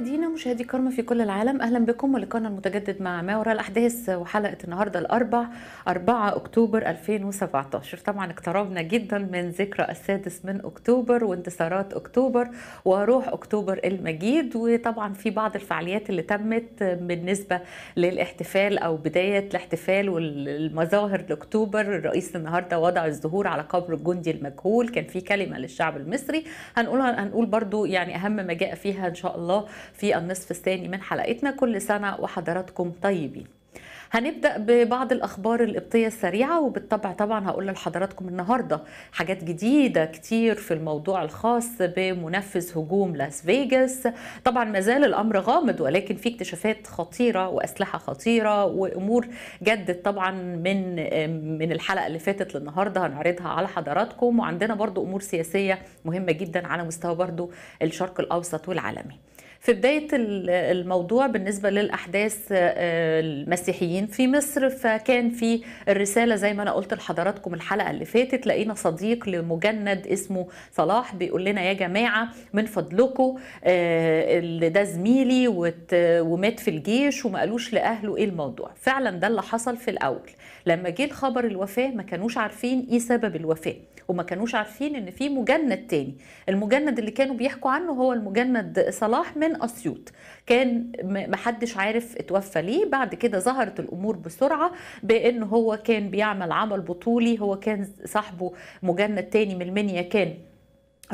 perder مشاهدي كارما في كل العالم اهلا بكم ولقانا المتجدد مع ما وراء الاحداث وحلقه النهارده الاربع 4 اكتوبر 2017 طبعا اقتربنا جدا من ذكرى السادس من اكتوبر وانتصارات اكتوبر وروح اكتوبر المجيد وطبعا في بعض الفعاليات اللي تمت بالنسبه للاحتفال او بدايه الاحتفال والمظاهر لاكتوبر الرئيس النهارده وضع الزهور على قبر الجندي المجهول كان في كلمه للشعب المصري هنقول هنقول برضو يعني اهم ما جاء فيها ان شاء الله في النصف الثاني من حلقتنا كل سنة وحضراتكم طيبين هنبدا ببعض الاخبار القبطيه السريعه وبالطبع طبعا هقول لحضراتكم النهارده حاجات جديده كتير في الموضوع الخاص بمنفذ هجوم لاس فيجاس طبعا ما زال الامر غامض ولكن في اكتشافات خطيره واسلحه خطيره وامور جدت طبعا من من الحلقه اللي فاتت للنهارده هنعرضها على حضراتكم وعندنا برضو امور سياسيه مهمه جدا على مستوى برضو الشرق الاوسط والعالمي في بداية الموضوع بالنسبة للأحداث آه، المسيحيين في مصر فكان في الرسالة زي ما أنا قلت لحضراتكم الحلقة اللي فاتت لقينا صديق لمجند اسمه صلاح بيقول لنا يا جماعة من فضلكم آه، اللي ده زميلي ومات في الجيش وما قالوش لأهله إيه الموضوع فعلا ده اللي حصل في الأول لما جه الخبر الوفاه ما كانوش عارفين ايه سبب الوفاه وما كانوش عارفين ان في مجند تاني المجند اللي كانوا بيحكوا عنه هو المجند صلاح من اسيوط كان محدش عارف اتوفى ليه بعد كده ظهرت الامور بسرعه بان هو كان بيعمل عمل بطولي هو كان صاحبه مجند تاني من المنيا كان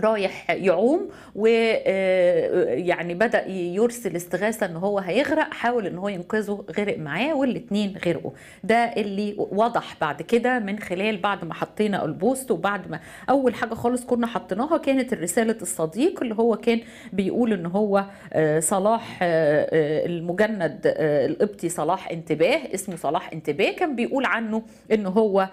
رايح يعوم ويعني آه، بدا يرسل استغاثه ان هو هيغرق حاول ان هو ينقذه غرق معاه والاثنين غرقوا ده اللي وضح بعد كده من خلال بعد ما حطينا البوست وبعد ما اول حاجه خالص كنا حطيناها كانت رساله الصديق اللي هو كان بيقول ان هو آه، صلاح آه، المجند القبطي صلاح انتباه اسمه صلاح انتباه كان بيقول عنه ان هو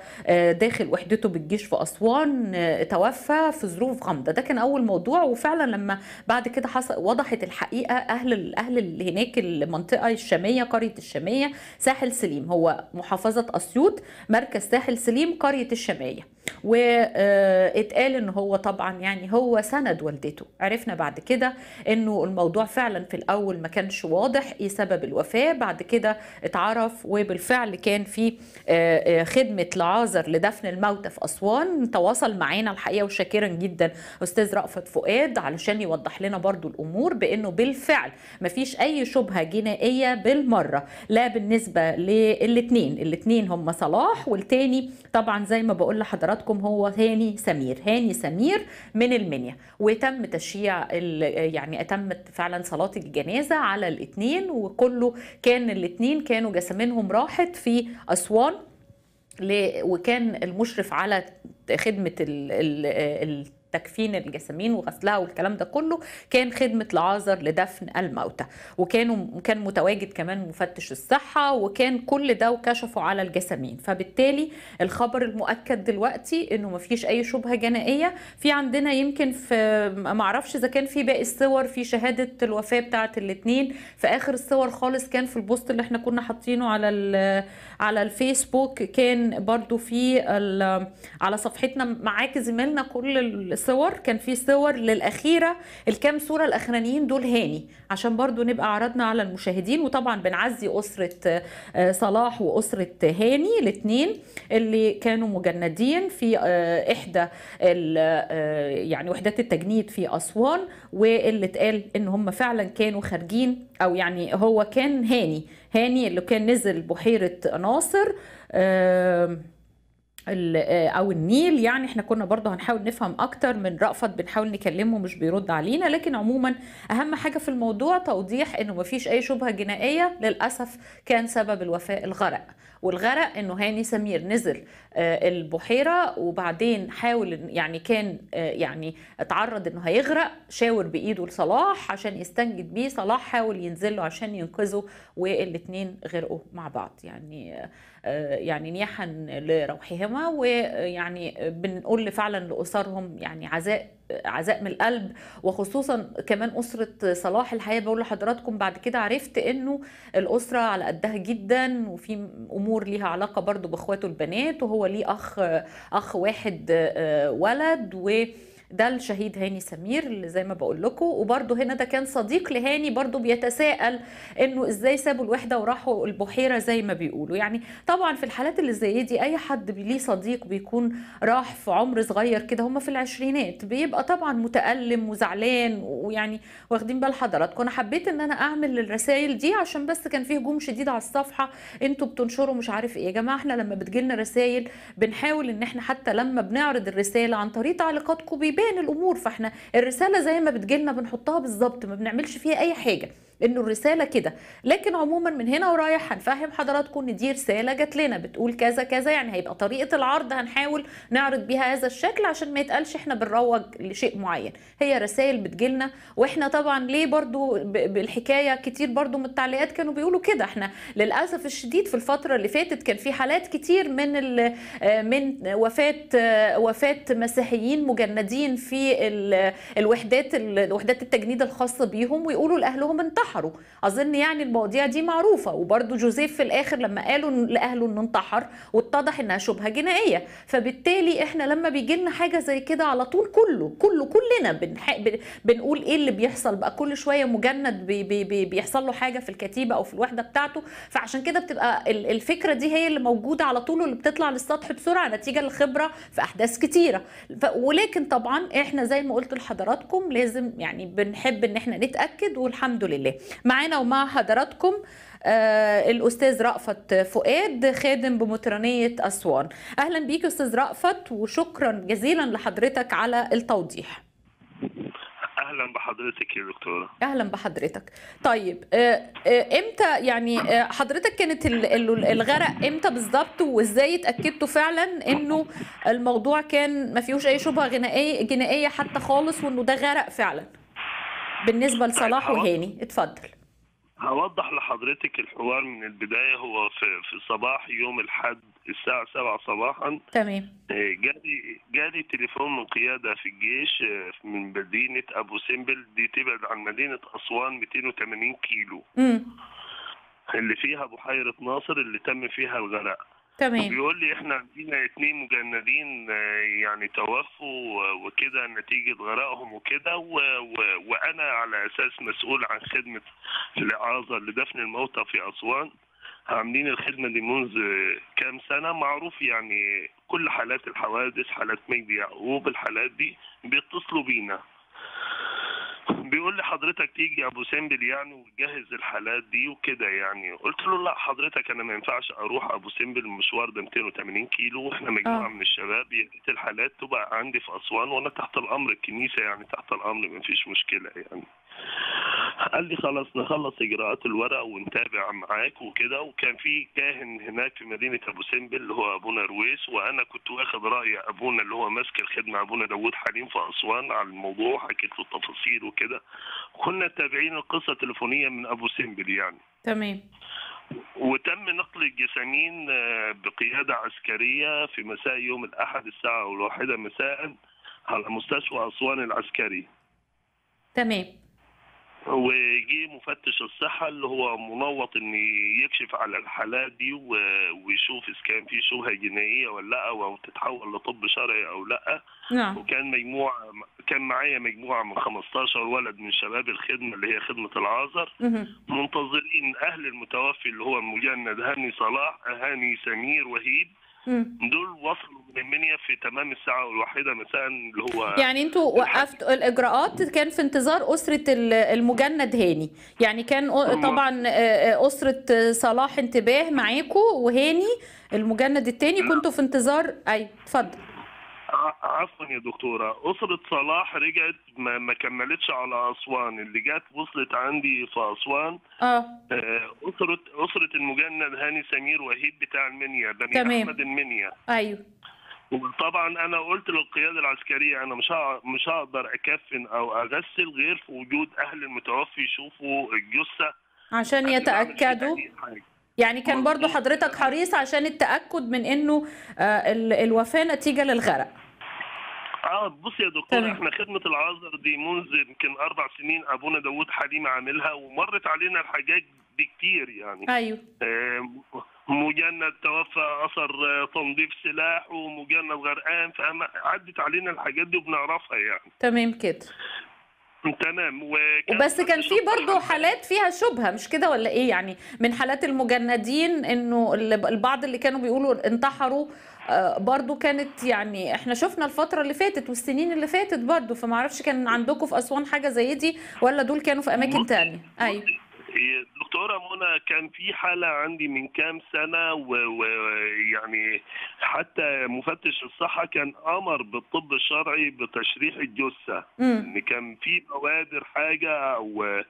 داخل وحدته بالجيش في اسوان توفى في ظروف غامضه ده كان اول موضوع وفعلا لما بعد كده حصل وضحت الحقيقه اهل اللي هناك المنطقه الشاميه قريه الشاميه ساحل سليم هو محافظه اسيوط مركز ساحل سليم قريه الشاميه واتقال آه، ان هو طبعا يعني هو سند والدته عرفنا بعد كده انه الموضوع فعلا في الاول ما كانش واضح ايه سبب الوفاه بعد كده اتعرف وبالفعل كان في آه، آه، خدمه لعازر لدفن الموتى في اسوان تواصل معانا الحقيقه وشاكرا جدا استاذ رأفت فؤاد علشان يوضح لنا برضو الامور بانه بالفعل ما فيش اي شبهه جنائيه بالمره لا بالنسبه للاثنين الاثنين هم صلاح والتاني طبعا زي ما بقول لحضراتكم حضراتكم هو هاني سمير هاني سمير من المنيا وتم تشييع يعني اتمت فعلا صلاه الجنازه على الاثنين وكله كان الاثنين كانوا جسمينهم راحت في اسوان وكان المشرف على خدمه تكفين الجسامين وغسلها والكلام ده كله كان خدمه العازر لدفن الموتى وكانوا كان متواجد كمان مفتش الصحه وكان كل ده وكشفوا على الجسامين فبالتالي الخبر المؤكد دلوقتي انه مفيش اي شبهه جنائيه في عندنا يمكن في معرفش اذا كان في باقي الصور في شهاده الوفاه بتاعه الاثنين في اخر الصور خالص كان في البوست اللي احنا كنا حاطينه على على الفيسبوك كان برضو في على صفحتنا معاك زميلنا كل صور كان في صور للاخيره الكام صوره الاخرانيين دول هاني عشان برضو نبقى عرضنا على المشاهدين وطبعا بنعزي اسره آه، صلاح واسره هاني الاثنين اللي كانوا مجندين في آه، احدى آه، يعني وحدات التجنيد في اسوان واللي اتقال ان هم فعلا كانوا خارجين او يعني هو كان هاني هاني اللي كان نزل بحيره ناصر آه، او النيل يعني احنا كنا برضه هنحاول نفهم اكتر من رأفت بنحاول نكلمه مش بيرد علينا لكن عموما اهم حاجه في الموضوع توضيح انه مفيش اي شبهه جنائيه للاسف كان سبب الوفاه الغرق والغرق انه هاني سمير نزل آه، البحيره وبعدين حاول يعني كان آه، يعني اتعرض انه هيغرق شاور بايده لصلاح عشان يستنجد بيه صلاح حاول ينزله عشان ينقذه والاثنين غرقوا مع بعض يعني آه، يعني نياحا لروحهما ويعني بنقول فعلا لاسرهم يعني عزاء عزاء من القلب وخصوصا كمان اسره صلاح الحقيقه بقول لحضراتكم بعد كده عرفت انه الاسره على قدها جدا وفي امور ليها علاقه برضو باخواته البنات وهو ليه اخ اخ واحد آه، ولد و ده الشهيد هاني سمير اللي زي ما بقول لكم وبرده هنا ده كان صديق لهاني برده بيتساءل انه ازاي سابوا الوحده وراحوا البحيره زي ما بيقولوا يعني طبعا في الحالات اللي زي دي اي حد ليه صديق بيكون راح في عمر صغير كده هم في العشرينات بيبقى طبعا متالم وزعلان ويعني واخدين بال حضراتكم انا حبيت ان انا اعمل الرسائل دي عشان بس كان في هجوم شديد على الصفحه انتوا بتنشروا مش عارف ايه يا جماعه احنا لما بتجيلنا رسائل بنحاول ان احنا حتى لما بنعرض الرساله عن طريق تعليقاتكم بيبان بين الامور فاحنا الرساله زي ما بتجيلنا بنحطها بالظبط ما بنعملش فيها اي حاجه انه الرساله كده لكن عموما من هنا ورايح هنفهم حضراتكم ان دي رساله جات لنا بتقول كذا كذا يعني هيبقى طريقه العرض هنحاول نعرض بيها هذا الشكل عشان ما يتقالش احنا بنروج لشيء معين هي رسائل بتجيلنا واحنا طبعا ليه برضو بالحكايه كتير برضو من التعليقات كانوا بيقولوا كده احنا للاسف الشديد في الفتره اللي فاتت كان في حالات كتير من من وفاه وفاه مسيحيين مجندين في الوحدات الوحدات التجنيد الخاصه بيهم ويقولوا لاهلهم انتحروا انتحروا اظن يعني المواضيع دي معروفه وبرده جوزيف في الاخر لما قالوا لاهله انه انتحر واتضح انها شبهه جنائيه فبالتالي احنا لما بيجي لنا حاجه زي كده على طول كله كله كلنا بنح... بنقول ايه اللي بيحصل بقى كل شويه مجند بي... بي... بي... بيحصل له حاجه في الكتيبه او في الوحده بتاعته فعشان كده بتبقى الفكره دي هي اللي موجوده على طول واللي بتطلع للسطح بسرعه نتيجه للخبره في احداث كتيره ف... ولكن طبعا احنا زي ما قلت لحضراتكم لازم يعني بنحب ان احنا نتاكد والحمد لله معانا ومع حضراتكم آه الاستاذ رأفت فؤاد خادم بمطرانيه اسوان اهلا بيك استاذ رأفت وشكرا جزيلا لحضرتك على التوضيح اهلا بحضرتك يا دكتوره اهلا بحضرتك طيب آه، آه، امتى يعني آه، حضرتك كانت الغرق امتى بالظبط وازاي اتاكدتوا فعلا انه الموضوع كان ما فيهوش اي شبهه غنائيه جنائيه حتى خالص وانه ده غرق فعلا بالنسبه لصلاح وهاني اتفضل هوضح لحضرتك الحوار من البدايه هو في صباح يوم الاحد الساعه 7 صباحا تمام آه، جالي جالي تليفون من قياده في الجيش آه، من مدينه ابو سمبل دي تبعد عن مدينه اسوان 280 كيلو امم اللي فيها بحيره ناصر اللي تم فيها الغرق تمام بيقول لي احنا عندنا اثنين مجندين آه، يعني توفوا وكده نتيجه غرقهم وكده وانا على اساس مسؤول عن خدمه الاعاظه لدفن الموتى في اسوان عاملين الخدمه دي منذ كام سنه معروف يعني كل حالات الحوادث حالات مجدي يعقوب الحالات دي بيتصلوا بينا بيقول لي حضرتك تيجي يا ابو سمبل يعني وتجهز الحالات دي وكده يعني قلت له لا حضرتك انا ما ينفعش اروح ابو سمبل المشوار ده 280 كيلو واحنا مجموعه آه. من الشباب يا الحالات تبقى عندي في اسوان وانا تحت الامر الكنيسه يعني تحت الامر ما فيش مشكله يعني قال لي خلاص نخلص اجراءات الورق ونتابع معاك وكده وكان في كاهن هناك في مدينه ابو سمبل اللي هو ابونا رويس وانا كنت واخد راي ابونا اللي هو ماسك الخدمه ابونا داوود حليم في اسوان على الموضوع حكيت له التفاصيل وكده كنا تابعين القصه تليفونيا من ابو سمبل يعني تمام وتم نقل الجسامين آه، بقيادة عسكرية في مساء يوم الأحد الساعة الواحدة مساء على مستشفى أسوان العسكري تمام وجي مفتش الصحة اللي هو منوط إن يكشف على الحالات دي ويشوف إذا كان في شبهة جنائية ولا لأ أو تتحول لطب شرعي أو لأ نعم. وكان مجموعة كان معايا مجموعة من 15 ولد من شباب الخدمة اللي هي خدمة العازر منتظرين أهل المتوفي اللي هو المجند هاني صلاح هاني سمير وهيب دول وصلوا من المنيا في تمام الساعه الواحده مساء اللي هو يعني انتوا وقفتوا الاجراءات كان في انتظار اسره المجند هاني يعني كان طبعا اسره صلاح انتباه معاكوا وهاني المجند الثاني كنتوا في انتظار ايوه اتفضل عفوا يا دكتوره اسره صلاح رجعت ما, ما كملتش على اسوان اللي جت وصلت عندي في اسوان آه. اه اسره اسره المجند هاني سمير وهيب بتاع المنيا بني تمام. احمد المنيا ايوه وطبعا انا قلت للقياده العسكريه انا مش مش هقدر اكفن او اغسل غير في وجود اهل المتوفي يشوفوا الجثه عشان يتاكدوا يعني كان برضو حضرتك حريص عشان التاكد من انه آه، الوفاه نتيجه للغرق اه بص يا دكتور احنا خدمه العازر دي منذ يمكن اربع سنين ابونا داوود حليم عاملها ومرت علينا الحاجات بكتير يعني ايوه آه، مجند توفى اثر آه، تنظيف سلاح ومجند غرقان فعدت علينا الحاجات دي وبنعرفها يعني تمام كده تمام وبس كان في برضه حالات فيها شبهه مش كده ولا ايه يعني من حالات المجندين انه البعض اللي كانوا بيقولوا انتحروا آه، برضه كانت يعني احنا شفنا الفتره اللي فاتت والسنين اللي فاتت برضه فما اعرفش كان عندكم في اسوان حاجه زي دي ولا دول كانوا في اماكن تانية ايوه دكتوره منى كان في حاله عندي من كام سنه ويعني حتى مفتش الصحه كان امر بالطب الشرعي بتشريح الجثه ان كان في بوادر حاجه او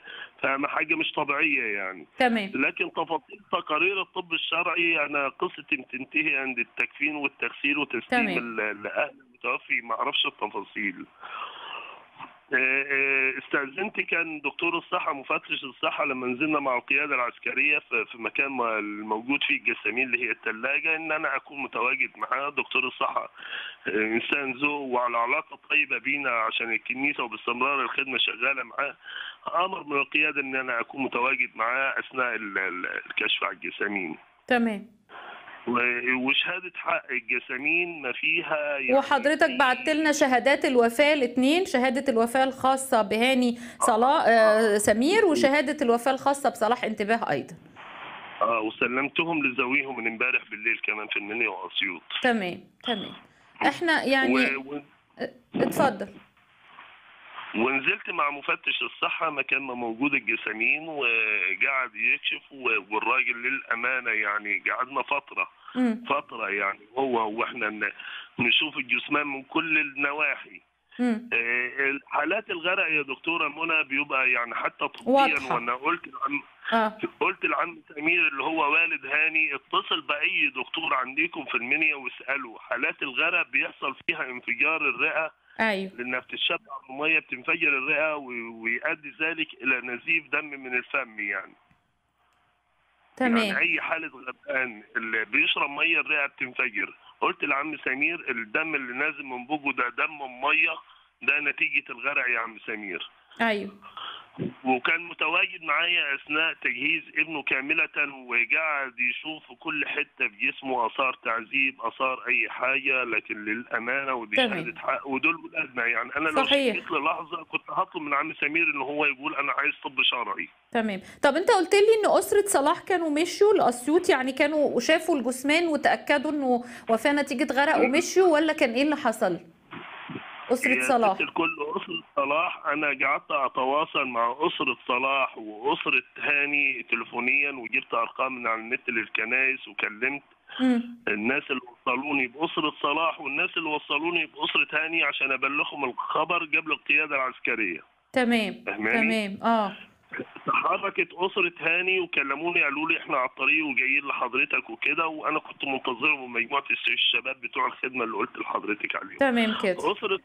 فاهمه حاجه مش طبيعيه يعني تمام لكن تفاصيل تقارير الطب الشرعي انا قصتي بتنتهي عند التكفين والتغسيل وتسليم الاهل المتوفي ما اعرفش التفاصيل آه، آه، استاذنتي كان دكتور الصحه مفتش الصحه لما نزلنا مع القياده العسكريه في مكان الموجود فيه الجسامين اللي هي الثلاجه ان انا اكون متواجد معاه دكتور الصحه آه، انسان ذو وعلى علاقه طيبه بينا عشان الكنيسه وباستمرار الخدمه شغاله معاه امر من القياده ان انا اكون متواجد معاه اثناء الكشف على الجسامين تمام وشهاده حق الجسامين ما فيها يعني وحضرتك بعت لنا شهادات الوفاه الاثنين شهاده الوفاه الخاصه بهاني صلاح آه سمير وشهاده الوفاه الخاصه بصلاح انتباه ايضا اه وسلمتهم لذويهم من امبارح بالليل كمان في المنيا واسيوط تمام تمام احنا يعني و... و... آه، اتفضل ونزلت مع مفتش الصحة مكان ما موجود الجسامين وقعد يكشف والراجل للأمانة يعني قعدنا فترة مم. فترة يعني هو واحنا نشوف الجثمان من كل النواحي آه، حالات الغرق يا دكتورة منى بيبقى يعني حتى طبيا وانا قلت العم آه. قلت لعم سمير اللي هو والد هاني اتصل باي دكتور عندكم في المنيا واساله حالات الغرق بيحصل فيها انفجار الرئه ايوه لانها بتتشبع بالميه بتنفجر الرئه ويؤدي ذلك الى نزيف دم من الفم يعني تمام يعني اي حاله غرقان اللي بيشرب ميه الرئه بتنفجر قلت لعم سمير الدم اللي نازل من بوجه ده دم ميه ده نتيجه الغرق يا عم سمير ايوه وكان متواجد معايا اثناء تجهيز ابنه كامله وقاعد يشوف في كل حته في جسمه اثار تعذيب اثار اي حاجه لكن للامانه ودي شهاده حق ودول ولادنا يعني انا لو شفت للحظه كنت هطلب من عم سمير ان هو يقول انا عايز طب شرعي تمام طب انت قلت لي ان اسره صلاح كانوا مشوا لاسيوط يعني كانوا شافوا الجثمان وتاكدوا انه وفاه نتيجه غرق ومشوا ولا كان ايه اللي حصل؟ أسرة صلاح الكل أسرة صلاح أنا قعدت أتواصل مع أسرة صلاح وأسرة هاني تليفونيا وجبت أرقام من على النت للكنائس وكلمت مم. الناس اللي وصلوني بأسرة صلاح والناس اللي وصلوني بأسرة هاني عشان أبلغهم الخبر قبل القيادة العسكرية تمام تمام اه تحركت أسرة هاني وكلموني قالوا لي إحنا على الطريق وجايين لحضرتك وكده وأنا كنت منتظرهم مجموعة الشباب بتوع الخدمة اللي قلت لحضرتك عليهم تمام كده أسرة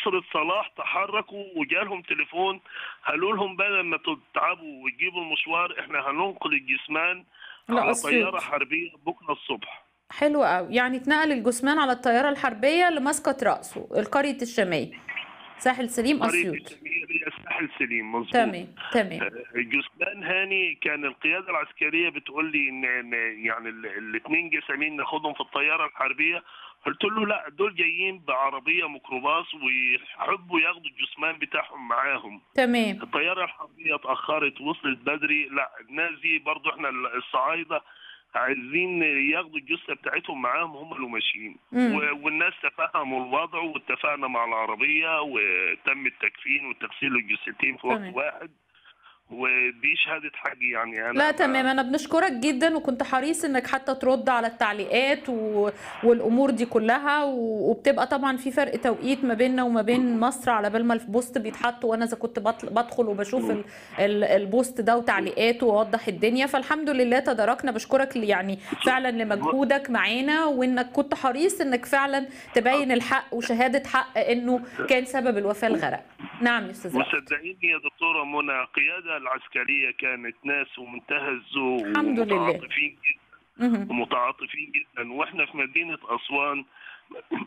أسرة صلاح تحركوا وجالهم تليفون قالوا لهم بدل ما تتعبوا وتجيبوا المشوار إحنا هننقل الجسمان على طيارة حربية بكرة الصبح حلو قوي يعني اتنقل الجثمان على الطيارة الحربية لمسقط رأسه القرية الشامية ساحل سليم اسيوط ساحل سليم مظبوط تمام تمام آه، جثمان هاني كان القياده العسكريه بتقول لي ان يعني الاثنين جسامين ناخدهم في الطياره الحربيه قلت له لا دول جايين بعربيه ميكروباص ويحبوا ياخدوا الجثمان بتاعهم معاهم تمام الطياره الحربيه اتاخرت وصلت بدري لا الناس دي برضه احنا الصعايده عايزين ياخدوا الجثه بتاعتهم معاهم هم اللي ماشيين والناس تفهموا الوضع واتفقنا مع العربيه وتم التكفين وتغسيل الجثتين في وقت واحد ودي شهاده حقي يعني انا لا تمام انا بنشكرك جدا وكنت حريص انك حتى ترد على التعليقات و... والامور دي كلها و... وبتبقى طبعا في فرق توقيت ما بيننا وما بين مصر على بال ما البوست بيتحط وانا اذا كنت بطل... بدخل وبشوف ال... ال... البوست ده وتعليقاته واوضح الدنيا فالحمد لله تداركنا بشكرك يعني فعلا لمجهودك معانا وانك كنت حريص انك فعلا تبين الحق وشهاده حق انه كان سبب الوفاه الغرق نعم يا استاذ وصدقيني يا دكتوره منى قياده العسكريه كانت ناس ومنتهى الذوق الحمد ومتعاطفين لله ومتعاطفين جدا واحنا في مدينه اسوان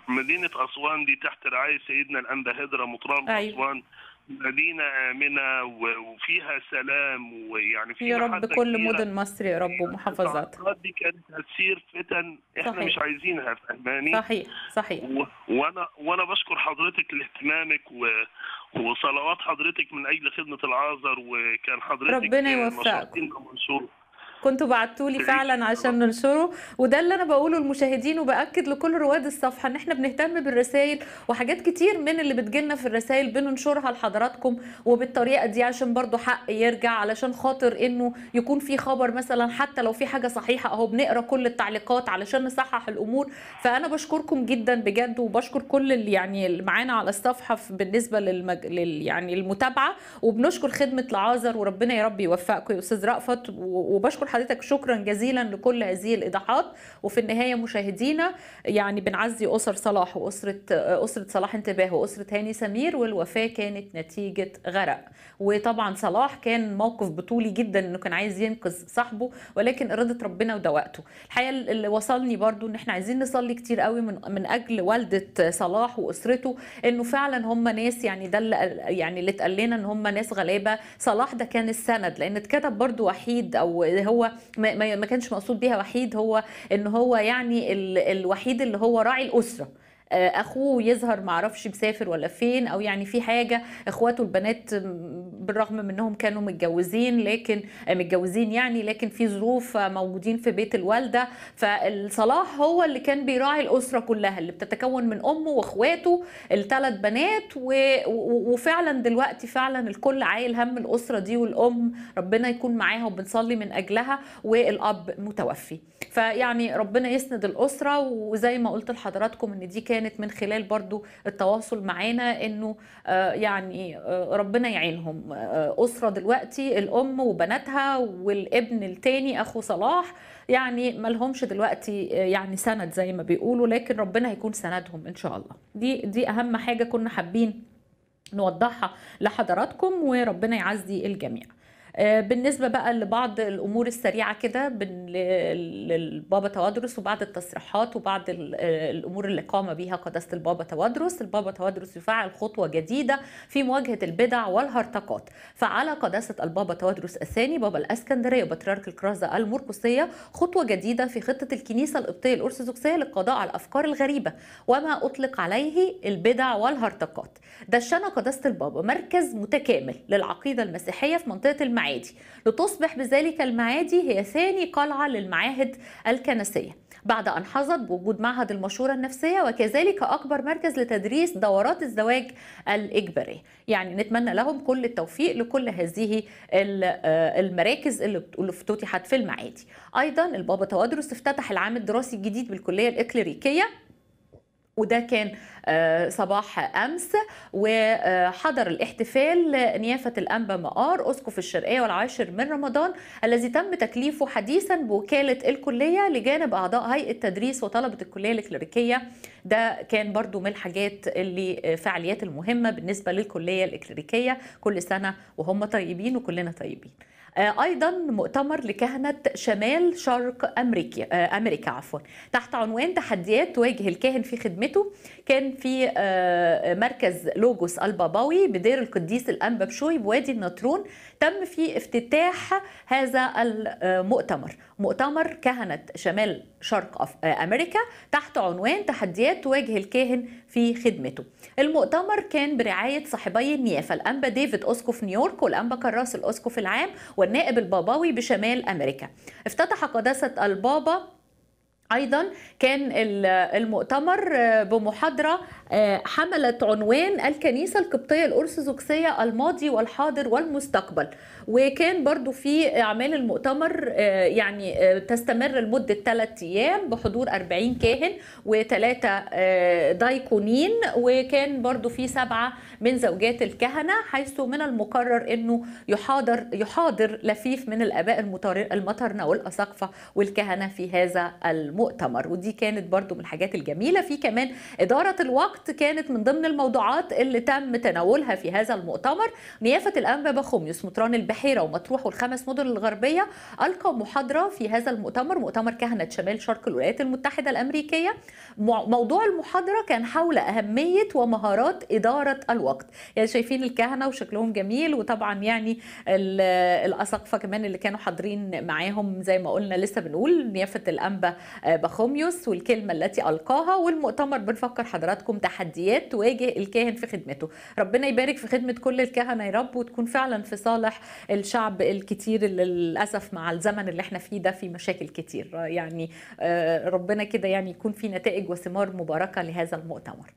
مدينه اسوان دي تحت رعايه سيدنا الانبا هدرة مطران أيوة. اسوان مدينة آمنة وفيها سلام ويعني فيها يا رب كل مدن مصر يا رب ومحافظاتها دي كانت هتصير فتن احنا صحيح. مش عايزينها فاهماني صحيح صحيح و... وانا وانا بشكر حضرتك لاهتمامك و... وصلوات حضرتك من اجل خدمة العازر وكان حضرتك ربنا يوفقك كنتوا بعتوا لي فعلا عشان ننشره وده اللي انا بقوله للمشاهدين وباكد لكل رواد الصفحه ان احنا بنهتم بالرسائل وحاجات كتير من اللي بتجيلنا في الرسائل بننشرها لحضراتكم وبالطريقه دي عشان برضو حق يرجع علشان خاطر انه يكون في خبر مثلا حتى لو في حاجه صحيحه اهو بنقرا كل التعليقات علشان نصحح الامور فانا بشكركم جدا بجد وبشكر كل اللي يعني اللي معانا على الصفحه بالنسبه للمج... لل يعني المتابعه وبنشكر خدمه العازر وربنا يا رب يوفقكم يا استاذ رأفت وبشكر حضرتك شكرا جزيلا لكل هذه الايضاحات وفي النهايه مشاهدينا يعني بنعزي اسر صلاح واسره اسره صلاح انتباه واسره هاني سمير والوفاه كانت نتيجه غرق وطبعا صلاح كان موقف بطولي جدا انه كان عايز ينقذ صاحبه ولكن اراده ربنا وده وقته الحقيقه اللي وصلني برضو ان احنا عايزين نصلي كتير قوي من من اجل والده صلاح واسرته انه فعلا هم ناس يعني ده اللي يعني اللي اتقال لنا ان هم ناس غلابه صلاح ده كان السند لان اتكتب برضو وحيد او هو هو ما, كانش مقصود بيها وحيد هو ان هو يعني الوحيد اللي هو راعي الاسره آه، اخوه يظهر معرفش مسافر ولا فين او يعني في حاجه اخواته البنات بالرغم من انهم كانوا متجوزين لكن آه، متجوزين يعني لكن في ظروف موجودين في بيت الوالده فالصلاح هو اللي كان بيراعي الاسره كلها اللي بتتكون من امه واخواته الثلاث بنات وفعلا دلوقتي فعلا الكل عايل هم الاسره دي والام ربنا يكون معاها وبنصلي من اجلها والاب متوفي فيعني ربنا يسند الاسره وزي ما قلت لحضراتكم ان دي كانت كانت من خلال برضو التواصل معانا انه آه، يعني آه، ربنا يعينهم آه، اسره دلوقتي الام وبناتها والابن الثاني اخو صلاح يعني لهمش دلوقتي يعني سند زي ما بيقولوا لكن ربنا هيكون سندهم ان شاء الله دي دي اهم حاجه كنا حابين نوضحها لحضراتكم وربنا يعزي الجميع آه، بالنسبه بقى لبعض الامور السريعه كده للبابا توادرس وبعض التصريحات وبعض الامور اللي قام بها قداسه البابا توادرس البابا توادرس يفعل خطوه جديده في مواجهه البدع والهرطقات فعلى قداسه البابا توادرس الثاني بابا الاسكندريه وبطريرك الكرازه المرقسيه خطوه جديده في خطه الكنيسه القبطيه الارثوذكسيه للقضاء على الافكار الغريبه وما اطلق عليه البدع والهرطقات دشن قداسه البابا مركز متكامل للعقيده المسيحيه في منطقه المعين المعادي لتصبح بذلك المعادي هي ثاني قلعة للمعاهد الكنسية بعد أن حظت بوجود معهد المشورة النفسية وكذلك أكبر مركز لتدريس دورات الزواج الإجبارية يعني نتمنى لهم كل التوفيق لكل هذه آه، المراكز اللي افتتحت في المعادي أيضا البابا تودرس افتتح العام الدراسي الجديد بالكلية الإكليريكية وده كان آه، صباح امس وحضر الاحتفال نيافه الانبا مقار اسقف الشرقيه والعاشر من رمضان الذي تم تكليفه حديثا بوكاله الكليه لجانب اعضاء هيئه تدريس وطلبه الكليه الكليريكيه ده كان برضو من الحاجات اللي آه، فعاليات المهمه بالنسبه للكليه الكليريكيه كل سنه وهم طيبين وكلنا طيبين آه، ايضا مؤتمر لكهنه شمال شرق امريكا آه، امريكا عفوا تحت عنوان تحديات تواجه الكاهن في خدمته كان في آه، مركز لوجوس الباباوي بدير القديس الانبا بشوي بوادي النطرون تم في افتتاح هذا المؤتمر مؤتمر كهنه شمال شرق آه، امريكا تحت عنوان تحديات تواجه الكاهن في خدمته المؤتمر كان برعايه صاحبي النيافه الانبا ديفيد اسقف نيويورك والانبا كراس الاسقف العام والنائب الباباوي بشمال امريكا افتتح قداسه البابا ايضا كان المؤتمر بمحاضره آه، حملت عنوان الكنيسة القبطية الأرثوذكسية الماضي والحاضر والمستقبل وكان برضو في أعمال المؤتمر آه، يعني آه، تستمر لمدة ثلاثة أيام بحضور 40 كاهن وثلاثة دايكونين وكان برضو في سبعة من زوجات الكهنة حيث من المقرر أنه يحاضر, يحاضر لفيف من الآباء المطرنة والأساقفة والكهنة في هذا المؤتمر ودي كانت برضو من الحاجات الجميلة في كمان إدارة الواقع الوقت كانت من ضمن الموضوعات اللي تم تناولها في هذا المؤتمر نيافة الأنبا بخوميوس مطران البحيرة ومطروح والخمس مدن الغربية ألقوا محاضرة في هذا المؤتمر مؤتمر كهنة شمال شرق الولايات المتحدة الأمريكية موضوع المحاضرة كان حول أهمية ومهارات إدارة الوقت يعني شايفين الكهنة وشكلهم جميل وطبعا يعني الأسقفة كمان اللي كانوا حاضرين معاهم زي ما قلنا لسه بنقول نيافة الأنبا بخوميوس والكلمة التي ألقاها والمؤتمر بنفكر حضراتكم تحديات تواجه الكاهن في خدمته ربنا يبارك في خدمة كل الكهنة يا رب وتكون فعلا في صالح الشعب الكتير اللي للأسف مع الزمن اللي احنا فيه ده في مشاكل كتير يعني آه، ربنا كده يعني يكون في نتائج وثمار مباركة لهذا المؤتمر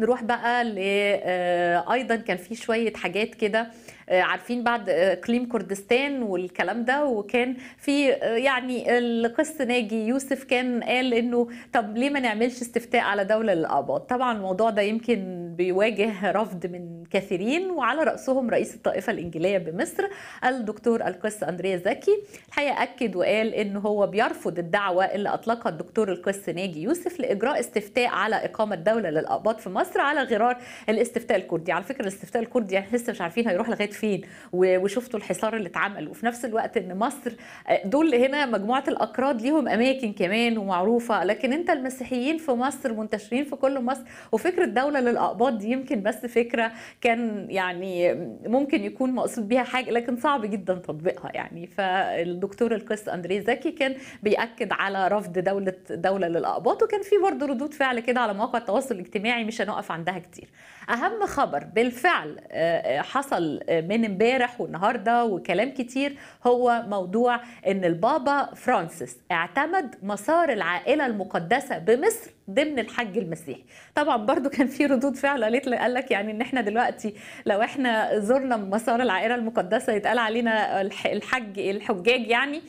نروح بقى ل آه، ايضا كان في شويه حاجات كده آه، عارفين بعد اقليم آه، كردستان والكلام ده وكان في آه، يعني القس ناجي يوسف كان قال انه طب ليه ما نعملش استفتاء على دوله للاقباط؟ طبعا الموضوع ده يمكن بيواجه رفض من كثيرين وعلى راسهم رئيس الطائفه الانجيليه بمصر الدكتور القس اندريا زكي الحقيقه اكد وقال ان هو بيرفض الدعوه اللي اطلقها الدكتور القس ناجي يوسف لاجراء استفتاء على اقامه دوله للاقباط في مصر على غرار الاستفتاء الكردي على فكره الاستفتاء الكردي يعني لسه مش عارفين هيروح لغايه وصلت فين وشفتوا الحصار اللي اتعمل وفي نفس الوقت ان مصر آه، دول هنا مجموعه الاكراد ليهم اماكن كمان ومعروفه لكن انت المسيحيين في مصر منتشرين في كل مصر وفكره دوله للاقباط دي يمكن بس فكره كان يعني ممكن يكون مقصود بيها حاجه لكن صعب جدا تطبيقها يعني فالدكتور القس اندريه زكي كان بياكد على رفض دوله دوله للاقباط وكان في برضه ردود فعل كده على مواقع التواصل الاجتماعي مش هنقف عندها كتير اهم خبر بالفعل آه، آه، حصل آه، من امبارح والنهارده وكلام كتير هو موضوع ان البابا فرانسيس اعتمد مسار العائله المقدسه بمصر ضمن الحج المسيحي طبعا برضو كان في ردود فعل قالت قال لك يعني ان احنا دلوقتي لو احنا زرنا مسار العائله المقدسه يتقال علينا الحج الحجاج يعني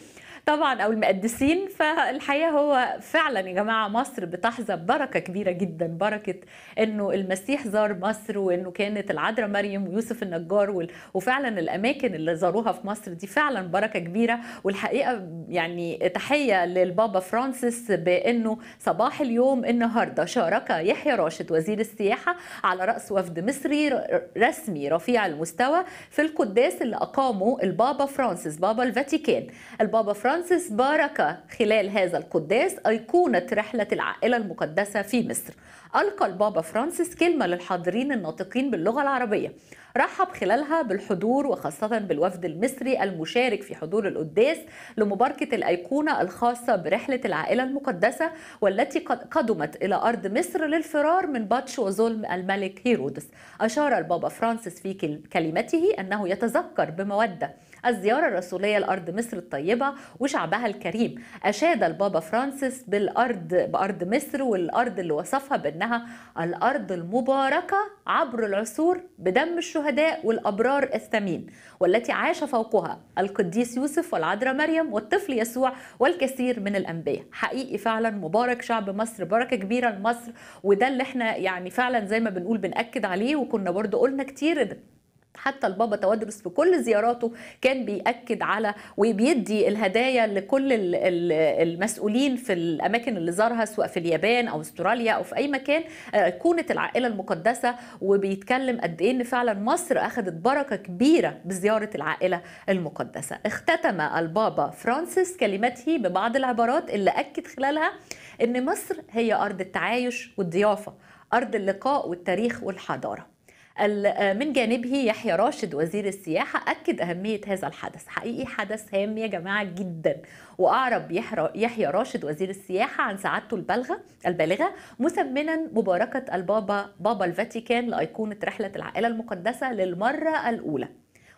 طبعا او المقدسين فالحقيقه هو فعلا يا جماعه مصر بتحظى ببركه كبيره جدا بركه انه المسيح زار مصر وانه كانت العذراء مريم ويوسف النجار وفعلا الاماكن اللي زاروها في مصر دي فعلا بركه كبيره والحقيقه يعني تحيه للبابا فرانسيس بانه صباح اليوم النهارده شارك يحيى راشد وزير السياحه على راس وفد مصري رسمي رفيع المستوى في القداس اللي اقامه البابا فرانسيس بابا الفاتيكان البابا فرانسيس فرانسيس بارك خلال هذا القداس أيقونة رحلة العائلة المقدسة في مصر ألقى البابا فرانسيس كلمة للحاضرين الناطقين باللغة العربية رحب خلالها بالحضور وخاصة بالوفد المصري المشارك في حضور القداس لمباركة الأيقونة الخاصة برحلة العائلة المقدسة والتي قد قدمت إلى أرض مصر للفرار من بطش وظلم الملك هيرودس أشار البابا فرانسيس في كلمته أنه يتذكر بمودة الزيارة الرسولية لأرض مصر الطيبة وشعبها الكريم أشاد البابا فرانسيس بالأرض بأرض مصر والأرض اللي وصفها بأنها الأرض المباركة عبر العصور بدم الشهداء والأبرار الثمين والتي عاش فوقها القديس يوسف والعذراء مريم والطفل يسوع والكثير من الأنبياء حقيقي فعلا مبارك شعب مصر بركة كبيرة لمصر وده اللي احنا يعني فعلا زي ما بنقول بنأكد عليه وكنا برضو قلنا كتير حتى البابا توادرس في كل زياراته كان بيأكد على وبيدي الهدايا لكل المسؤولين في الأماكن اللي زارها سواء في اليابان أو استراليا أو في أي مكان آه، كونة العائلة المقدسة وبيتكلم قد إيه إن فعلا مصر أخذت بركة كبيرة بزيارة العائلة المقدسة اختتم البابا فرانسيس كلمته ببعض العبارات اللي أكد خلالها إن مصر هي أرض التعايش والضيافة أرض اللقاء والتاريخ والحضارة آه، من جانبه يحيى راشد وزير السياحة أكد أهمية هذا الحدث حقيقي حدث هام يا جماعة جدا وأعرب يحيى راشد وزير السياحة عن سعادته البالغة البالغة مسمنا مباركة البابا بابا الفاتيكان لأيقونة رحلة العائلة المقدسة للمرة الأولى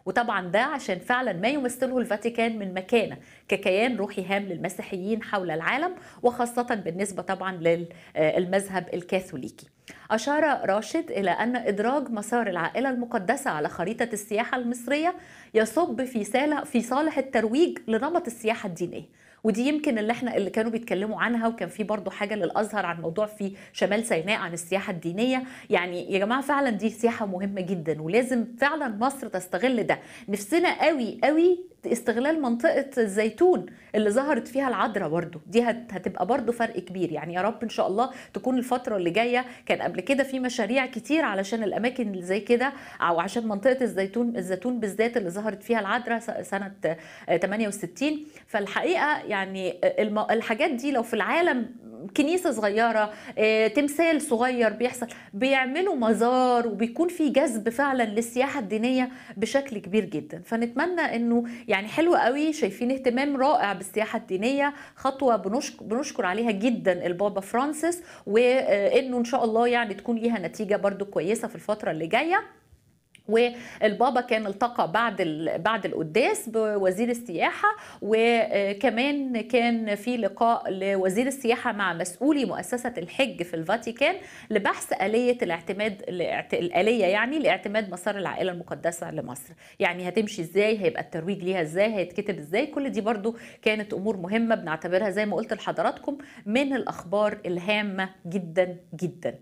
وطبعا ده عشان فعلا ما يمثله الفاتيكان من مكانه ككيان روحي هام للمسيحيين حول العالم وخاصة بالنسبة طبعا للمذهب آه، الكاثوليكي أشار راشد إلى أن إدراج مسار العائلة المقدسة على خريطة السياحة المصرية يصب في سالة في صالح الترويج لنمط السياحة الدينية ودي يمكن اللي احنا اللي كانوا بيتكلموا عنها وكان في برضه حاجه للازهر عن موضوع في شمال سيناء عن السياحه الدينيه يعني يا جماعه فعلا دي سياحه مهمه جدا ولازم فعلا مصر تستغل ده نفسنا قوي قوي استغلال منطقة الزيتون اللي ظهرت فيها العذراء برضو دي هتبقى برضو فرق كبير يعني يا رب إن شاء الله تكون الفترة اللي جاية كان قبل كده في مشاريع كتير علشان الأماكن اللي زي كده أو عشان منطقة الزيتون الزيتون بالذات اللي ظهرت فيها العذراء سنة 68 آه، فالحقيقة يعني الحاجات دي لو في العالم كنيسه صغيره آه، تمثال صغير بيحصل بيعملوا مزار وبيكون في جذب فعلا للسياحه الدينيه بشكل كبير جدا فنتمنى انه يعني يعني حلو قوي شايفين اهتمام رائع بالسياحه الدينيه خطوه بنشكر عليها جدا البابا فرانسيس وانه ان شاء الله يعني تكون ليها نتيجه برضو كويسه في الفتره اللي جايه والبابا كان التقى بعد بعد القداس بوزير السياحه وكمان كان في لقاء لوزير السياحه مع مسؤولي مؤسسه الحج في الفاتيكان لبحث اليه الاعتماد الاليه يعني لاعتماد مسار العائله المقدسه لمصر يعني هتمشي ازاي هيبقى الترويج ليها ازاي هيتكتب ازاي كل دي برضو كانت امور مهمه بنعتبرها زي ما قلت لحضراتكم من الاخبار الهامه جدا جدا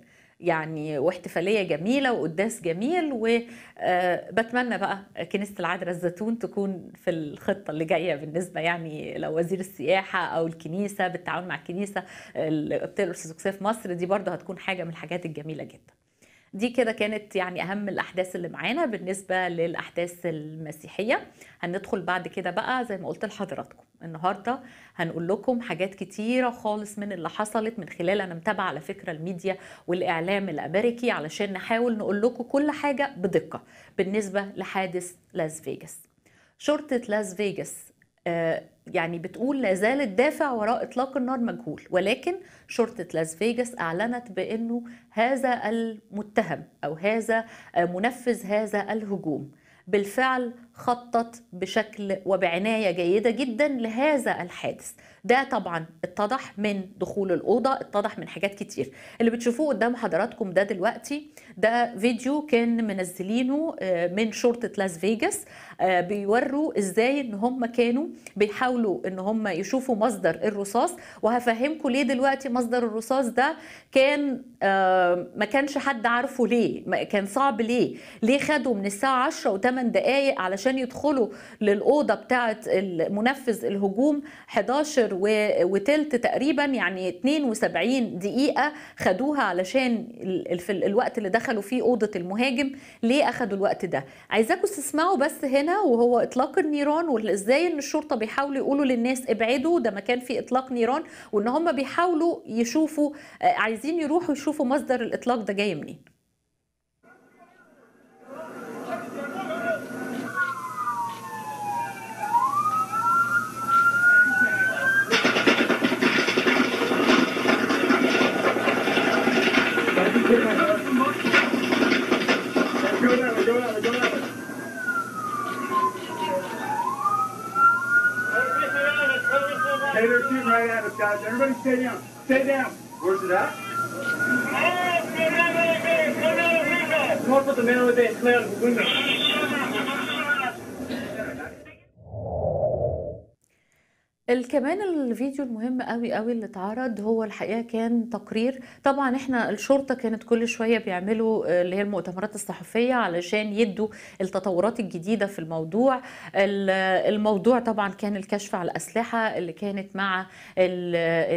يعني واحتفاليه جميله وقداس جميل وبتمنى آه، بقى كنيسه العذراء الزيتون تكون في الخطه اللي جايه بالنسبه يعني لو وزير السياحه او الكنيسه بالتعاون مع الكنيسه الارثوذكسيه في مصر دي برضه هتكون حاجه من الحاجات الجميله جدا دي كده كانت يعني اهم الاحداث اللي معانا بالنسبه للاحداث المسيحيه هندخل بعد كده بقى زي ما قلت لحضراتكم النهارده هنقول لكم حاجات كتيره خالص من اللي حصلت من خلال انا متابعه على فكره الميديا والاعلام الامريكي علشان نحاول نقول لكم كل حاجه بدقه بالنسبه لحادث لاس فيجاس شرطه لاس فيجاس آه يعني بتقول لا زال الدافع وراء اطلاق النار مجهول ولكن شرطه لاس فيجاس اعلنت بانه هذا المتهم او هذا آه، منفذ هذا الهجوم بالفعل خطط بشكل وبعنايه جيده جدا لهذا الحادث ده طبعا اتضح من دخول الاوضه اتضح من حاجات كتير اللي بتشوفوه قدام حضراتكم ده دلوقتي ده فيديو كان منزلينه آه، من شرطه لاس فيجاس آه، بيوروا ازاي ان هم كانوا بيحاولوا ان هم يشوفوا مصدر الرصاص وهفهمكم ليه دلوقتي مصدر الرصاص ده كان آه، ما كانش حد عارفه ليه كان صعب ليه ليه خدوا من الساعه 10 و8 دقائق على علشان يدخلوا للأوضة بتاعة منفذ الهجوم 11 وثلث تقريبا يعني 72 دقيقة خدوها علشان في الوقت اللي دخلوا فيه أوضة المهاجم ليه أخدوا الوقت ده عايزاكم تسمعوا بس هنا وهو إطلاق النيران وإزاي إن الشرطة بيحاولوا يقولوا للناس ابعدوا ده مكان فيه إطلاق نيران وإن هم بيحاولوا يشوفوا آه، عايزين يروحوا يشوفوا مصدر الإطلاق ده جاي منين guys. Everybody stay down. Stay down. Where's it at? on, oh, put the clear Bay the Window. ال كمان الفيديو المهم قوي قوي اللي اتعرض هو الحقيقه كان تقرير طبعا احنا الشرطه كانت كل شويه بيعملوا آه، اللي هي المؤتمرات الصحفيه علشان يدوا التطورات الجديده في الموضوع الموضوع طبعا كان الكشف على الاسلحه اللي كانت مع الـ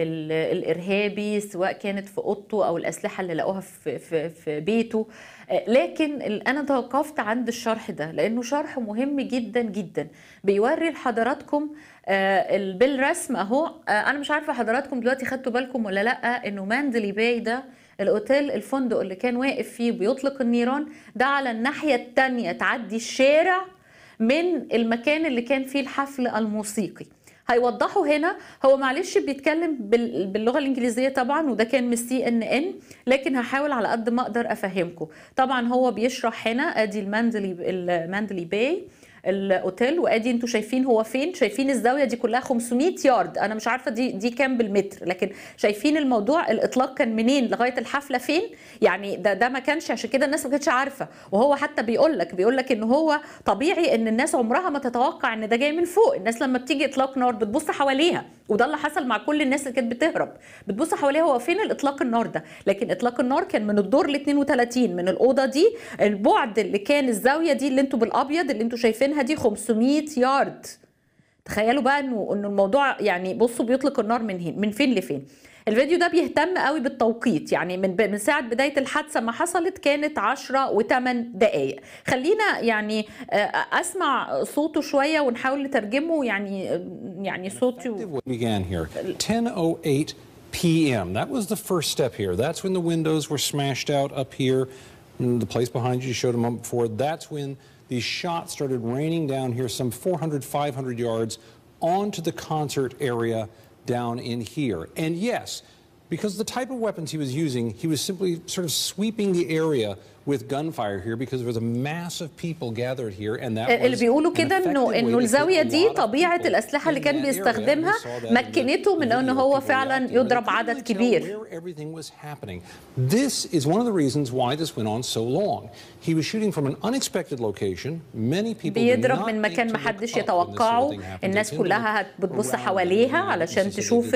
الـ الارهابي سواء كانت في اوضته او الاسلحه اللي لقوها في, في, في بيته آه، لكن انا توقفت عند الشرح ده لانه شرح مهم جدا جدا بيوري لحضراتكم بالرسم آه، اهو آه، انا مش عارفه حضراتكم دلوقتي خدتوا بالكم ولا لا انه ماندلي باي ده الاوتيل الفندق اللي كان واقف فيه بيطلق النيران ده على الناحيه الثانيه تعدي الشارع من المكان اللي كان فيه الحفل الموسيقي هيوضحوا هنا هو معلش بيتكلم باللغه الانجليزيه طبعا وده كان من السي ان ان لكن هحاول على قد ما اقدر افهمكم طبعا هو بيشرح هنا ادي الماندلي الماندلي باي الاوتيل وادي انتوا شايفين هو فين شايفين الزاويه دي كلها 500 يارد انا مش عارفه دي دي كام بالمتر لكن شايفين الموضوع الاطلاق كان منين لغايه الحفله فين يعني ده ده ما كانش عشان كده الناس ما كانتش عارفه وهو حتى بيقول لك بيقول لك ان هو طبيعي ان الناس عمرها ما تتوقع ان ده جاي من فوق الناس لما بتيجي اطلاق نار بتبص حواليها وده اللي حصل مع كل الناس اللي كانت بتهرب بتبص حواليها هو فين الاطلاق النار ده لكن اطلاق النار كان من الدور ال 32 من الاوضه دي البعد اللي كان الزاويه دي اللي انتوا بالابيض اللي انتوا شايفينها منها دي 500 يارد تخيلوا بقى انه انه الموضوع يعني بصوا بيطلق النار من هنا من فين لفين الفيديو ده بيهتم قوي بالتوقيت يعني من من ساعه بدايه الحادثه ما حصلت كانت 10 و8 دقائق خلينا يعني آه، اسمع صوته شويه ونحاول نترجمه يعني يعني صوته 10:08 p.m. That was the first step here. That's when the windows were smashed out up here. The place behind you showed them before. That's when these shots started raining down here some 400, 500 yards onto the concert area down in here. And yes, because the type of weapons he was using, he was simply sort of sweeping the area with gunfire here because there was a mass of people gathered here and that آه، اللي بيقولوا كده انه انه الزاويه دي طبيعه الاسلحه اللي كان بيستخدمها مكنته من ان هو فعلا يضرب عدد كبير. This is one of the reasons why this went on so long. He was shooting from an unexpected location. Many people بيضرب من مكان ما حدش يتوقعه، الناس كلها بتبص حواليها علشان تشوف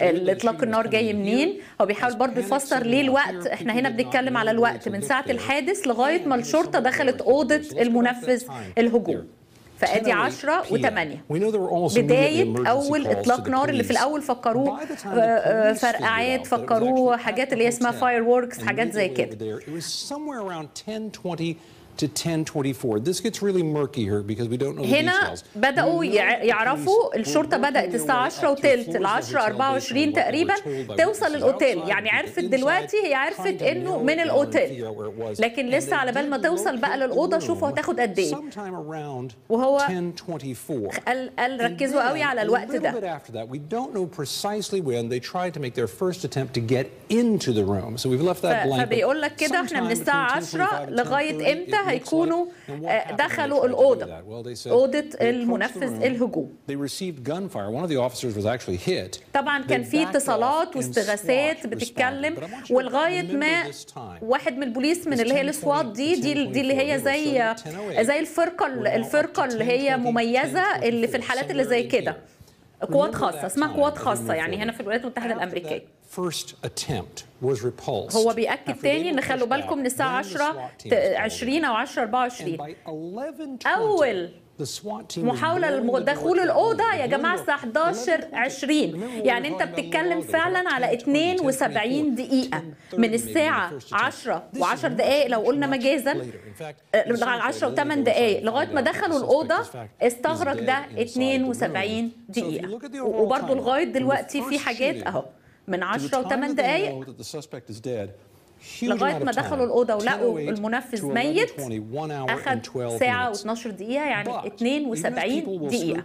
الاطلاق النار جاي منين، هو بيحاول برضه يفسر ليه الوقت، احنا هنا بنتكلم على الوقت من ساعه الحادث لغايه ما الشرطه دخلت اوضه المنفذ الهجوم فادي 10 و8 بدايه اول اطلاق نار اللي في الاول فكروه آه، آه، فرقعات فكروه حاجات اللي اسمها فاير ووركس حاجات زي كده to 1024. This gets really murky here because we don't know the هنا بدأوا يعرفوا الشرطة بدأت الساعة 10 وثلث ال 10 24 تقريبا توصل الاوتيل يعني عرفت دلوقتي هي عرفت انه من الاوتيل لكن لسه على بال ما توصل بقى للأوضة شوفوا هتاخد قد ايه وهو قال قال ركزوا قوي على الوقت ده we don't know precisely when they tried to make their first attempt to get into the room so we've left that blank فبيقول لك كده احنا من الساعة 10 لغاية امتى هيكونوا آه، دخلوا الاوضه اوضه المنفذ الهجوم طبعا كان في اتصالات واستغاثات بتتكلم ولغايه ما واحد من البوليس من اللي هي السوات دي دي oh اللي هي زي زي الفرقه الفرقه اللي هي مميزه اللي في الحالات اللي زي كده قوات خاصه اسمها قوات خاصه يعني هنا في الولايات المتحده الامريكيه هو بيأكد تاني إن خلوا بالكم يعني من الساعة 10 20 أو 10 24 أول محاولة لدخول الأوضة يا جماعة الساعة 11 20 يعني أنت بتتكلم فعلا على 72 دقيقة من الساعة 10 و10 دقائق لو قلنا مجازا 10 و8 دقائق لغاية ما دخلوا الأوضة استغرق ده 72 دقيقة وبرضه لغاية دلوقتي في حاجات أهو من 10 و8 دقائق لغايه ما دخلوا الاوضه ولقوا المنفذ ميت اخذ ساعه و12 دقيقه يعني 72 دقيقه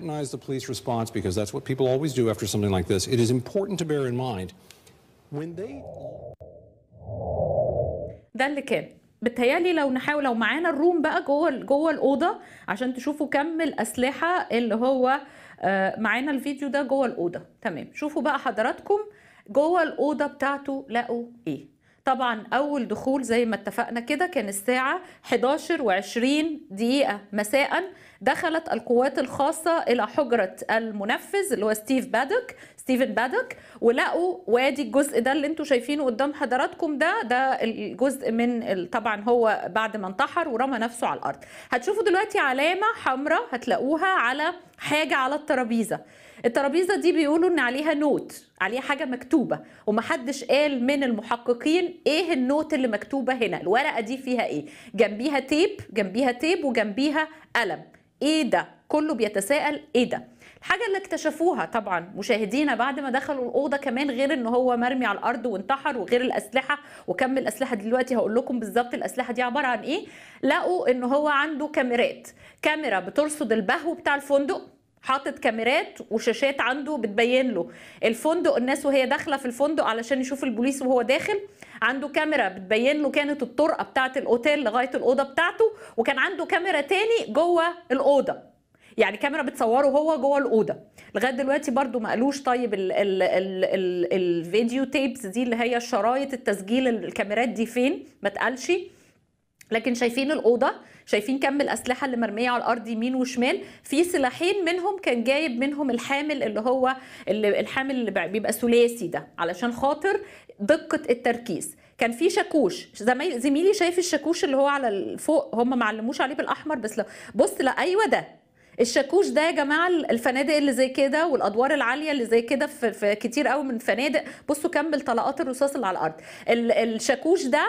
ده اللي كان بتهيالي لو نحاول لو معانا الروم بقى جوه جوه الاوضه عشان تشوفوا كم الاسلحه اللي هو آه، معانا الفيديو ده جوه الاوضه تمام شوفوا بقى حضراتكم جوه الاوضه بتاعته لقوا ايه طبعا اول دخول زي ما اتفقنا كده كان الساعه 11 و20 دقيقه مساء دخلت القوات الخاصه الى حجره المنفذ اللي هو ستيف بادوك ستيفن بادوك ولقوا وادي الجزء ده اللي انتم شايفينه قدام حضراتكم ده ده الجزء من طبعا هو بعد ما انتحر ورمى نفسه على الارض هتشوفوا دلوقتي علامه حمراء هتلاقوها على حاجه على الترابيزه الترابيزه دي بيقولوا ان عليها نوت عليها حاجه مكتوبه ومحدش قال من المحققين ايه النوت اللي مكتوبه هنا الورقه دي فيها ايه جنبيها تيب جنبيها تيب وجنبيها قلم ايه ده كله بيتساءل ايه ده الحاجة اللي اكتشفوها طبعا مشاهدينا بعد ما دخلوا الأوضة كمان غير ان هو مرمي على الأرض وانتحر وغير الأسلحة وكم الأسلحة دلوقتي هقول لكم بالظبط الأسلحة دي عبارة عن ايه لقوا ان هو عنده كاميرات كاميرا بترصد البهو بتاع الفندق حاطط كاميرات وشاشات عنده بتبين له الفندق الناس وهي داخله في الفندق علشان يشوف البوليس وهو داخل عنده كاميرا بتبين له كانت الطرقه بتاعه الاوتيل لغايه الاوضه بتاعته وكان عنده كاميرا تاني جوه الاوضه يعني كاميرا بتصوره هو جوه الاوضه لغايه دلوقتي برضو ما قالوش طيب الفيديو تيبس دي اللي هي شرايط التسجيل الكاميرات دي فين ما اتقالش لكن شايفين الاوضه شايفين كم الاسلحه اللي مرميه على الارض يمين وشمال في سلاحين منهم كان جايب منهم الحامل اللي هو اللي الحامل اللي بيبقى ثلاثي ده علشان خاطر دقه التركيز كان في شاكوش زميلي شايف الشاكوش اللي هو على فوق هم معلموش عليه بالاحمر بس لو بص لا ايوه ده الشاكوش ده يا جماعه الفنادق اللي زي كده والادوار العاليه اللي زي كده في, كتير قوي من الفنادق بصوا كم طلقات الرصاص اللي على الارض الشاكوش ده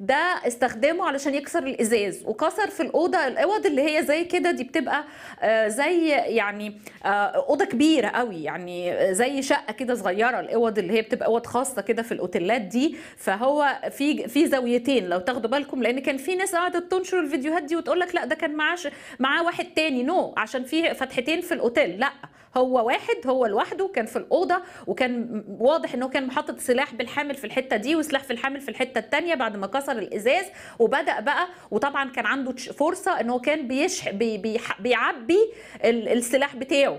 ده استخدمه علشان يكسر الازاز وكسر في الاوضه الاوض اللي هي زي كده دي بتبقى آه، زي يعني آه، اوضه كبيره قوي يعني آه، زي شقه كده صغيره الاوض اللي هي بتبقى اوض خاصه كده في الاوتيلات دي فهو في في زاويتين لو تاخدوا بالكم لان كان في ناس قعدت تنشر الفيديوهات دي وتقول لك لا ده كان معاه معاه واحد تاني نو no. عشان في فتحتين في الاوتيل لا هو واحد هو لوحده كان في الاوضه وكان واضح انه كان محطط سلاح بالحامل في الحته دي وسلاح في الحامل في الحته الثانيه بعد ما كسر الازاز وبدا بقى وطبعا كان عنده فرصه ان هو كان بيشح بي بي بيعبي السلاح بتاعه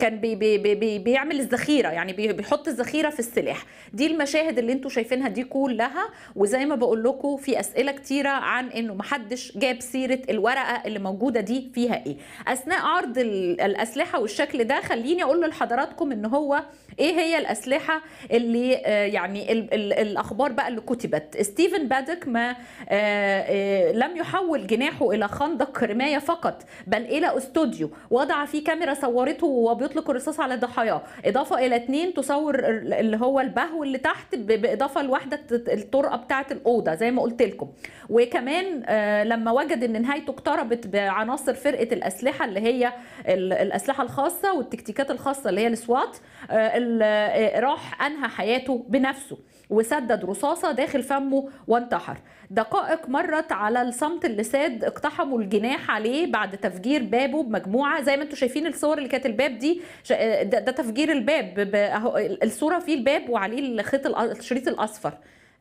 كان بي بي بي بي بيعمل الذخيره يعني بيحط الذخيره في السلاح دي المشاهد اللي انتم شايفينها دي كلها وزي ما بقول لكم في اسئله كتيره عن انه محدش جاب سيره الورقه اللي موجوده دي فيها ايه اثناء عرض الاسلحه والشكل ده خليني اقول لحضراتكم ان هو ايه هي الاسلحه اللي آه، يعني الـ الـ الاخبار بقى اللي كتبت ستيفن بادك ما آه، آه، لم يحول جناحه الى خندق رمايه فقط بل الى استوديو وضع فيه كاميرا صورته وبيض ويطلق الرصاص على ضحاياه اضافه الى اثنين تصور اللي هو البهو اللي تحت باضافه لوحده الطرقه بتاعه الاوضه زي ما قلت لكم وكمان آه، لما وجد ان نهايته اقتربت بعناصر فرقه الاسلحه اللي هي الاسلحه الخاصه والتكتيكات الخاصه اللي هي السوات آه، آه، راح انهى حياته بنفسه وسدد رصاصة داخل فمه وانتحر دقائق مرت على الصمت اللي ساد اقتحموا الجناح عليه بعد تفجير بابه بمجموعة زي ما انتم شايفين الصور اللي كانت الباب دي ده, ده تفجير الباب الصورة فيه الباب وعليه الخيط الشريط الأصفر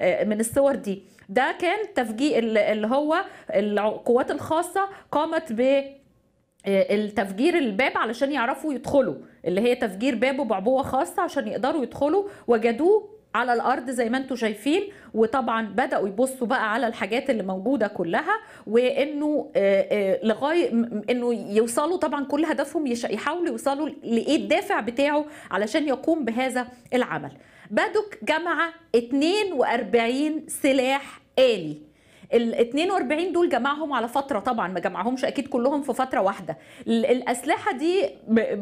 آه، من الصور دي ده كان تفجير اللي هو القوات الخاصة قامت ب آه، التفجير الباب علشان يعرفوا يدخلوا اللي هي تفجير بابه بعبوه خاصه عشان يقدروا يدخلوا وجدوه على الارض زي ما انتم شايفين وطبعا بداوا يبصوا بقى على الحاجات اللي موجوده كلها وانه آه، آه، لغايه انه يوصلوا طبعا كل هدفهم يحاولوا يوصلوا لايه الدافع بتاعه علشان يقوم بهذا العمل بادوك جمع 42 سلاح آلي ال 42 دول جمعهم على فترة طبعا ما جمعهمش أكيد كلهم في فترة واحدة الأسلحة دي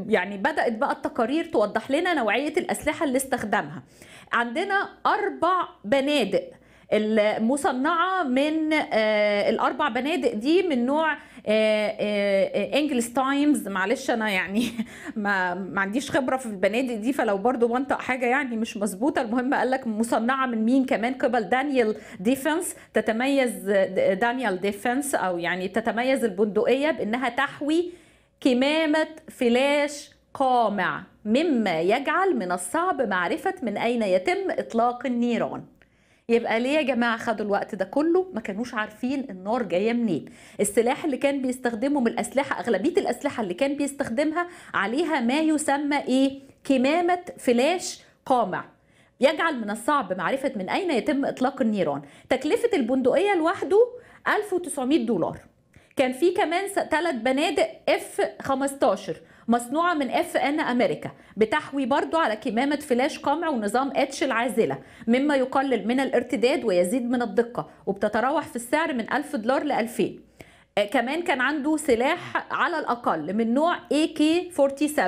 يعني بدأت بقى التقارير توضح لنا نوعية الأسلحة اللي استخدمها عندنا أربع بنادق المصنعة من آه، الأربع بنادق دي من نوع انجلس آه، تايمز آه، معلش انا يعني ما, ما عنديش خبره في البنادق دي فلو برضو بنطق حاجه يعني مش مظبوطه المهم قال لك مصنعه من مين كمان قبل دانيال ديفنس تتميز دانيال ديفنس او يعني تتميز البندقيه بانها تحوي كمامه فلاش قامع مما يجعل من الصعب معرفة من أين يتم إطلاق النيران يبقى ليه يا جماعه خدوا الوقت ده كله ما كانوش عارفين النار جايه منين السلاح اللي كان بيستخدمه من الاسلحه اغلبيه الاسلحه اللي كان بيستخدمها عليها ما يسمى ايه كمامه فلاش قامع يجعل من الصعب معرفه من اين يتم اطلاق النيران تكلفه البندقيه لوحده 1900 دولار كان في كمان ثلاث بنادق اف 15 مصنوعه من اف ان امريكا بتحوي برضو على كمامه فلاش قمع ونظام اتش العازله مما يقلل من الارتداد ويزيد من الدقه وبتتراوح في السعر من 1000 دولار ل 2000 آه، كمان كان عنده سلاح على الأقل من نوع AK-47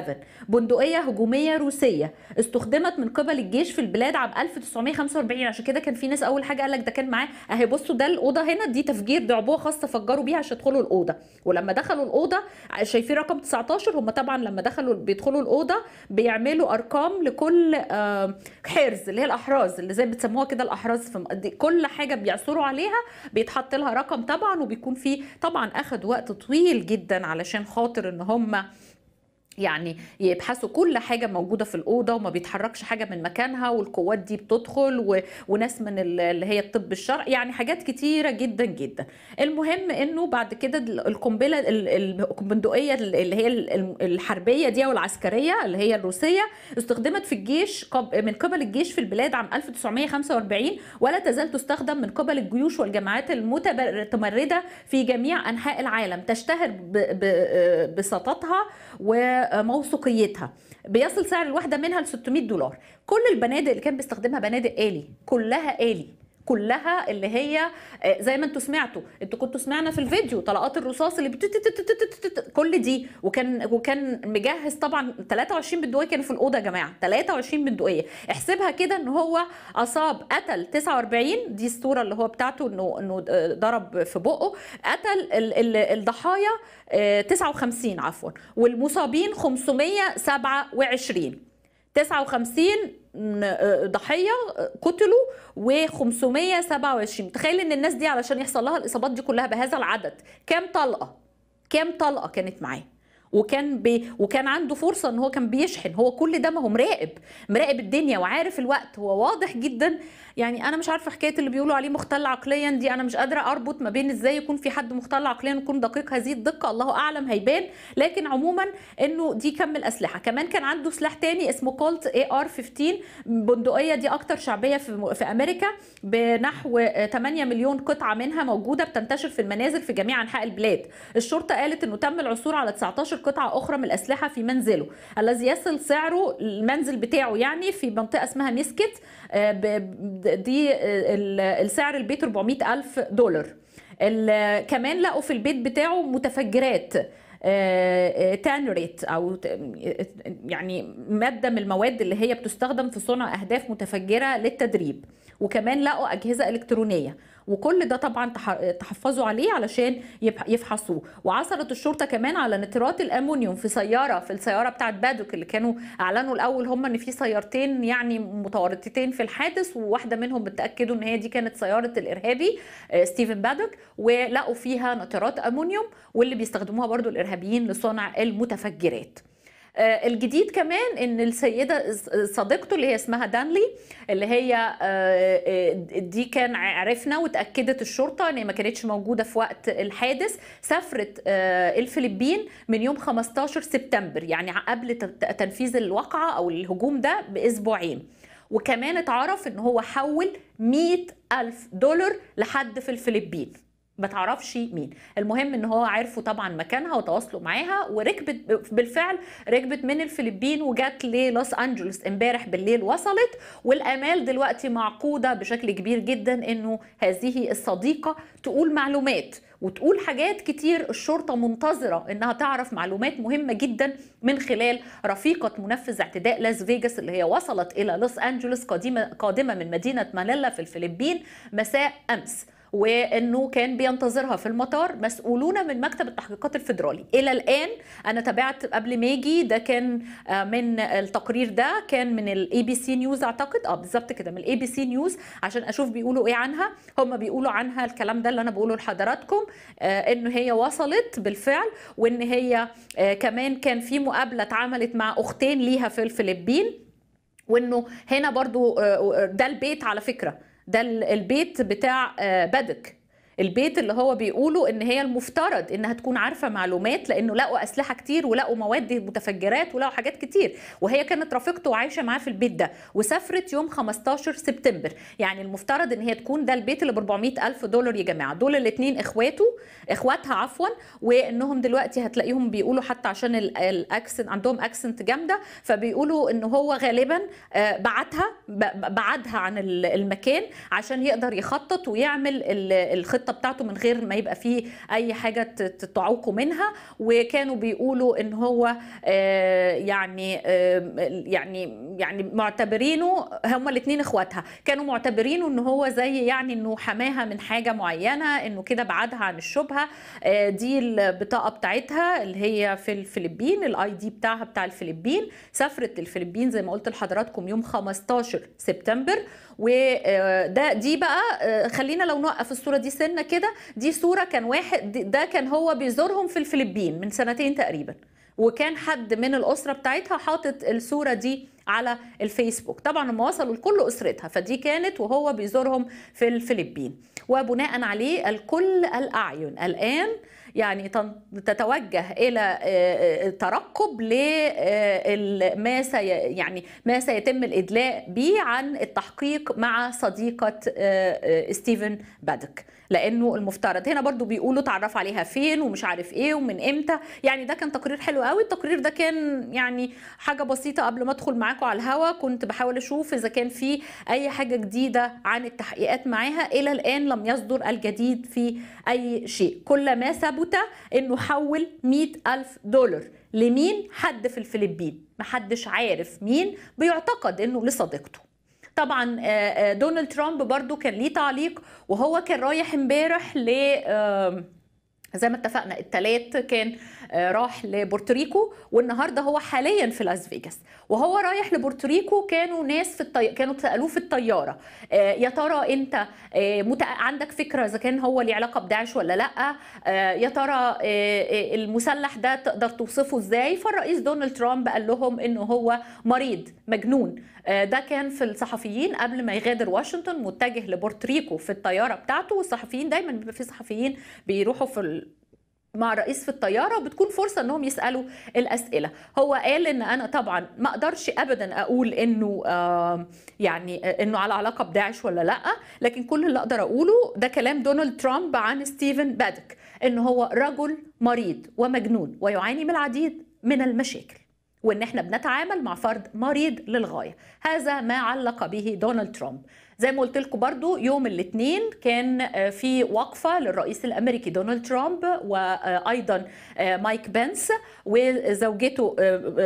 بندقية هجومية روسية استخدمت من قبل الجيش في البلاد عام 1945 عشان كده كان في ناس أول حاجة قال لك ده كان معاه أهي بصوا ده الأوضة هنا دي تفجير دي عبوة خاصة فجروا بيها عشان يدخلوا الأوضة ولما دخلوا الأوضة شايفين رقم 19 هم طبعا لما دخلوا بيدخلوا الأوضة بيعملوا أرقام لكل آه، حرز اللي هي الأحراز اللي زي بتسموها كده الأحراز في كل حاجة بيعثروا عليها بيتحط لها رقم طبعا وبيكون في طبعا طبعا اخد وقت طويل جدا علشان خاطر ان هم يعني يبحثوا كل حاجه موجوده في الاوضه وما بيتحركش حاجه من مكانها والقوات دي بتدخل و... وناس من اللي هي الطب الشرعي يعني حاجات كتيره جدا جدا المهم انه بعد كده القنبله البندقيه اللي هي الحربيه دي او العسكريه اللي هي الروسيه استخدمت في الجيش من قبل الجيش في البلاد عام 1945 ولا تزال تستخدم من قبل الجيوش والجماعات المتمرده في جميع انحاء العالم تشتهر آه، بسطتها وموثوقيتها بيصل سعر الواحده منها ل 600 دولار كل البنادق اللي كان بيستخدمها بنادق آلي كلها آلي كلها اللي هي آه، زي ما انتوا سمعتوا انتوا كنتوا سمعنا في الفيديو طلقات الرصاص اللي كل دي وكان وكان مجهز طبعا 23 بندقيه كانوا في الاوضه يا جماعه 23 بندقيه احسبها كده ان هو اصاب قتل 49 دي الصوره اللي هو بتاعته انه انه آه، ضرب في بقه قتل الضحايا 59 آه، عفوا والمصابين 527 59 آه، ضحيه قتلوا آه، و527 تخيل ان الناس دي علشان يحصل لها الاصابات دي كلها بهذا العدد كام طلقه كام طلقه كانت معاه وكان بي وكان عنده فرصه ان هو كان بيشحن هو كل ده ما هو مراقب مراقب الدنيا وعارف الوقت هو واضح جدا يعني انا مش عارفه حكايه اللي بيقولوا عليه مختل عقليا دي انا مش قادره اربط ما بين ازاي يكون في حد مختل عقليا ويكون دقيق هذه الدقه الله اعلم هيبان لكن عموما انه دي كم الاسلحه كمان كان عنده سلاح تاني اسمه كولت اي ار 15 بندقيه دي اكتر شعبيه في, في امريكا بنحو 8 مليون قطعه منها موجوده بتنتشر في المنازل في جميع انحاء البلاد الشرطه قالت انه تم العثور على 19 قطعة أخرى من الأسلحة في منزله الذي يصل سعره المنزل بتاعه يعني في منطقة اسمها نسكت آه، دي آه، السعر البيت 400 ألف دولار كمان لقوا في البيت بتاعه متفجرات تانريت آه، او يعني ماده من المواد اللي هي بتستخدم في صنع اهداف متفجره للتدريب وكمان لقوا اجهزه الكترونيه وكل ده طبعا تحفظوا عليه علشان يفحصوه وعثرت الشرطه كمان على نترات الامونيوم في سياره في السياره بتاعه بادوك اللي كانوا اعلنوا الاول هم ان في سيارتين يعني متورطتين في الحادث وواحده منهم بتاكدوا ان هي دي كانت سياره الارهابي آه، ستيفن بادوك ولقوا فيها نترات امونيوم واللي بيستخدموها برضو الارهابيين لصنع المتفجرات آه، الجديد كمان ان السيده صديقته اللي هي اسمها دانلي اللي هي آه، آه، دي كان عرفنا وتاكدت الشرطه ان هي ما كانتش موجوده في وقت الحادث سافرت الفلبين من يوم 15 سبتمبر يعني قبل تنفيذ الواقعه او الهجوم ده باسبوعين وكمان اتعرف ان هو حول 100 ألف دولار لحد في الفلبين ما تعرفش مين المهم ان هو عرفوا طبعا مكانها وتواصلوا معاها وركبت بالفعل ركبت من الفلبين وجت للوس انجلوس امبارح بالليل وصلت والامال دلوقتي معقوده بشكل كبير جدا انه هذه الصديقه تقول معلومات وتقول حاجات كتير الشرطه منتظره انها تعرف معلومات مهمه جدا من خلال رفيقه منفذ اعتداء لاس فيجاس اللي هي وصلت الى لوس انجلوس قادمه قادمه من مدينه مانيلا في الفلبين مساء امس وانه كان بينتظرها في المطار مسؤولون من مكتب التحقيقات الفيدرالي الى الان انا تابعت قبل ما اجي ده كان آه، من التقرير ده كان من الاي بي سي نيوز اعتقد اه بالظبط كده من الاي بي سي نيوز عشان اشوف بيقولوا ايه عنها هم بيقولوا عنها الكلام ده اللي انا بقوله لحضراتكم آه، ان هي وصلت بالفعل وان هي آه، كمان كان في مقابله اتعملت مع اختين ليها في الفلبين وانه هنا برضو ده البيت على فكره ده البيت بتاع آه، بدك البيت اللي هو بيقوله ان هي المفترض انها تكون عارفه معلومات لانه لقوا اسلحه كتير ولقوا مواد متفجرات ولقوا حاجات كتير وهي كانت رفيقته وعايشه معاه في البيت ده وسافرت يوم 15 سبتمبر يعني المفترض ان هي تكون ده البيت اللي ب 400 الف دولار يا جماعه دول الاثنين اخواته اخواتها عفوا وانهم دلوقتي هتلاقيهم بيقولوا حتى عشان الاكسنت عندهم اكسنت جامده فبيقولوا ان هو غالبا آه، بعتها بعدها عن المكان عشان يقدر يخطط ويعمل الخطه الخطه بتاعته من غير ما يبقى فيه اي حاجه تعوقه منها وكانوا بيقولوا ان هو آه، يعني آه، يعني يعني معتبرينه هما الاثنين اخواتها كانوا معتبرينه ان هو زي يعني انه حماها من حاجه معينه انه كده بعدها عن الشبهه آه، دي البطاقه بتاعتها اللي هي في الفلبين الاي دي بتاعها بتاع الفلبين سافرت الفلبين زي ما قلت لحضراتكم يوم 15 سبتمبر وده آه، دي بقى آه، خلينا لو نوقف الصوره دي سنه كده دي صوره كان واحد ده كان هو بيزورهم في الفلبين من سنتين تقريبا وكان حد من الاسره بتاعتها حاطط الصوره دي على الفيسبوك طبعا هم وصلوا لكل اسرتها فدي كانت وهو بيزورهم في الفلبين وبناء عليه الكل الاعين الان يعني تتوجه الى آه، آه، ترقب لما آه، يعني ما سيتم الادلاء به عن التحقيق مع صديقه ستيفن بادك لانه المفترض هنا برضو بيقولوا اتعرف عليها فين ومش عارف ايه ومن امتى يعني ده كان تقرير حلو قوي التقرير ده كان يعني حاجه بسيطه قبل ما ادخل معاكم على الهوا كنت بحاول اشوف اذا كان في اي حاجه جديده عن التحقيقات معاها الى الان لم يصدر الجديد في اي شيء كل ما ثبت انه حول 100000 دولار لمين حد في الفلبين محدش عارف مين بيعتقد انه لصديقته طبعا آه، آه، دونالد ترامب برضو كان ليه تعليق وهو كان رايح امبارح ل زي ما اتفقنا الثلاث كان آه، راح لبورتوريكو والنهارده هو حاليا في لاس فيجاس وهو رايح لبورتوريكو كانوا ناس في الطي... كانوا سالوه في الطياره آه، يا ترى انت آه، مت... عندك فكره اذا كان هو ليه علاقه بداعش ولا لا يا ترى المسلح ده تقدر توصفه ازاي فالرئيس دونالد ترامب قال لهم انه هو مريض مجنون ده كان في الصحفيين قبل ما يغادر واشنطن متجه لبورتوريكو في الطياره بتاعته والصحفيين دايما بيبقى في صحفيين بيروحوا في مع رئيس في الطياره وبتكون فرصه انهم يسالوا الاسئله هو قال ان انا طبعا ما اقدرش ابدا اقول انه آه يعني انه على علاقه بداعش ولا لا لكن كل اللي اقدر اقوله ده كلام دونالد ترامب عن ستيفن بادك ان هو رجل مريض ومجنون ويعاني من العديد من المشاكل وان احنا بنتعامل مع فرد مريض للغايه هذا ما علق به دونالد ترامب زي ما قلت لكم برضو يوم الاثنين كان آه، في وقفة للرئيس الأمريكي دونالد ترامب وأيضا آه، آه، مايك بنس وزوجته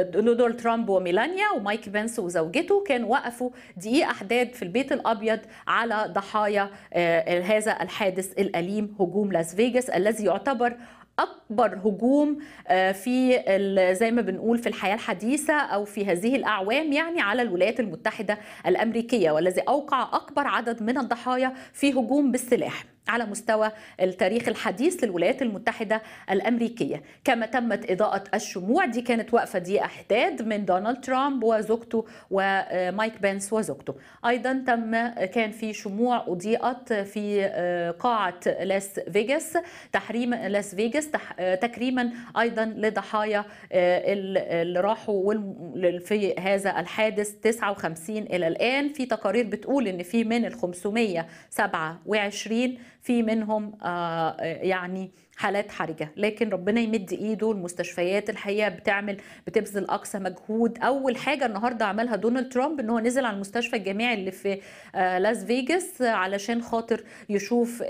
دونالد ترامب وميلانيا ومايك بنس وزوجته كان وقفوا دقيقة أحداد في البيت الأبيض على ضحايا هذا الحادث الأليم هجوم لاس فيجاس الذي يعتبر أكبر اكبر هجوم آه، في زي ما بنقول في الحياه الحديثه او في هذه الاعوام يعني على الولايات المتحده الامريكيه والذي اوقع اكبر عدد من الضحايا في هجوم بالسلاح على مستوى التاريخ الحديث للولايات المتحدة الأمريكية كما تمت إضاءة الشموع دي كانت وقفة دي أحداد من دونالد ترامب وزوجته ومايك آه، بنس وزوجته أيضا تم آه، كان في شموع أضيئت في قاعة لاس فيغاس تحريم لاس فيغاس آه، تكريما ايضا لضحايا آه، اللي راحوا في هذا الحادث 59 الى الان في تقارير بتقول ان في من ال 527 في منهم آه، يعني حالات حرجه لكن ربنا يمد ايده المستشفيات الحقيقه بتعمل بتبذل اقصى مجهود اول حاجه النهارده عملها دونالد ترامب ان هو نزل على المستشفى الجامعي اللي في آه، لاس فيجاس علشان خاطر يشوف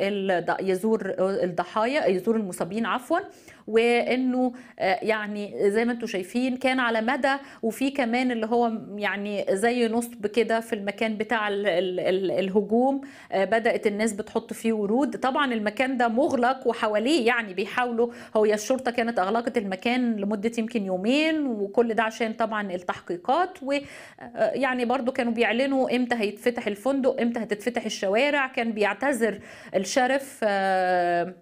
يزور آه، الضحايا يزور المصابين عفوا وانه آه، يعني زي ما انتم شايفين كان على مدى وفي كمان اللي هو يعني زي نصب كده في المكان بتاع الـ الـ الـ الهجوم آه، بدات الناس بتحط فيه ورود طبعا المكان ده مغلق وحواليه يعني بيحاولوا هو الشرطه كانت اغلقت المكان لمده يمكن يومين وكل ده عشان طبعا التحقيقات ويعني آه، برضو كانوا بيعلنوا امتى هيتفتح الفندق امتى هتتفتح الشوارع كان بيعتذر الشرف آه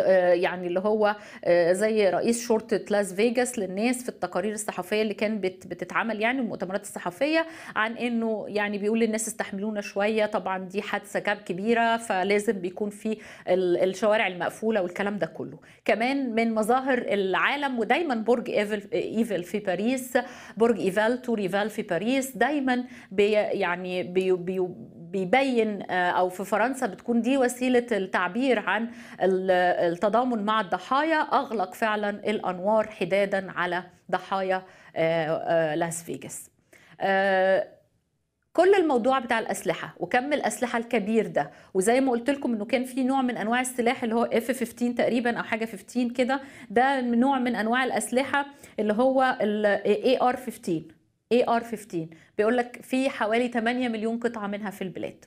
آه، يعني اللي هو آه، زي رئيس شرطه لاس فيجاس للناس في التقارير الصحفيه اللي كانت بتتعمل يعني المؤتمرات الصحفيه عن انه يعني بيقول للناس استحملونا شويه طبعا دي حادثه كاب كبيره فلازم بيكون في الشوارع المقفوله والكلام ده كله كمان من مظاهر العالم ودايما برج ايفل ايفل في باريس برج ايفل تور ايفل في باريس دايما بي يعني بي بي بيبين آه، او في فرنسا بتكون دي وسيله التعبير عن التضامن مع الضحايا اغلق فعلا الانوار حدادا على ضحايا آه، آه، لاس فيجاس كل الموضوع بتاع الاسلحه وكم الاسلحه الكبير ده وزي ما قلت لكم انه كان في نوع من انواع السلاح اللي هو اف 15 تقريبا او حاجه 15 كده ده نوع من انواع الاسلحه اللي هو الاي ار 15 AR-15 بيقول لك في حوالي 8 مليون قطعة منها في البلاد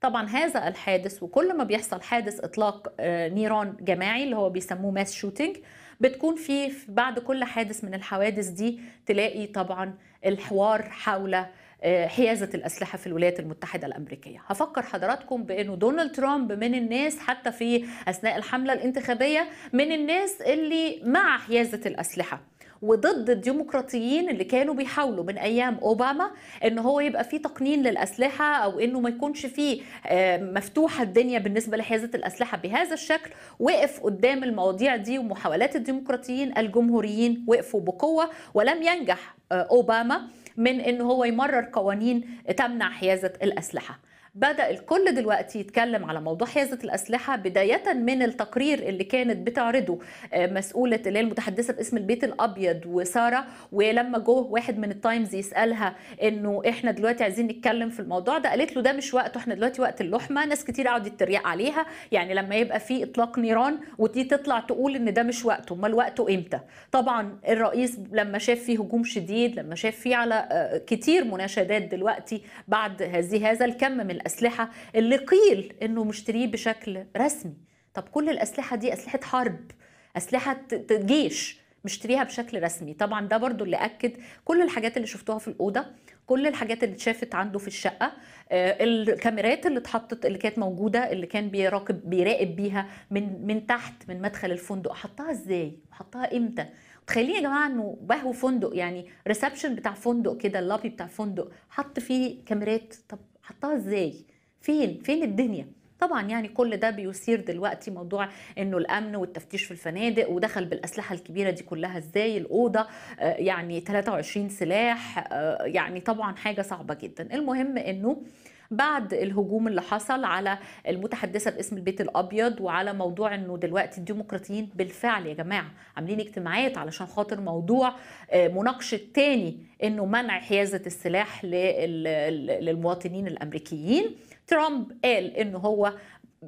طبعا هذا الحادث وكل ما بيحصل حادث اطلاق آه، نيران جماعي اللي هو بيسموه ماس شوتينج بتكون في بعد كل حادث من الحوادث دي تلاقي طبعا الحوار حول آه، حيازة الأسلحة في الولايات المتحدة الأمريكية هفكر حضراتكم بأنه دونالد ترامب من الناس حتى في أثناء الحملة الانتخابية من الناس اللي مع حيازة الأسلحة وضد الديمقراطيين اللي كانوا بيحاولوا من ايام اوباما ان هو يبقى فيه تقنين للاسلحه او انه ما يكونش فيه آه، مفتوحه الدنيا بالنسبه لحيازه الاسلحه بهذا الشكل وقف قدام المواضيع دي ومحاولات الديمقراطيين الجمهوريين وقفوا بقوه ولم ينجح آه، اوباما من ان هو يمرر قوانين تمنع حيازه الاسلحه بدأ الكل دلوقتي يتكلم على موضوع حيازة الأسلحة بداية من التقرير اللي كانت بتعرضه آه، مسؤولة اللي هي المتحدثة باسم البيت الأبيض وسارة ولما جه واحد من التايمز يسألها إنه إحنا دلوقتي عايزين نتكلم في الموضوع ده قالت له ده مش وقته إحنا دلوقتي وقت اللحمة ناس كتير قعدت تتريق عليها يعني لما يبقى في إطلاق نيران ودي تطلع تقول إن ده مش وقته أمال وقته إمتى طبعا الرئيس لما شاف فيه هجوم شديد لما شاف فيه على آه، كتير مناشدات دلوقتي بعد هذه هذا الكم من الأسلحة اللي قيل إنه مشتريه بشكل رسمي طب كل الأسلحة دي أسلحة حرب أسلحة جيش مشتريها بشكل رسمي طبعا ده برضو اللي أكد كل الحاجات اللي شفتوها في الأوضة كل الحاجات اللي اتشافت عنده في الشقه آه، الكاميرات اللي اتحطت اللي كانت موجوده اللي كان بيراقب بيراقب بيها من من تحت من مدخل الفندق حطها ازاي حطها امتى تخيلين يا جماعه انه بهو فندق يعني ريسبشن بتاع فندق كده اللوبي بتاع فندق حط فيه كاميرات طب حطها ازاي فين فين الدنيا طبعا يعني كل ده بيثير دلوقتي موضوع انه الامن والتفتيش في الفنادق ودخل بالاسلحه الكبيره دي كلها ازاي الاوضه آه، يعني 23 سلاح آه، يعني طبعا حاجه صعبه جدا المهم انه بعد الهجوم اللي حصل على المتحدثه باسم البيت الابيض وعلى موضوع انه دلوقتي الديمقراطيين بالفعل يا جماعه عاملين اجتماعات علشان خاطر موضوع آه، مناقشه تاني انه منع حيازه السلاح للمواطنين الامريكيين ترامب قال ان هو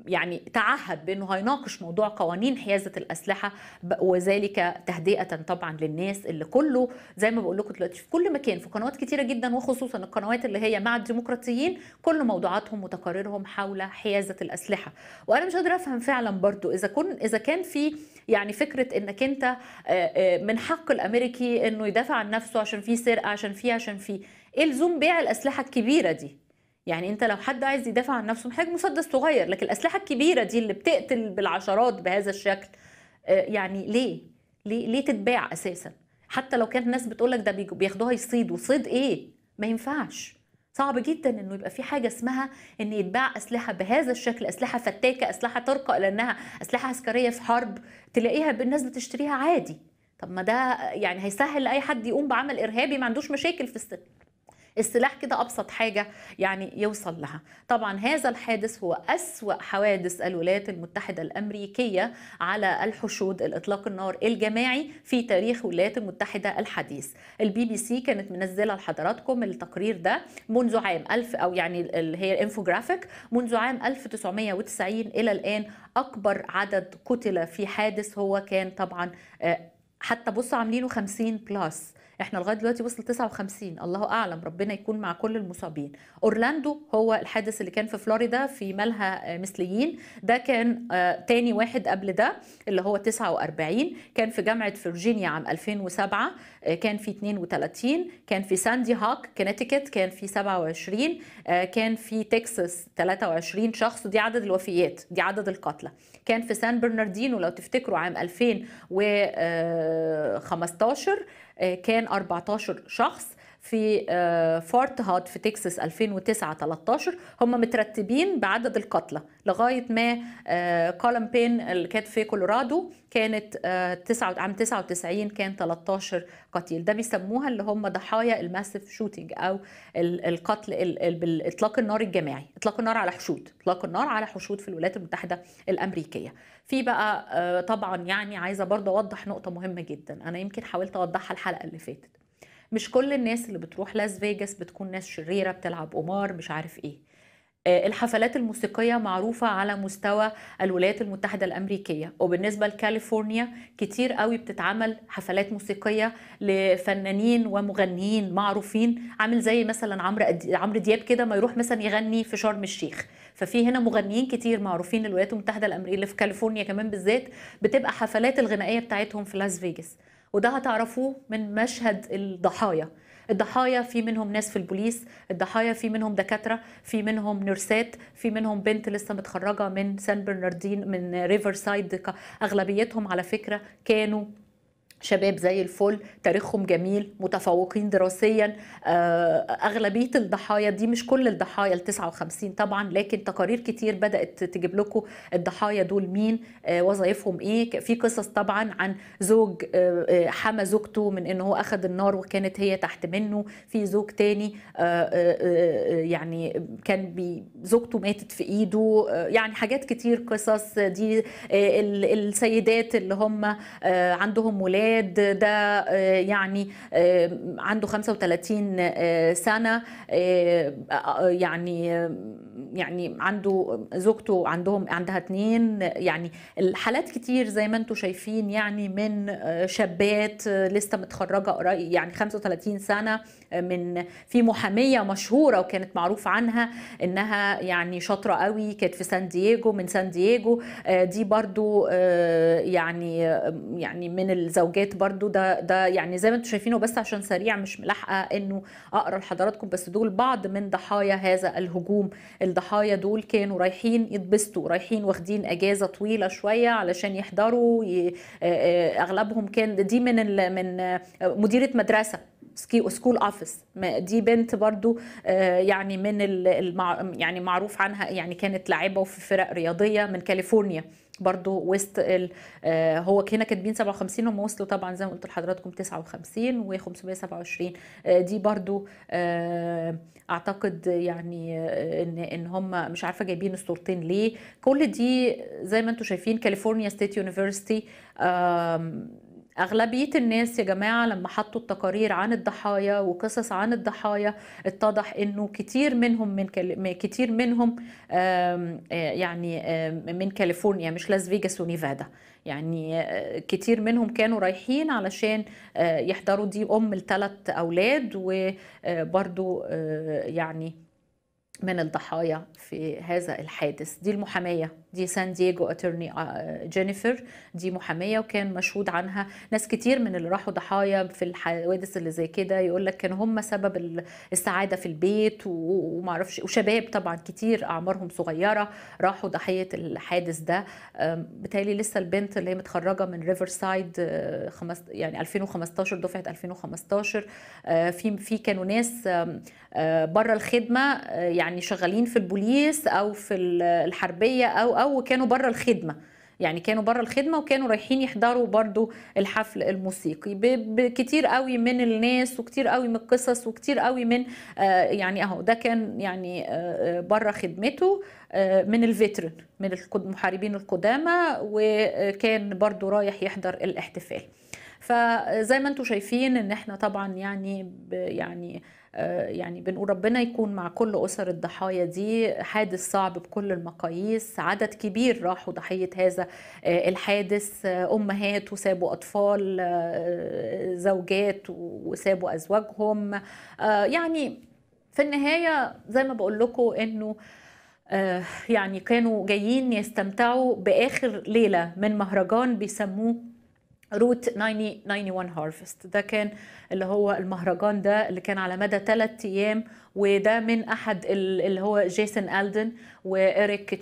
يعني تعهد بانه هيناقش موضوع قوانين حيازه الاسلحه وذلك تهدئه طبعا للناس اللي كله زي ما بقول لكم دلوقتي في كل مكان في قنوات كتيره جدا وخصوصا القنوات اللي هي مع الديمقراطيين كل موضوعاتهم وتقاريرهم حول حيازه الاسلحه وانا مش قادره افهم فعلا برضو اذا كن اذا كان في يعني فكره انك انت آه، آه، من حق الامريكي انه يدافع عن نفسه عشان في سرقه عشان في عشان في ايه لزوم بيع الاسلحه الكبيره دي يعني انت لو حد عايز يدافع عن نفسه محتاج مسدس صغير لكن الاسلحه الكبيره دي اللي بتقتل بالعشرات بهذا الشكل آه، يعني ليه ليه ليه تتباع اساسا حتى لو كانت ناس بتقول لك ده بياخدوها يصيدوا صيد ايه ما ينفعش صعب جدا انه يبقى في حاجه اسمها ان يتباع اسلحه بهذا الشكل اسلحه فتاكه اسلحه ترقى لانها اسلحه عسكريه في حرب تلاقيها الناس بتشتريها عادي طب ما ده يعني هيسهل لاي حد يقوم بعمل ارهابي ما عندوش مشاكل في السجن السلاح كده ابسط حاجه يعني يوصل لها طبعا هذا الحادث هو اسوا حوادث الولايات المتحده الامريكيه على الحشود الاطلاق النار الجماعي في تاريخ الولايات المتحده الحديث البي بي سي كانت منزله لحضراتكم التقرير ده منذ عام ألف او يعني اللي هي الانفوجرافيك منذ عام 1990 الى الان اكبر عدد قتل في حادث هو كان طبعا آه، حتى بصوا عاملينه 50 بلس احنا لغايه دلوقتي وصل 59 الله اعلم ربنا يكون مع كل المصابين اورلاندو هو الحادث اللي كان في فلوريدا في مالها آه، مثليين ده كان آه، تاني واحد قبل ده اللي هو 49 كان في جامعه فيرجينيا عام 2007 آه، كان في 32 كان في ساندي هاك كونيتيكت كان في 27 كان في تكساس 23 شخص ودي عدد الوفيات دي عدد القتلى كان في سان برناردينو لو تفتكروا عام 2015 آه، كان 14 شخص في آه، فورت هاد في تكساس 2009 13 هم مترتبين بعدد القتلى لغايه ما كولم بين اللي كانت في كولورادو كانت آه، عام 99 كان 13 قتيل ده بيسموها اللي هم ضحايا الماسف شوتينج او القتل بالاطلاق النار الجماعي اطلاق النار على حشود اطلاق النار على حشود في الولايات المتحده الامريكيه في بقى آه، طبعا يعني عايزه برضه اوضح نقطه مهمه جدا انا يمكن حاولت اوضحها الحلقه اللي فاتت مش كل الناس اللي بتروح لاس فيجاس بتكون ناس شريره بتلعب قمار مش عارف ايه آه، الحفلات الموسيقية معروفة على مستوى الولايات المتحدة الأمريكية وبالنسبة لكاليفورنيا كتير قوي بتتعمل حفلات موسيقية لفنانين ومغنيين معروفين عامل زي مثلا عمرو عمرو دياب كده ما يروح مثلا يغني في شرم الشيخ ففي هنا مغنيين كتير معروفين الولايات المتحدة الأمريكية اللي في كاليفورنيا كمان بالذات بتبقى حفلات الغنائية بتاعتهم في لاس فيجاس وده هتعرفوه من مشهد الضحايا الضحايا في منهم ناس في البوليس الضحايا في منهم دكاتره في منهم نرسات في منهم بنت لسه متخرجه من سان برناردين من ريفر سايد اغلبيتهم على فكره كانوا شباب زي الفل تاريخهم جميل متفوقين دراسيا آه، أغلبية الضحايا دي مش كل الضحايا ال 59 طبعا لكن تقارير كتير بدأت تجيب لكم الضحايا دول مين آه، وظائفهم إيه في قصص طبعا عن زوج آه، حمى زوجته من إن هو أخذ النار وكانت هي تحت منه في زوج تاني يعني كان بي زوجته ماتت في إيده يعني حاجات كتير قصص دي السيدات اللي هم عندهم ولاد اولاد ده آه، يعني آه، عنده 35 آه، سنه يعني يعني عنده زوجته عندهم عندها اتنين يعني الحالات كتير زي ما انتم شايفين يعني من شابات لسه متخرجه قريب يعني 35 سنه من في محاميه مشهوره وكانت معروف عنها انها يعني شاطره قوي كانت في سان دييجو من سان دييجو آه، دي برضو آه، يعني يعني من الزوجات برضو ده ده يعني زي ما انتم شايفينه بس عشان سريع مش ملاحقه انه اقرا لحضراتكم بس دول بعض من ضحايا هذا الهجوم الضحايا دول كانوا رايحين يتبسطوا رايحين واخدين اجازه طويله شويه علشان يحضروا آه، اغلبهم كان دي من من مديره مدرسه سكول اوفيس دي بنت برضو آه، يعني من يعني معروف عنها يعني كانت لاعبه وفي فرق رياضيه من كاليفورنيا برضو وسط ال آه، هو هنا كاتبين 57 هم وصلوا طبعا زي ما قلت لحضراتكم 59 و527 آه، دي برضو اعتقد يعني ان ان هم مش عارفه جايبين الصورتين ليه كل دي زي ما انتم شايفين كاليفورنيا ستيت يونيفرستي أغلبية الناس يا جماعة لما حطوا التقارير عن الضحايا وقصص عن الضحايا اتضح إنه كتير منهم من كتير منهم يعني من كاليفورنيا مش لاس فيجاس ونيفادا يعني كتير منهم كانوا رايحين علشان يحضروا دي أم لثلاث أولاد وبرضو يعني من الضحايا في هذا الحادث دي المحامية دي سان دييغو اترني آه، جينيفر دي محامية وكان مشهود عنها ناس كتير من اللي راحوا ضحايا في الحوادث اللي زي كده يقول لك كانوا هم سبب السعادة في البيت ومعرفش وشباب طبعا كتير أعمارهم صغيرة راحوا ضحية الحادث ده بتالي لسه البنت اللي هي متخرجة من ريفر آه، سايد يعني 2015 دفعة 2015 آه، في في كانوا ناس بره الخدمة يعني يعني شغالين في البوليس او في الحربيه او او كانوا بره الخدمه يعني كانوا بره الخدمه وكانوا رايحين يحضروا برضو الحفل الموسيقي بكتير قوي من الناس وكتير قوي من القصص وكتير قوي من آه، يعني اهو ده كان يعني آه، آه، بره خدمته من الفيترن من المحاربين القدامى وكان برضو رايح يحضر الاحتفال فزي ما انتم شايفين ان احنا طبعا يعني يعني آه، يعني بنقول ربنا يكون مع كل أسر الضحايا دي حادث صعب بكل المقاييس عدد كبير راحوا ضحية هذا آه، الحادث آه، أمهات وسابوا أطفال زوجات وسابوا أزواجهم يعني في النهاية زي ما بقول لكم إنه يعني كانوا جايين يستمتعوا بآخر ليلة من مهرجان بيسموه روت 91 هارفست ده كان اللي هو المهرجان ده اللي كان على مدى 3 ايام وده من احد اللي هو جيسون الدن وإريك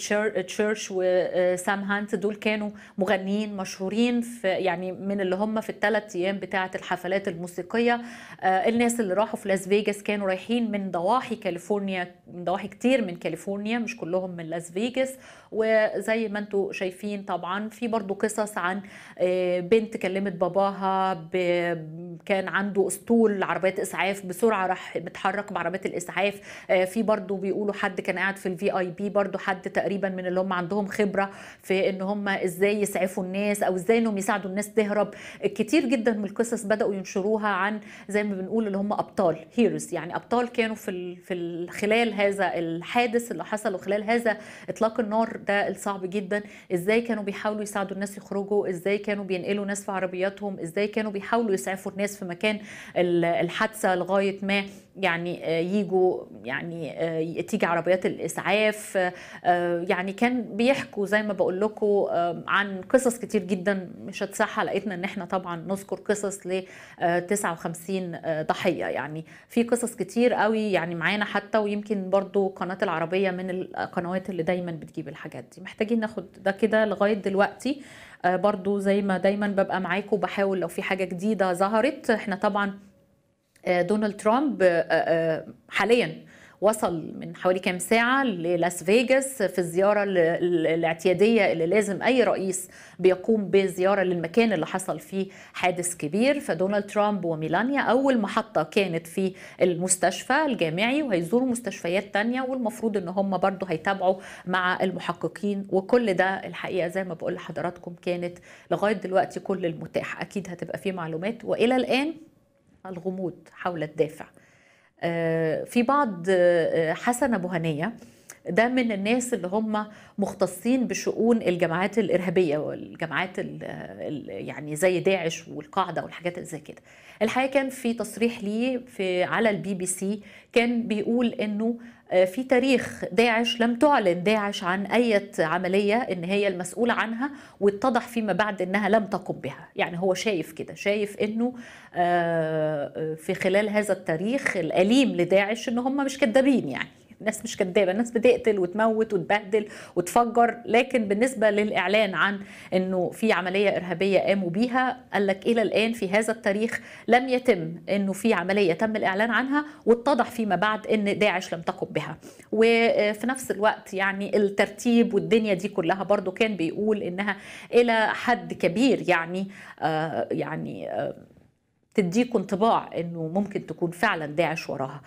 تشيرش وسام هانت دول كانوا مغنيين مشهورين في يعني من اللي هم في الثلاث ايام بتاعه الحفلات الموسيقيه آه، الناس اللي راحوا في لاس فيجاس كانوا رايحين من ضواحي كاليفورنيا من ضواحي كتير من كاليفورنيا مش كلهم من لاس فيجاس وزي ما انتم شايفين طبعا في برضو قصص عن آه، بنت كلمت باباها كان عنده اسطول عربيات اسعاف بسرعه راح بتحرك بعربيات الاسعاف آه، في برضو بيقولوا حد كان قاعد في الفي اي بي برضو حد تقريبا من اللي هم عندهم خبره في ان هم ازاي يسعفوا الناس او ازاي انهم يساعدوا الناس تهرب كتير جدا من القصص بداوا ينشروها عن زي ما بنقول اللي هم ابطال هيروز يعني ابطال كانوا في في خلال هذا الحادث اللي حصل وخلال هذا اطلاق النار ده الصعب جدا ازاي كانوا بيحاولوا يساعدوا الناس يخرجوا ازاي كانوا بينقلوا ناس في عربياتهم ازاي كانوا بيحاولوا يسعفوا الناس في مكان الحادثه لغايه ما يعني آه، يجوا يعني آه، تيجي عربيات الاسعاف آه، يعني كان بيحكوا زي ما بقول لكم عن قصص كتير جدا مش هتسع حلقتنا ان احنا طبعا نذكر قصص ل 59 ضحيه يعني في قصص كتير قوي يعني معانا حتى ويمكن برضو قناه العربيه من القنوات اللي دايما بتجيب الحاجات دي محتاجين ناخد ده كده لغايه دلوقتي برضو زي ما دايما ببقى معاكم بحاول لو في حاجه جديده ظهرت احنا طبعا آه، دونالد ترامب آه، آه، حاليا وصل من حوالي كام ساعة للاس فيجاس في الزيارة الاعتيادية اللي لازم أي رئيس بيقوم بزيارة للمكان اللي حصل فيه حادث كبير فدونالد ترامب وميلانيا أول محطة كانت في المستشفى الجامعي وهيزوروا مستشفيات تانية والمفروض إن هم برضو هيتابعوا مع المحققين وكل ده الحقيقة زي ما بقول لحضراتكم كانت لغاية دلوقتي كل المتاح أكيد هتبقى فيه معلومات وإلى الآن الغموض حول الدافع آه، في بعض آه، آه، حسن أبو هنية ده من الناس اللي هم مختصين بشؤون الجماعات الارهابيه والجماعات ال يعني زي داعش والقاعده والحاجات اللي زي كده الحقيقه كان في تصريح ليه في على البي بي سي كان بيقول انه آه، في تاريخ داعش لم تعلن داعش عن أي عملية إن هي المسؤولة عنها واتضح فيما بعد إنها لم تقم بها يعني هو شايف كده شايف إنه آه، آه، في خلال هذا التاريخ الأليم لداعش إن هم مش كذابين يعني الناس مش كدابه الناس بتقتل وتموت وتبهدل وتفجر لكن بالنسبه للاعلان عن انه في عمليه ارهابيه قاموا بيها قال لك الى الان في هذا التاريخ لم يتم انه في عمليه تم الاعلان عنها واتضح فيما بعد ان داعش لم تقم بها وفي نفس الوقت يعني الترتيب والدنيا دي كلها برضو كان بيقول انها الى حد كبير يعني آه يعني آه تديكوا انطباع انه ممكن تكون فعلا داعش وراها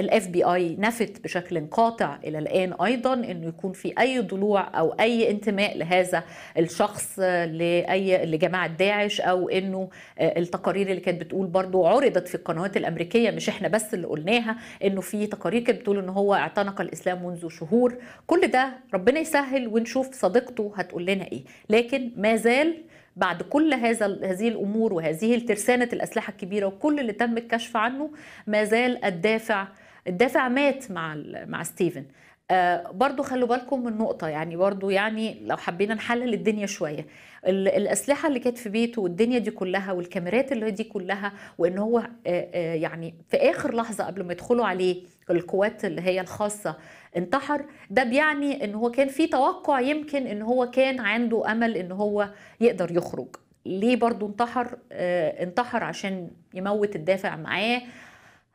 الاف بي اي نفت بشكل قاطع الى الان ايضا انه يكون في اي ضلوع او اي انتماء لهذا الشخص آه، لاي لجماعه داعش او انه آه، التقارير اللي كانت بتقول برضو عرضت في القنوات الامريكيه مش احنا بس اللي قلناها انه في تقارير كانت بتقول ان هو اعتنق الاسلام منذ شهور كل ده ربنا يسهل ونشوف صديقته هتقول لنا ايه لكن ما زال بعد كل هذا هذه الامور وهذه ترسانه الاسلحه الكبيره وكل اللي تم الكشف عنه ما زال الدافع الدافع مات مع مع ستيفن آه برضو خلوا بالكم من نقطة يعني برضو يعني لو حبينا نحلل الدنيا شوية الأسلحة اللي كانت في بيته والدنيا دي كلها والكاميرات اللي دي كلها وإن هو آه آه يعني في آخر لحظة قبل ما يدخلوا عليه القوات اللي هي الخاصة انتحر ده بيعني ان هو كان في توقع يمكن ان هو كان عنده امل ان هو يقدر يخرج ليه برضو انتحر اه انتحر عشان يموت الدافع معاه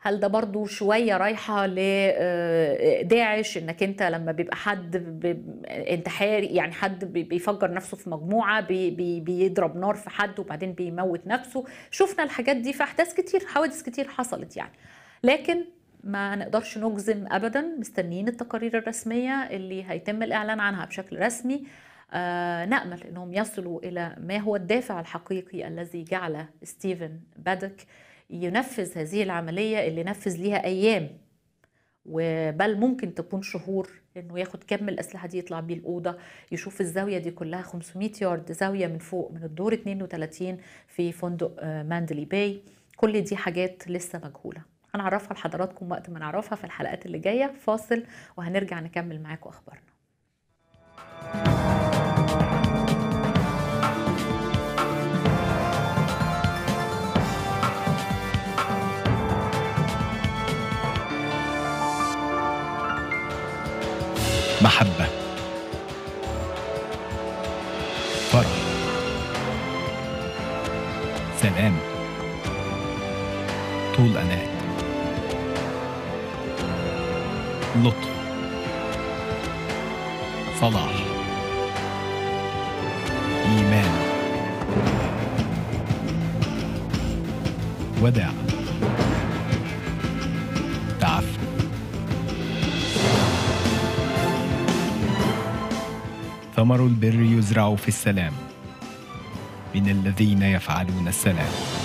هل ده برضو شوية رايحة لداعش آه، انك انت لما بيبقى حد انتحاري يعني حد بيفجر نفسه في مجموعة بيضرب نار في حد وبعدين بيموت نفسه شفنا الحاجات دي في احداث كتير حوادث كتير حصلت يعني لكن ما نقدرش نجزم ابدا مستنيين التقارير الرسميه اللي هيتم الاعلان عنها بشكل رسمي آه نامل انهم يصلوا الى ما هو الدافع الحقيقي الذي جعل ستيفن بادك ينفذ هذه العمليه اللي نفذ ليها ايام وبل ممكن تكون شهور انه ياخد كم الاسلحه دي يطلع بيه الاوضه يشوف الزاويه دي كلها 500 يارد زاويه من فوق من الدور 32 في فندق آه، ماندلي باي كل دي حاجات لسه مجهوله هنعرفها لحضراتكم وقت ما نعرفها في الحلقات اللي جايه فاصل وهنرجع نكمل معاكم اخبارنا محبة فرح سلام طول أناة لطف صلاح إيمان وداع تعفن ثمر البر يزرع في السلام من الذين يفعلون السلام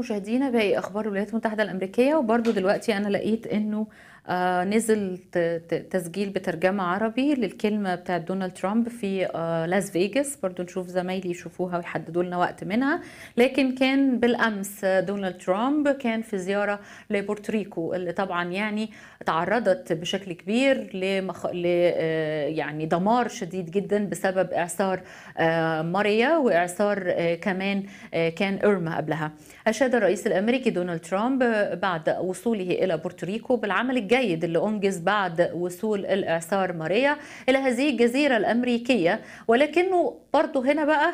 مشاهدينا باقي اخبار الولايات المتحده الامريكيه وبرده دلوقتي انا لقيت ان آه، نزل تسجيل بترجمة عربي للكلمة بتاعت دونالد ترامب في آه، لاس فيجاس برضو نشوف زمايلي يشوفوها ويحددوا لنا وقت منها لكن كان بالأمس دونالد ترامب كان في زيارة لبورتوريكو اللي طبعا يعني تعرضت بشكل كبير لمخ... ل... آه، يعني دمار شديد جدا بسبب إعصار ماريا وإعصار كمان كان إيرما قبلها أشاد الرئيس الأمريكي دونالد ترامب بعد وصوله إلى بورتوريكو بالعمل الجاي الجيد اللي أنجز بعد وصول الإعصار ماريا إلى هذه الجزيرة الأمريكية ولكنه برضه هنا بقى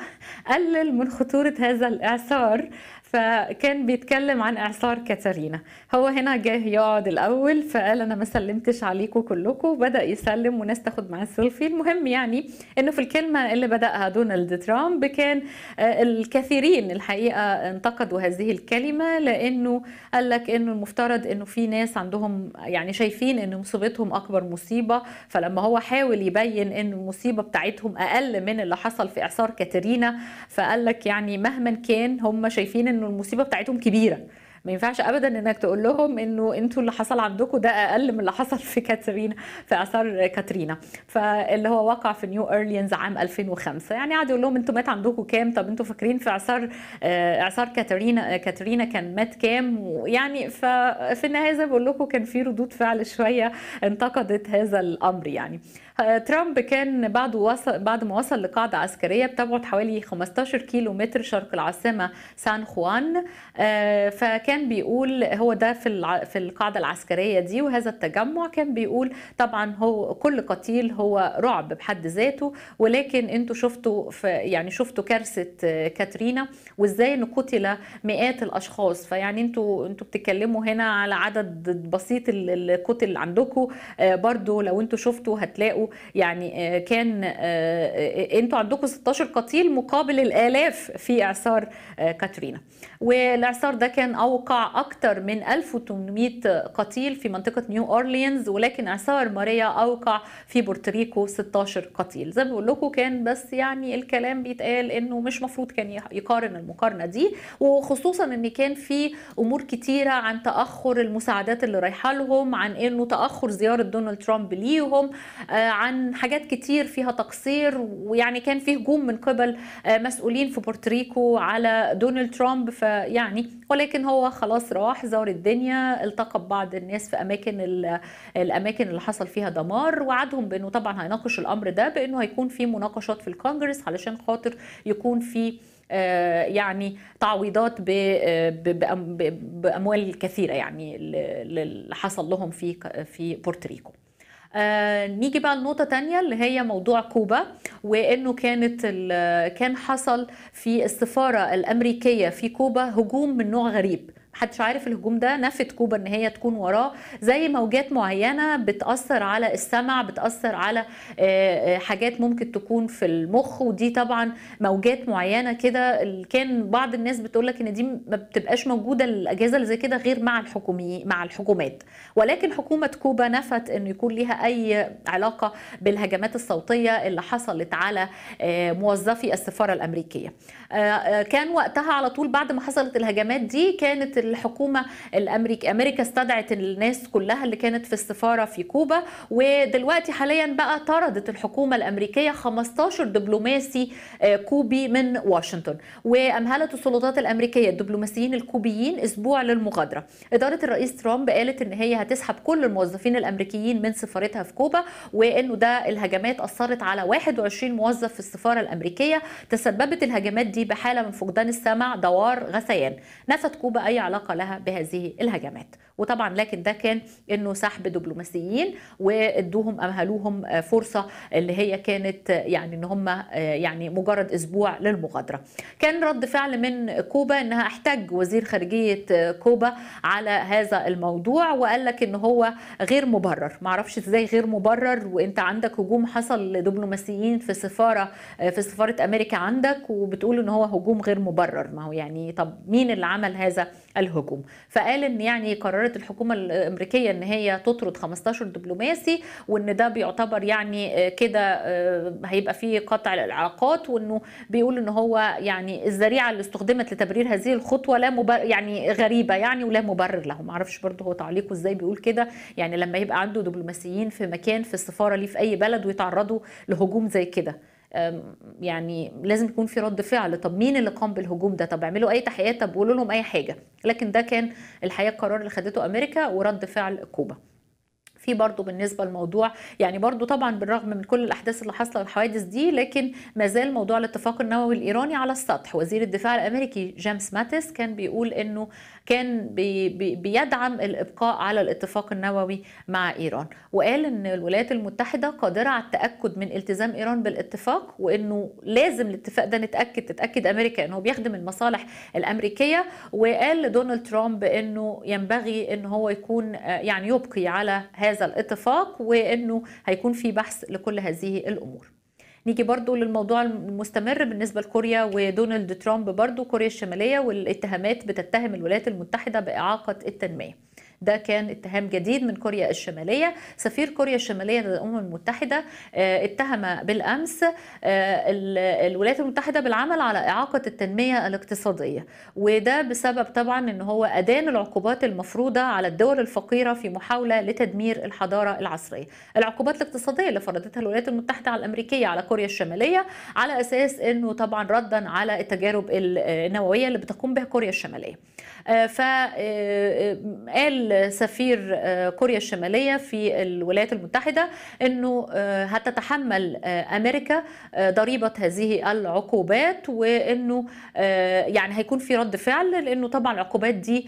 قلل من خطورة هذا الإعصار فكان بيتكلم عن إعصار كاتارينا هو هنا جه يقعد الأول فقال أنا ما سلمتش عليكم كلكم بدأ يسلم وناس تاخد معاه سيلفي المهم يعني إنه في الكلمة اللي بدأها دونالد ترامب كان آه، الكثيرين الحقيقة انتقدوا هذه الكلمة لأنه قال لك إنه المفترض إنه في ناس عندهم يعني شايفين إن مصيبتهم أكبر مصيبة فلما هو حاول يبين إن المصيبة بتاعتهم أقل من اللي حصل في إعصار كاتارينا فقال لك يعني مهما كان هم شايفين انه المصيبه بتاعتهم كبيره ما ينفعش ابدا انك تقول لهم انه انتوا اللي حصل عندكم ده اقل من اللي حصل في كاترينا في اثار كاترينا فاللي هو وقع في نيو اورليانز عام 2005 يعني قعد يقول لهم انتوا مات عندكم كام طب انتوا فاكرين في اعصار اعصار آه، كاترينا كاترينا كان مات كام يعني ففي النهايه زي بقول لكم كان في ردود فعل شويه انتقدت هذا الامر يعني ترامب كان بعد وصل بعد ما وصل لقاعده عسكريه بتبعد حوالي 15 كيلو متر شرق العاصمه سان خوان آه، فكان بيقول هو ده في في القاعده العسكريه دي وهذا التجمع كان بيقول طبعا هو كل قتيل هو رعب بحد ذاته ولكن انتوا شفتوا يعني شفتوا كارثه آه، كاترينا وازاي ان قتل مئات الاشخاص فيعني انتوا انتوا بتتكلموا هنا على عدد بسيط اللي قتل عندكم آه، برضو لو انتوا شفتوا هتلاقوا يعني آه، كان آه، آه، انتوا عندكم 16 قتيل مقابل الالاف في اعصار كاترينا والاعصار ده كان اوقع اكثر من 1800 قتيل في منطقه نيو اورلينز ولكن اعصار ماريا اوقع في بورتوريكو 16 قتيل زي ما بقول لكم كان بس يعني الكلام بيتقال انه مش مفروض كان يقارن المقارنه دي وخصوصا ان كان في امور كتيره عن تاخر المساعدات اللي رايحه لهم عن انه تاخر زياره دونالد ترامب ليهم آه، عن حاجات كتير فيها تقصير ويعني كان في هجوم من قبل آه، مسؤولين في بورتوريكو على دونالد ترامب ف فيعني ولكن هو خلاص راح زار الدنيا التقى ببعض الناس في اماكن الاماكن اللي حصل فيها دمار وعدهم بانه طبعا هيناقش الامر ده بانه هيكون في مناقشات في الكونجرس علشان خاطر يكون في آه، يعني تعويضات باموال كثيره يعني اللي حصل لهم في في بورتريكو. آه نيجي بقى لنقطه تانية اللي هي موضوع كوبا وانه كانت كان حصل في السفاره الامريكيه في كوبا هجوم من نوع غريب محدش عارف الهجوم ده نفت كوبا ان هي تكون وراه زي موجات معينه بتاثر على السمع بتاثر على آه، آه، حاجات ممكن تكون في المخ ودي طبعا موجات معينه كده كان بعض الناس بتقول لك ان دي ما بتبقاش موجوده الاجهزه اللي زي كده غير مع الحكومي مع الحكومات ولكن حكومه كوبا نفت انه يكون ليها اي علاقه بالهجمات الصوتيه اللي حصلت على آه، موظفي السفاره الامريكيه آه، آه، كان وقتها على طول بعد ما حصلت الهجمات دي كانت الحكومه الامريكيه امريكا استدعت الناس كلها اللي كانت في السفاره في كوبا ودلوقتي حاليا بقى طردت الحكومه الامريكيه 15 دبلوماسي آه، كوبي من واشنطن وامهلت السلطات الامريكيه الدبلوماسيين الكوبيين اسبوع للمغادره اداره الرئيس ترامب قالت ان هي هتسحب كل الموظفين الامريكيين من سفارتها في كوبا وانه ده الهجمات اثرت على 21 موظف في السفاره الامريكيه تسببت الهجمات دي دي بحالة من فقدان السمع دوار غثيان نفت كوبا أي علاقة لها بهذه الهجمات وطبعا لكن ده كان انه سحب دبلوماسيين وادوهم امهلوهم فرصه اللي هي كانت يعني ان هم يعني مجرد اسبوع للمغادره. كان رد فعل من كوبا انها احتج وزير خارجيه كوبا على هذا الموضوع وقال لك ان هو غير مبرر، معرفش ازاي غير مبرر وانت عندك هجوم حصل لدبلوماسيين في سفاره في سفاره امريكا عندك وبتقول ان هو هجوم غير مبرر، ما هو يعني طب مين اللي عمل هذا الهجوم فقال ان يعني قررت الحكومه الامريكيه ان هي تطرد 15 دبلوماسي وان ده بيعتبر يعني آه، كده آه، هيبقى فيه قطع العلاقات وانه بيقول ان هو يعني الذريعه اللي استخدمت لتبرير هذه الخطوه لا مبرر يعني غريبه يعني ولا مبرر له ما اعرفش برضه هو تعليقه ازاي بيقول كده يعني لما يبقى عنده دبلوماسيين في مكان في السفاره ليه في اي بلد ويتعرضوا لهجوم زي كده يعني لازم يكون في رد فعل طب مين اللي قام بالهجوم ده طب اعملوا اي تحقيقات طب قولوا لهم اي حاجه لكن ده كان الحقيقه القرار اللي خدته امريكا ورد فعل كوبا في برضه بالنسبه لموضوع يعني برضه طبعا بالرغم من كل الاحداث اللي حاصله والحوادث دي لكن ما زال موضوع الاتفاق النووي الايراني على السطح وزير الدفاع الامريكي جيمس ماتس كان بيقول انه كان بي بي بيدعم الابقاء على الاتفاق النووي مع ايران وقال ان الولايات المتحده قادره على التاكد من التزام ايران بالاتفاق وانه لازم الاتفاق ده نتاكد تتاكد امريكا انه بيخدم المصالح الامريكيه وقال لدونالد ترامب انه ينبغي ان هو يكون يعني يبقي على هذا الاتفاق وانه هيكون في بحث لكل هذه الامور نيجي برضو للموضوع المستمر بالنسبة لكوريا ودونالد ترامب برضو كوريا الشمالية والاتهامات بتتهم الولايات المتحدة بإعاقة التنمية ده كان اتهام جديد من كوريا الشمالية سفير كوريا الشمالية لدى الأمم المتحدة آه، اتهم بالأمس آه، الولايات المتحدة بالعمل على إعاقة التنمية الاقتصادية وده بسبب طبعا أن هو أدان العقوبات المفروضة على الدول الفقيرة في محاولة لتدمير الحضارة العصرية العقوبات الاقتصادية اللي فرضتها الولايات المتحدة على الأمريكية على كوريا الشمالية على أساس أنه طبعا ردا على التجارب النووية اللي بتقوم بها كوريا الشمالية آه، فقال سفير آه، كوريا الشماليه في الولايات المتحده انه آه، هتتحمل آه، امريكا ضريبه هذه العقوبات وانه يعني هيكون في رد فعل لانه طبعا العقوبات دي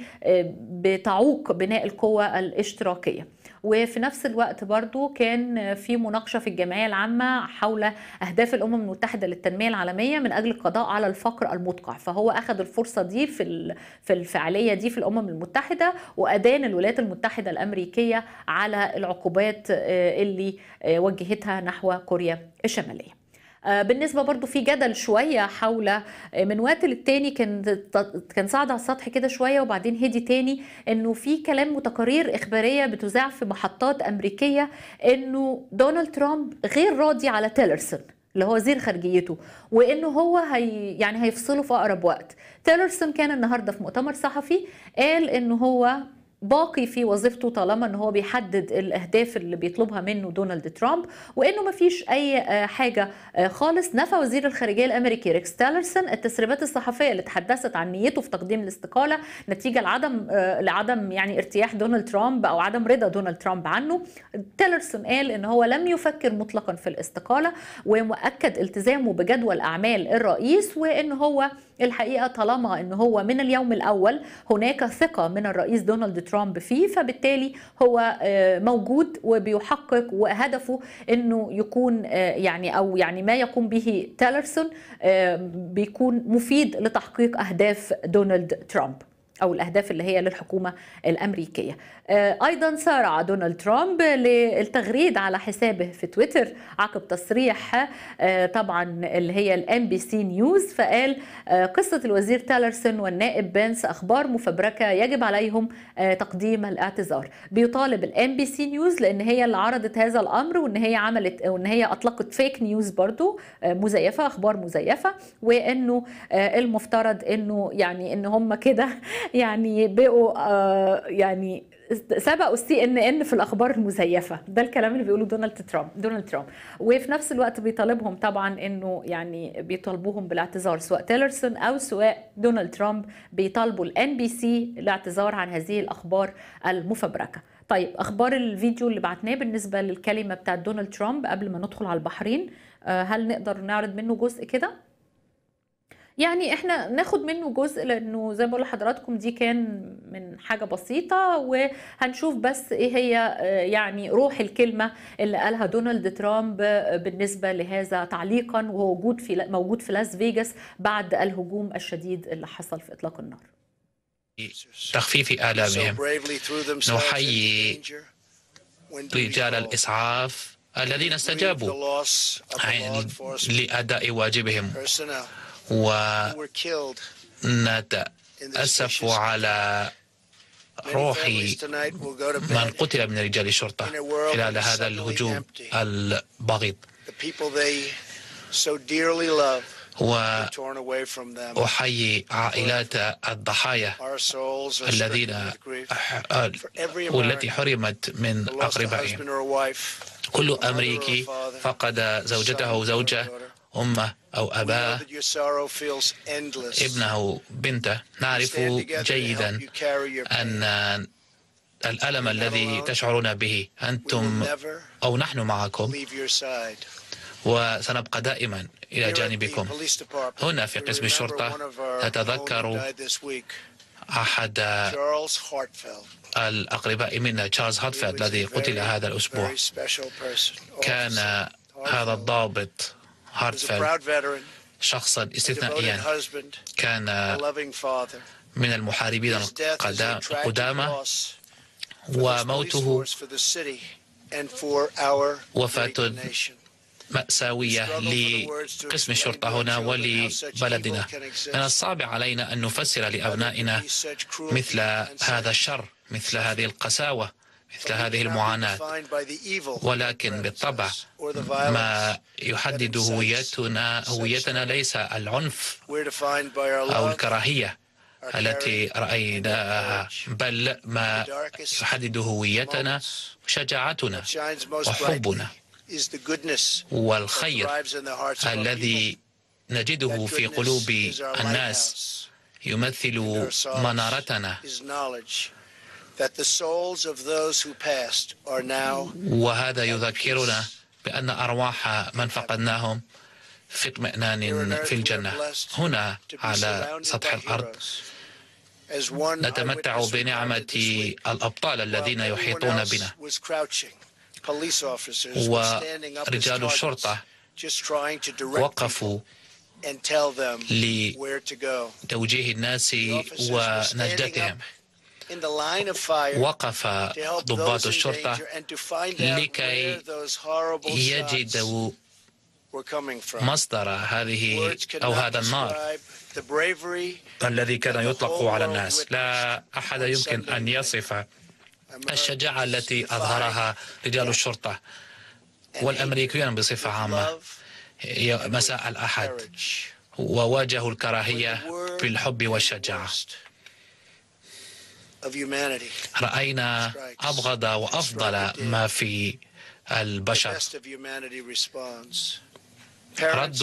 بتعوق بناء القوى الاشتراكيه وفي نفس الوقت برضو كان في مناقشة في الجمعية العامة حول أهداف الأمم المتحدة للتنمية العالمية من أجل القضاء على الفقر المدقع فهو أخذ الفرصة دي في في الفعالية دي في الأمم المتحدة وأدان الولايات المتحدة الأمريكية على العقوبات آه، اللي آه، وجهتها نحو كوريا الشمالية آه، بالنسبه برضو في جدل شويه حول آه، من وقت للتاني كان كان صعد على السطح كده شويه وبعدين هدي تاني انه في كلام وتقارير اخباريه بتذاع في محطات امريكيه انه دونالد ترامب غير راضي على تيلرسون اللي هو وزير خارجيته وانه هو هي يعني هيفصله في اقرب وقت تيلرسون كان النهارده في مؤتمر صحفي قال انه هو باقي في وظيفته طالما ان هو بيحدد الاهداف اللي بيطلبها منه دونالد ترامب وانه ما فيش اي آه، حاجه آه، خالص نفى وزير الخارجيه الامريكي ريكس تالرسون التسريبات الصحفيه اللي تحدثت عن نيته في تقديم الاستقاله نتيجه لعدم آه، لعدم يعني ارتياح دونالد ترامب او عدم رضا دونالد ترامب عنه تالرسون قال ان هو لم يفكر مطلقا في الاستقاله ومؤكد التزامه بجدول اعمال الرئيس وان هو الحقيقه طالما ان هو من اليوم الاول هناك ثقه من الرئيس دونالد ترامب فيه فبالتالي هو آه، موجود وبيحقق وهدفه انه يكون آه، يعني او يعني ما يقوم به تيلرسون آه، بيكون مفيد لتحقيق اهداف دونالد ترامب او الاهداف اللي هي للحكومه الامريكيه آه، أيضا سارع دونالد ترامب للتغريد على حسابه في تويتر عقب تصريح آه، طبعا اللي هي الام بي سي نيوز فقال آه، قصة الوزير تالرسون والنائب بنس أخبار مفبركة يجب عليهم تقديم الاعتذار بيطالب الام بي سي نيوز لأن هي اللي عرضت هذا الأمر وإن هي عملت وإن هي أطلقت فيك نيوز برضو مزيفة أخبار مزيفة وإنه المفترض إنه يعني إن هم كده يعني بقوا يعني سبقوا السي ان ان في الاخبار المزيفه ده الكلام اللي بيقوله دونالد ترامب دونالد ترامب وفي نفس الوقت بيطالبهم طبعا انه يعني بيطالبوهم بالاعتذار سواء تيلرسون او سواء دونالد ترامب بيطالبوا الان بي سي الاعتذار عن هذه الاخبار المفبركه طيب اخبار الفيديو اللي بعتناه بالنسبه للكلمه بتاعت دونالد ترامب قبل ما ندخل على البحرين آه، هل نقدر نعرض منه جزء كده يعني احنا ناخد منه جزء لانه زي ما بقول لحضراتكم دي كان من حاجه بسيطه وهنشوف بس ايه هي آه، يعني روح الكلمه اللي قالها دونالد ترامب آه، بالنسبه لهذا تعليقا وهو وجود في موجود في لاس فيجاس بعد الهجوم الشديد اللي حصل في اطلاق النار تخفيف آلامهم نحيي رجال الإسعاف الذين استجابوا لأداء واجبهم ونتأسف على روح من قتل من رجال الشرطة خلال هذا الهجوم البغيض وأحيي عائلات الضحايا الذين والتي حرمت من أقربائهم كل أمريكي فقد زوجته زوجة أمه أو أباه ابنه بنته نعرف جيدا أن الألم الذي تشعرون به أنتم أو نحن معكم وسنبقى دائما إلى جانبكم هنا في قسم الشرطة نتذكر أحد الأقرباء منا تشارلز هاتفيلد الذي قتل هذا الأسبوع كان هذا الضابط هارتفيلد شخصا استثنائيا كان من المحاربين القدامى وموته وفاة مأساوية لقسم الشرطة هنا ولبلدنا من الصعب علينا أن نفسر لأبنائنا مثل هذا الشر مثل هذه القساوة مثل هذه المعاناة ولكن بالطبع ما يحدد هويتنا هويتنا ليس العنف أو الكراهية التي رأيناها بل ما يحدد هويتنا شجاعتنا وحبنا والخير الذي نجده في قلوب الناس يمثل منارتنا وهذا يذكرنا بأن أرواح من فقدناهم في اطمئنان في الجنة هنا على سطح الأرض نتمتع بنعمة الأبطال الذين يحيطون بنا ورجال الشرطة وقفوا لتوجيه الناس ونجدتهم وقف ضباط الشرطة لكي يجدوا مصدر هذه أو هذا النار الذي كان يطلق على الناس لا أحد يمكن أن يصف الشجاعة التي أظهرها رجال الشرطة والأمريكيون بصفة عامة مساء الأحد وواجهوا الكراهية بالحب والشجاعة راينا ابغض وافضل ما في البشر رد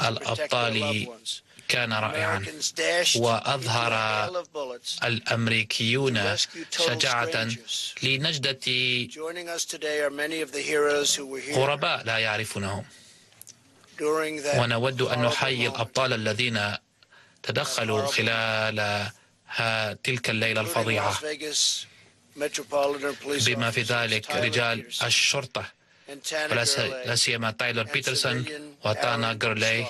الابطال كان رائعا واظهر الامريكيون شجاعه لنجده غرباء لا يعرفونهم ونود ان نحيي الابطال الذين تدخلوا خلال تلك الليلة الفظيعة بما في ذلك رجال الشرطة ولا سيما تايلر بيترسون وتانا جرلي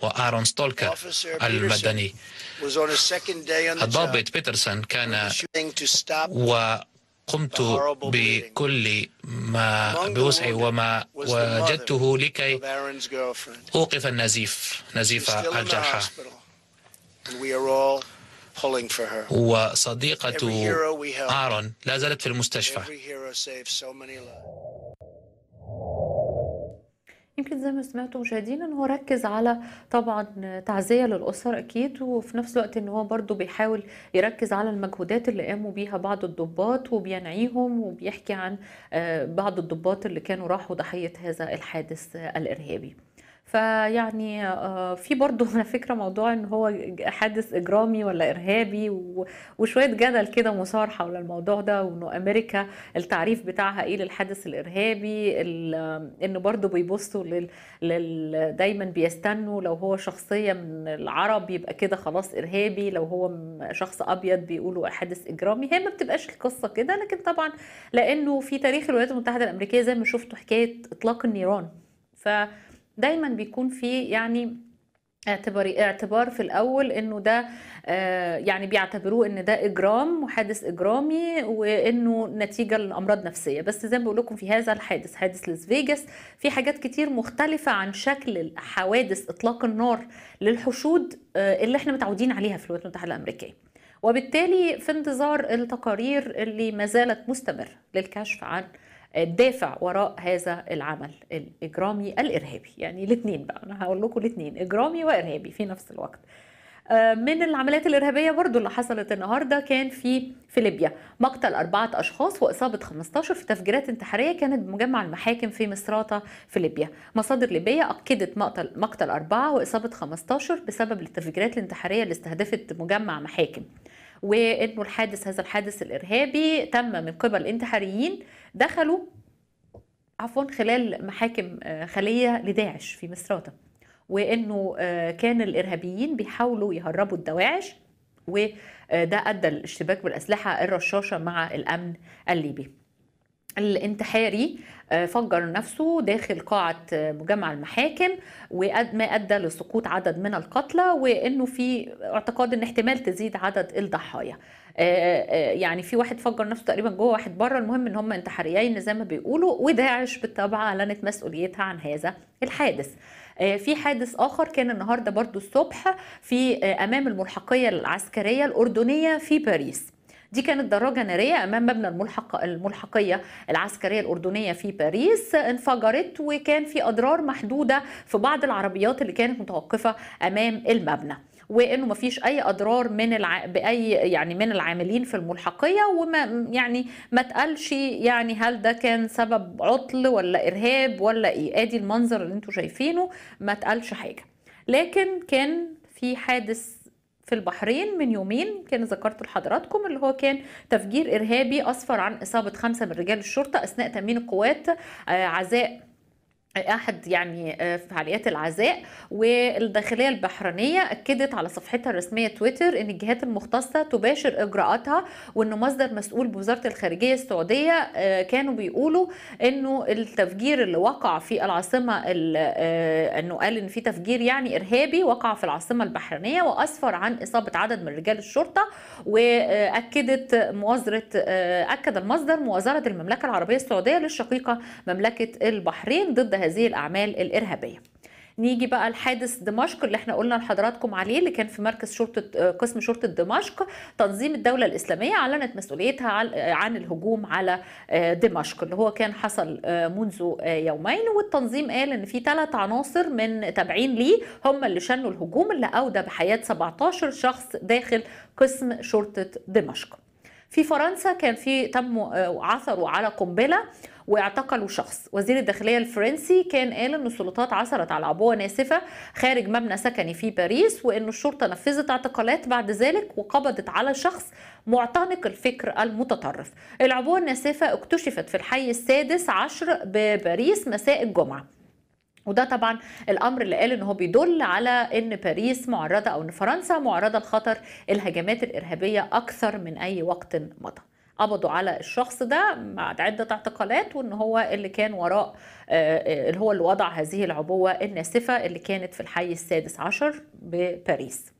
وآرون ستولكر المدني الضابط بيترسون كان وقمت بكل ما بوسعي وما وجدته لكي أوقف النزيف نزيف الجرحى وصديقة آرون لا زالت في المستشفى يمكن زي ما سمعتوا مشاهدينا انه ركز على طبعا تعزيه للاسر اكيد وفي نفس الوقت ان هو برضه بيحاول يركز على المجهودات اللي قاموا بيها بعض الضباط وبينعيهم وبيحكي عن آه، بعض الضباط اللي كانوا راحوا ضحيه هذا الحادث الارهابي. فيعني آه، في برضه على فكره موضوع ان هو حادث اجرامي ولا ارهابي وشويه جدل كده مثار حول الموضوع ده وانه امريكا التعريف بتاعها ايه للحادث الارهابي انه برضه بيبصوا لل... دايما بيستنوا لو هو شخصيه من العرب يبقى كده خلاص ارهابي لو هو شخص ابيض بيقولوا حادث اجرامي هي ما بتبقاش القصه كده لكن طبعا لانه في تاريخ الولايات المتحده الامريكيه زي ما شفتوا حكايه اطلاق النيران ف دايما بيكون في يعني اعتبار اعتبار في الاول انه ده آه، يعني بيعتبروه ان ده اجرام وحادث اجرامي وانه نتيجه لامراض نفسيه بس زي ما بقول لكم في هذا الحادث حادث لاس فيجاس في حاجات كتير مختلفه عن شكل حوادث اطلاق النار للحشود آه، اللي احنا متعودين عليها في الولايات المتحده الامريكيه وبالتالي في انتظار التقارير اللي ما زالت مستمره للكشف عن الدافع وراء هذا العمل الاجرامي الارهابي يعني الاثنين بقى انا هقول لكم الاثنين اجرامي وارهابي في نفس الوقت آه، من العمليات الإرهابية برضو اللي حصلت النهاردة كان في في ليبيا مقتل أربعة أشخاص وإصابة 15 في تفجيرات انتحارية كانت بمجمع المحاكم في مصراتة في ليبيا مصادر ليبية أكدت مقتل, مقتل أربعة وإصابة 15 بسبب التفجيرات الانتحارية اللي استهدفت مجمع محاكم وانه الحادث هذا الحادث الارهابي تم من قبل انتحاريين دخلوا عفوا خلال محاكم آه، خليه لداعش في مصراته وانه آه، كان الارهابيين بيحاولوا يهربوا الدواعش وده آه، ادى الاشتباك بالاسلحه الرشاشه مع الامن الليبي الانتحاري فجر نفسه داخل قاعة مجمع المحاكم وما أدى لسقوط عدد من القتلى وأنه في اعتقاد أن احتمال تزيد عدد الضحايا آه، آه، يعني في واحد فجر نفسه تقريبا جوه واحد بره المهم ان هم انتحاريين زي ما بيقولوا وداعش بالطبع اعلنت مسؤوليتها عن هذا الحادث آه، في حادث اخر كان النهارده برضو الصبح في امام الملحقيه العسكريه الاردنيه في باريس دي كانت دراجه ناريه امام مبنى الملحق الملحقيه العسكريه الاردنيه في باريس انفجرت وكان في اضرار محدوده في بعض العربيات اللي كانت متوقفه امام المبنى وانه ما فيش اي اضرار من الع... باي يعني من العاملين في الملحقيه وما يعني ما تقالش يعني هل ده كان سبب عطل ولا ارهاب ولا ايه ادي المنظر اللي انتم شايفينه ما تقالش حاجه لكن كان في حادث في البحرين من يومين كان ذكرت لحضراتكم اللي هو كان تفجير ارهابي اسفر عن اصابه خمسه من رجال الشرطه اثناء تامين القوات آه، عزاء احد يعني آه، فعاليات العزاء والداخليه البحرينيه اكدت على صفحتها الرسميه تويتر ان الجهات المختصه تباشر اجراءاتها وان مصدر مسؤول بوزاره الخارجيه السعوديه آه، كانوا بيقولوا انه التفجير اللي وقع في العاصمه آه، انه قال ان في تفجير يعني ارهابي وقع في العاصمه البحرينيه واسفر عن اصابه عدد من رجال الشرطه واكدت مؤازره اكد المصدر مؤازره المملكه العربيه السعوديه للشقيقه مملكه البحرين ضد هذه الأعمال الإرهابية نيجي بقى لحادث دمشق اللي احنا قلنا لحضراتكم عليه اللي كان في مركز شرطه قسم شرطه دمشق تنظيم الدوله الاسلاميه اعلنت مسؤوليتها عن الهجوم على آه، دمشق اللي هو كان حصل آه، منذ آه، يومين والتنظيم قال ان في ثلاث عناصر من تابعين ليه هم اللي شنوا الهجوم اللي اودى بحياه 17 شخص داخل قسم شرطه دمشق في فرنسا كان في تم آه، عثروا على قنبله واعتقلوا شخص وزير الداخليه الفرنسي كان قال ان السلطات عثرت على عبوه ناسفه خارج مبنى سكني في باريس وان الشرطه نفذت اعتقالات بعد ذلك وقبضت على شخص معتنق الفكر المتطرف العبوه الناسفه اكتشفت في الحي السادس عشر بباريس مساء الجمعه وده طبعا الامر اللي قال ان هو بيدل على ان باريس معرضه او ان فرنسا معرضه لخطر الهجمات الارهابيه اكثر من اي وقت مضى. قبضوا على الشخص ده بعد عدة اعتقالات وان هو اللي كان وراء آه، آه، اللي هو اللي وضع هذه العبوة الناسفة اللي كانت في الحي السادس عشر بباريس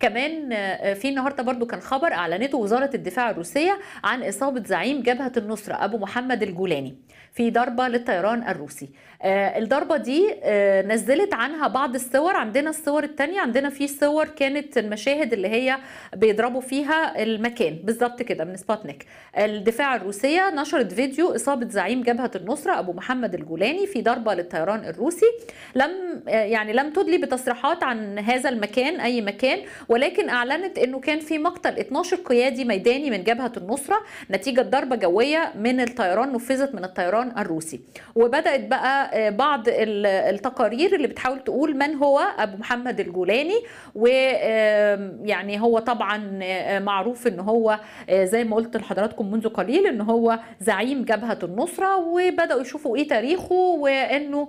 كمان آه، في النهارده برضو كان خبر اعلنته وزاره الدفاع الروسيه عن اصابه زعيم جبهه النصره ابو محمد الجولاني في ضربه للطيران الروسي آه، الضربة دي آه، نزلت عنها بعض الصور عندنا الصور التانية عندنا في صور كانت المشاهد اللي هي بيضربوا فيها المكان بالظبط كده من سبوتنيك الدفاع الروسية نشرت فيديو إصابة زعيم جبهة النصرة أبو محمد الجولاني في ضربة للطيران الروسي لم آه، يعني لم تدلي بتصريحات عن هذا المكان أي مكان ولكن أعلنت أنه كان في مقتل 12 قيادي ميداني من جبهة النصرة نتيجة ضربة جوية من الطيران نفذت من الطيران الروسي وبدأت بقى بعض التقارير اللي بتحاول تقول من هو ابو محمد الجولاني ويعني هو طبعا آه، معروف ان هو آه، زي ما قلت لحضراتكم منذ قليل ان هو زعيم جبهه النصره وبداوا يشوفوا ايه تاريخه وانه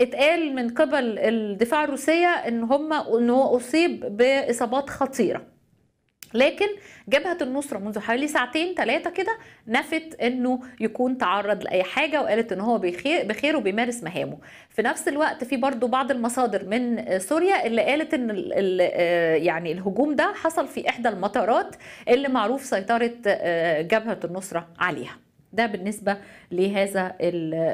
اتقال من قبل الدفاع الروسيه ان هم ان هو اصيب باصابات خطيره لكن جبهه النصره منذ حوالي ساعتين ثلاثه كده نفت انه يكون تعرض لاي حاجه وقالت ان هو بخير بخير وبيمارس مهامه في نفس الوقت في برضو بعض المصادر من سوريا اللي قالت ان آه، يعني الهجوم ده حصل في احدى المطارات اللي معروف سيطره آه، جبهه النصره عليها ده بالنسبه لهذا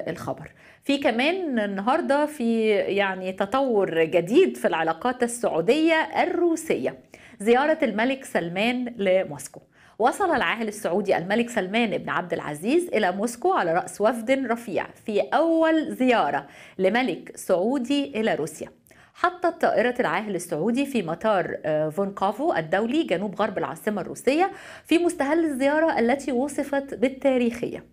الخبر في كمان النهارده في يعني تطور جديد في العلاقات السعوديه الروسيه زيارة الملك سلمان لموسكو وصل العاهل السعودي الملك سلمان بن عبد العزيز إلى موسكو على رأس وفد رفيع في أول زيارة لملك سعودي إلى روسيا حطت طائرة العاهل السعودي في مطار آه، فونكافو الدولي جنوب غرب العاصمة الروسية في مستهل الزيارة التي وصفت بالتاريخية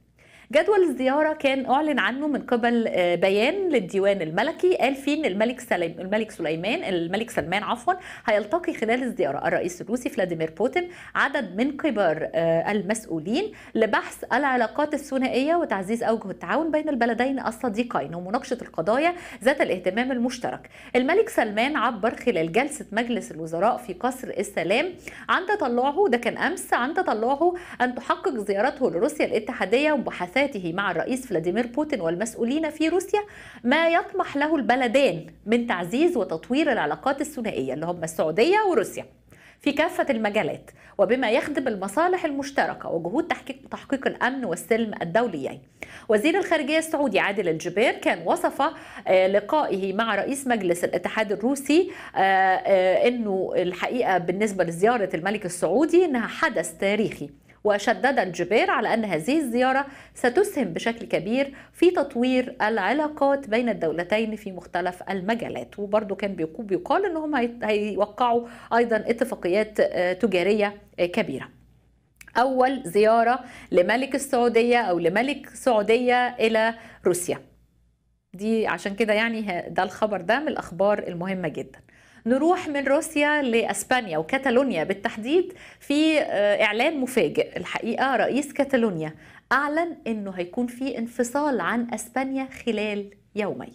جدول الزيارة كان أعلن عنه من قبل آه، بيان للديوان الملكي قال فيه إن الملك سليم الملك سليمان الملك سلمان عفوا هيلتقي خلال الزيارة الرئيس الروسي فلاديمير بوتين عدد من كبار آه، المسؤولين لبحث العلاقات الثنائية وتعزيز أوجه التعاون بين البلدين الصديقين ومناقشة القضايا ذات الاهتمام المشترك الملك سلمان عبر خلال جلسة مجلس الوزراء في قصر السلام عن تطلعه ده كان أمس عن تطلعه أن تحقق زيارته لروسيا الاتحادية مباحثات محادثاته مع الرئيس فلاديمير بوتين والمسؤولين في روسيا ما يطمح له البلدان من تعزيز وتطوير العلاقات الثنائية اللي هم السعودية وروسيا في كافة المجالات وبما يخدم المصالح المشتركة وجهود تحقيق تحقيق الأمن والسلم الدوليين. وزير الخارجية السعودي عادل الجبير كان وصف آه، لقائه مع رئيس مجلس الاتحاد الروسي آه، آه، أنه الحقيقة بالنسبة لزيارة الملك السعودي أنها حدث تاريخي وشدد الجبير على أن هذه الزيارة ستسهم بشكل كبير في تطوير العلاقات بين الدولتين في مختلف المجالات وبرضه كان بيقال أنهم هيوقعوا أيضا اتفاقيات آه، تجارية آه، كبيرة أول زيارة لملك السعودية أو لملك سعودية إلى روسيا دي عشان كده يعني ده الخبر ده من الأخبار المهمة جداً نروح من روسيا لاسبانيا وكاتالونيا بالتحديد في آه، اعلان مفاجئ الحقيقه رئيس كاتالونيا اعلن انه هيكون في انفصال عن اسبانيا خلال يومين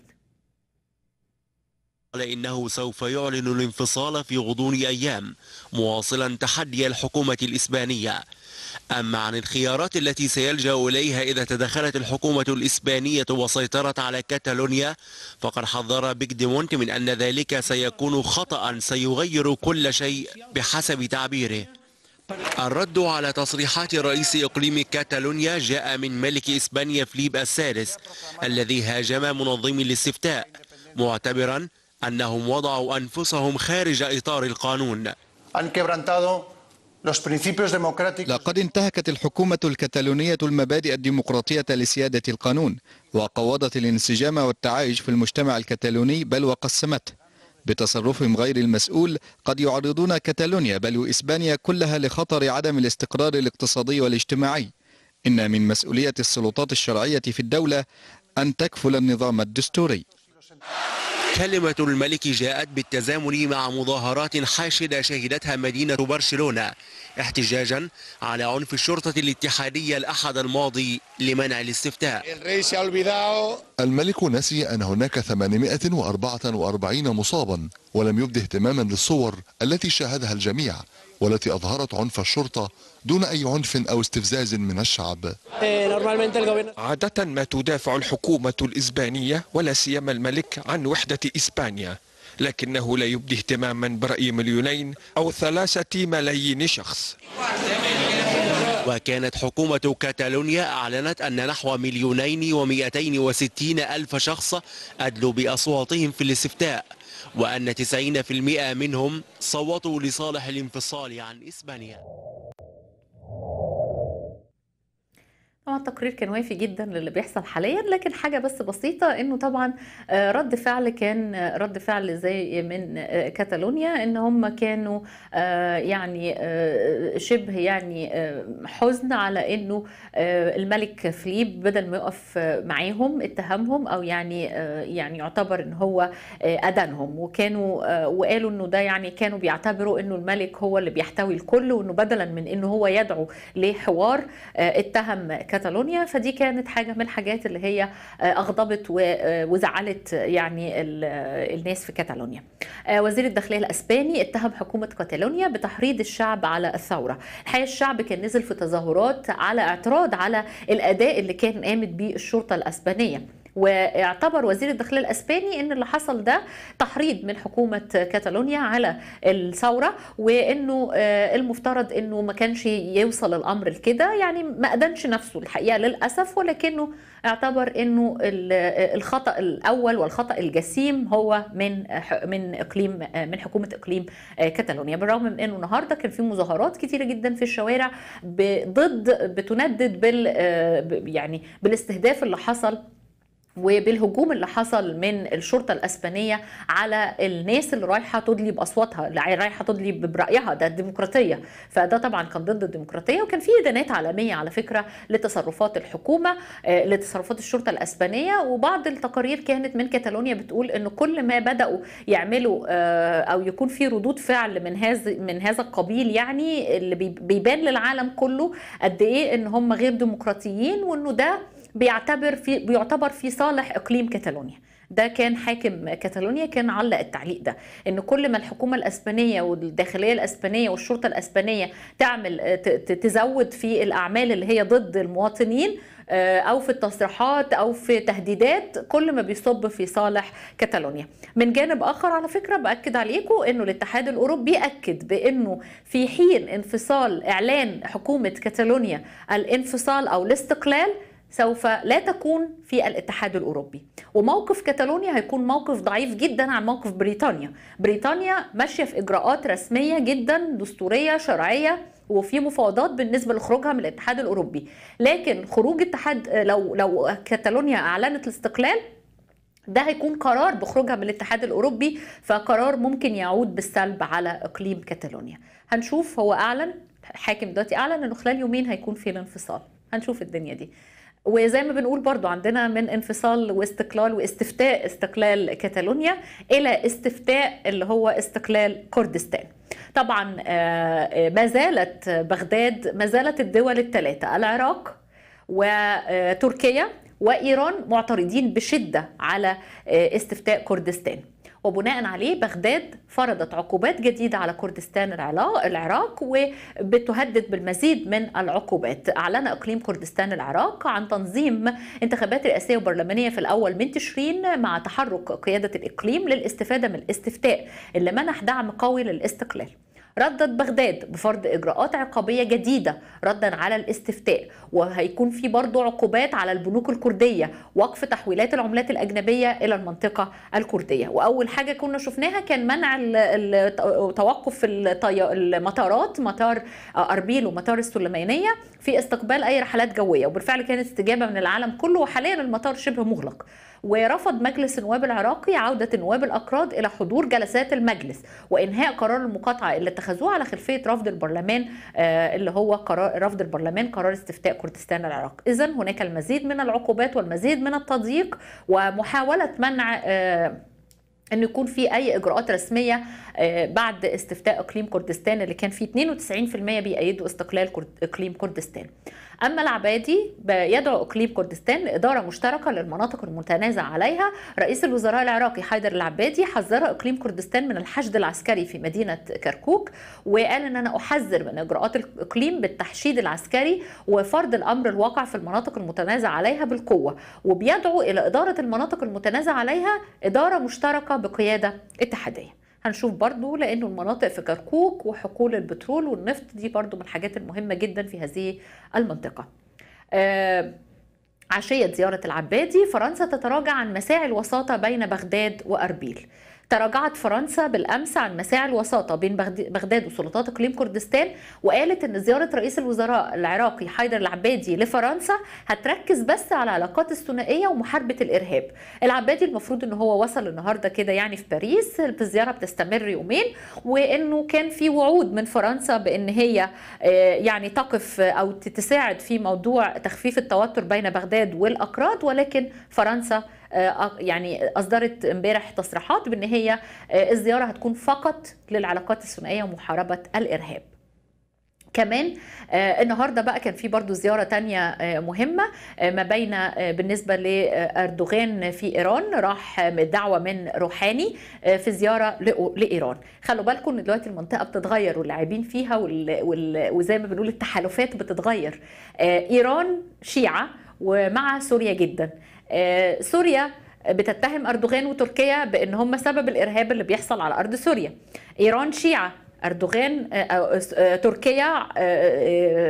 قال إنه سوف يعلن الانفصال في غضون أيام مواصلا تحدي الحكومة الإسبانية أما عن الخيارات التي سيلجأ إليها إذا تدخلت الحكومة الإسبانية وسيطرت على كاتالونيا فقد حذر ديمونت من أن ذلك سيكون خطأ سيغير كل شيء بحسب تعبيره الرد على تصريحات رئيس إقليم كاتالونيا جاء من ملك إسبانيا فليب السادس الذي هاجم منظمي الاستفتاء معتبرا أنهم وضعوا أنفسهم خارج إطار القانون لقد انتهكت الحكومة الكتالونية المبادئ الديمقراطية لسيادة القانون وقوضت الانسجام والتعايش في المجتمع الكتالوني بل وقسمته بتصرفهم غير المسؤول قد يعرضون كتالونيا بل وإسبانيا كلها لخطر عدم الاستقرار الاقتصادي والاجتماعي إن من مسؤولية السلطات الشرعية في الدولة أن تكفل النظام الدستوري كلمة الملك جاءت بالتزامن مع مظاهرات حاشدة شهدتها مدينة برشلونة احتجاجا على عنف الشرطة الاتحادية الأحد الماضي لمنع الاستفتاء الملك نسي أن هناك 844 مصابا ولم يبدي اهتماما للصور التي شاهدها الجميع والتي أظهرت عنف الشرطة دون أي عنف أو استفزاز من الشعب عادة ما تدافع الحكومة الإسبانية ولا سيما الملك عن وحدة إسبانيا لكنه لا يبدي اهتماما برأي مليونين أو ثلاثة ملايين شخص وكانت حكومة كاتالونيا أعلنت أن نحو مليونين ومئتين وستين ألف شخص أدلوا بأصواتهم في الاستفتاء وأن تسعين في المئة منهم صوتوا لصالح الانفصال عن إسبانيا طبعا آه، التقرير كان وافي جدا للي بيحصل حاليا لكن حاجه بس بسيطه انه طبعا آه، رد فعل كان آه، رد فعل زي من كاتالونيا ان هم كانوا يعني شبه يعني حزن على انه الملك فليب بدل ما يقف معاهم اتهمهم او يعني يعني يعتبر ان هو ادانهم وكانوا وقالوا انه ده يعني كانوا بيعتبروا انه الملك هو اللي بيحتوي الكل وانه بدلا من انه هو يدعو لحوار اتهم كاتالونيا كاتالونيا فدي كانت حاجه من الحاجات اللي هي آه، اغضبت آه، وزعلت يعني آه، الناس في كاتالونيا وزير الداخليه الاسباني اتهم حكومه كاتالونيا بتحريض الشعب على الثوره الحقيقه الشعب كان نزل في تظاهرات على اعتراض على الاداء اللي كان قامت به الشرطه الاسبانيه واعتبر وزير الداخليه الاسباني ان اللي حصل ده تحريض من حكومه كاتالونيا على الثوره وانه آه، المفترض انه ما كانش يوصل الامر لكده يعني ما اذنش نفسه الحقيقه للاسف ولكنه اعتبر انه آه، الخطا الاول والخطا الجسيم هو من آه، من اقليم من حكومه اقليم كاتالونيا بالرغم من انه النهارده كان في مظاهرات كتيره جدا في الشوارع ضد بتندد بال يعني بالاستهداف اللي حصل وبالهجوم اللي حصل من الشرطه الاسبانيه على الناس اللي رايحه تدلي باصواتها اللي رايحه تدلي برايها ده الديمقراطيه فده طبعا كان ضد الديمقراطيه وكان في ادانات عالميه على فكره لتصرفات الحكومه آه، لتصرفات الشرطه الاسبانيه وبعض التقارير كانت من كاتالونيا بتقول ان كل ما بداوا يعملوا آه، او يكون في ردود فعل من هذا من هذا القبيل يعني اللي بيبان للعالم كله قد ايه ان هم غير ديمقراطيين وانه ده بيعتبر في بيعتبر في صالح اقليم كاتالونيا ده كان حاكم كاتالونيا كان علق التعليق ده ان كل ما الحكومه الاسبانيه والداخليه الاسبانيه والشرطه الاسبانيه تعمل تزود في الاعمال اللي هي ضد المواطنين آه، او في التصريحات او في تهديدات كل ما بيصب في صالح كاتالونيا من جانب اخر على فكره باكد عليكم انه الاتحاد الاوروبي اكد بانه في حين انفصال اعلان حكومه كاتالونيا الانفصال او الاستقلال سوف لا تكون في الاتحاد الاوروبي وموقف كاتالونيا هيكون موقف ضعيف جدا عن موقف بريطانيا بريطانيا ماشيه في اجراءات رسميه جدا دستوريه شرعيه وفي مفاوضات بالنسبه لخروجها من الاتحاد الاوروبي لكن خروج اتحاد لو لو كاتالونيا اعلنت الاستقلال ده هيكون قرار بخروجها من الاتحاد الاوروبي فقرار ممكن يعود بالسلب على اقليم كاتالونيا هنشوف هو اعلن الحاكم دلوقتي اعلن انه خلال يومين هيكون في الانفصال هنشوف الدنيا دي وزي ما بنقول برضو عندنا من انفصال واستقلال واستفتاء استقلال كاتالونيا إلى استفتاء اللي هو استقلال كردستان طبعا آه، آه، ما زالت بغداد ما زالت الدول الثلاثة العراق وتركيا آه، وإيران معترضين بشدة على استفتاء كردستان وبناء عليه بغداد فرضت عقوبات جديدة على كردستان العراق وبتهدد بالمزيد من العقوبات أعلن إقليم كردستان العراق عن تنظيم انتخابات رئاسية وبرلمانية في الأول من تشرين مع تحرك قيادة الإقليم للاستفادة من الاستفتاء اللي منح دعم قوي للاستقلال ردت بغداد بفرض إجراءات عقابية جديدة ردا على الاستفتاء وهيكون في برضه عقوبات على البنوك الكردية وقف تحويلات العملات الأجنبية إلى المنطقة الكردية وأول حاجة كنا شفناها كان منع توقف المطارات مطار أربيل ومطار السليمانية في استقبال أي رحلات جوية وبالفعل كانت استجابة من العالم كله وحاليا المطار شبه مغلق ورفض مجلس النواب العراقي عودة النواب الأكراد إلى حضور جلسات المجلس وإنهاء قرار المقاطعة اللي اتخذوه على خلفية رفض البرلمان آه، اللي هو قرار رفض البرلمان قرار استفتاء كردستان العراق إذا هناك المزيد من العقوبات والمزيد من التضييق ومحاولة منع آه، انه يكون في اي اجراءات رسميه آه، بعد استفتاء اقليم كردستان اللي كان فيه 92% بيأيدوا استقلال اقليم كردستان. أما العبادي يدعو إقليم كردستان لإدارة مشتركة للمناطق المتنازع عليها رئيس الوزراء العراقي حيدر العبادي حذر إقليم كردستان من الحشد العسكري في مدينة كركوك وقال إن أنا أحذر من إجراءات الإقليم بالتحشيد العسكري وفرض الأمر الواقع في المناطق المتنازع عليها بالقوة وبيدعو إلى إدارة المناطق المتنازع عليها إدارة مشتركة بقيادة اتحادية هنشوف برضو لأنه المناطق في كركوك وحقول البترول والنفط دي برضو من الحاجات المهمة جدا في هذه المنطقة آه، عشية زيارة العبادي فرنسا تتراجع عن مساعي الوساطة بين بغداد وأربيل تراجعت فرنسا بالامس عن مساعي الوساطه بين بغداد وسلطات اقليم كردستان وقالت ان زياره رئيس الوزراء العراقي حيدر العبادي لفرنسا هتركز بس على العلاقات الثنائيه ومحاربه الارهاب. العبادي المفروض ان هو وصل النهارده كده يعني في باريس الزياره بتستمر يومين وانه كان في وعود من فرنسا بان هي آه، يعني تقف او تساعد في موضوع تخفيف التوتر بين بغداد والاكراد ولكن فرنسا آه، يعني اصدرت امبارح تصريحات بان هي آه، الزياره هتكون فقط للعلاقات الثنائيه ومحاربه الارهاب كمان آه، النهارده بقى كان في برضو زياره تانية مهمه ما بين بالنسبه لاردوغان في ايران راح دعوه من روحاني في زياره لايران خلوا بالكم ان دلوقتي المنطقه بتتغير واللاعبين فيها وزي ما بنقول التحالفات بتتغير ايران شيعه ومع سوريا جدا آه، سوريا بتتهم اردوغان وتركيا بان هم سبب الارهاب اللي بيحصل على ارض سوريا ايران شيعه اردوغان آه، آه، تركيا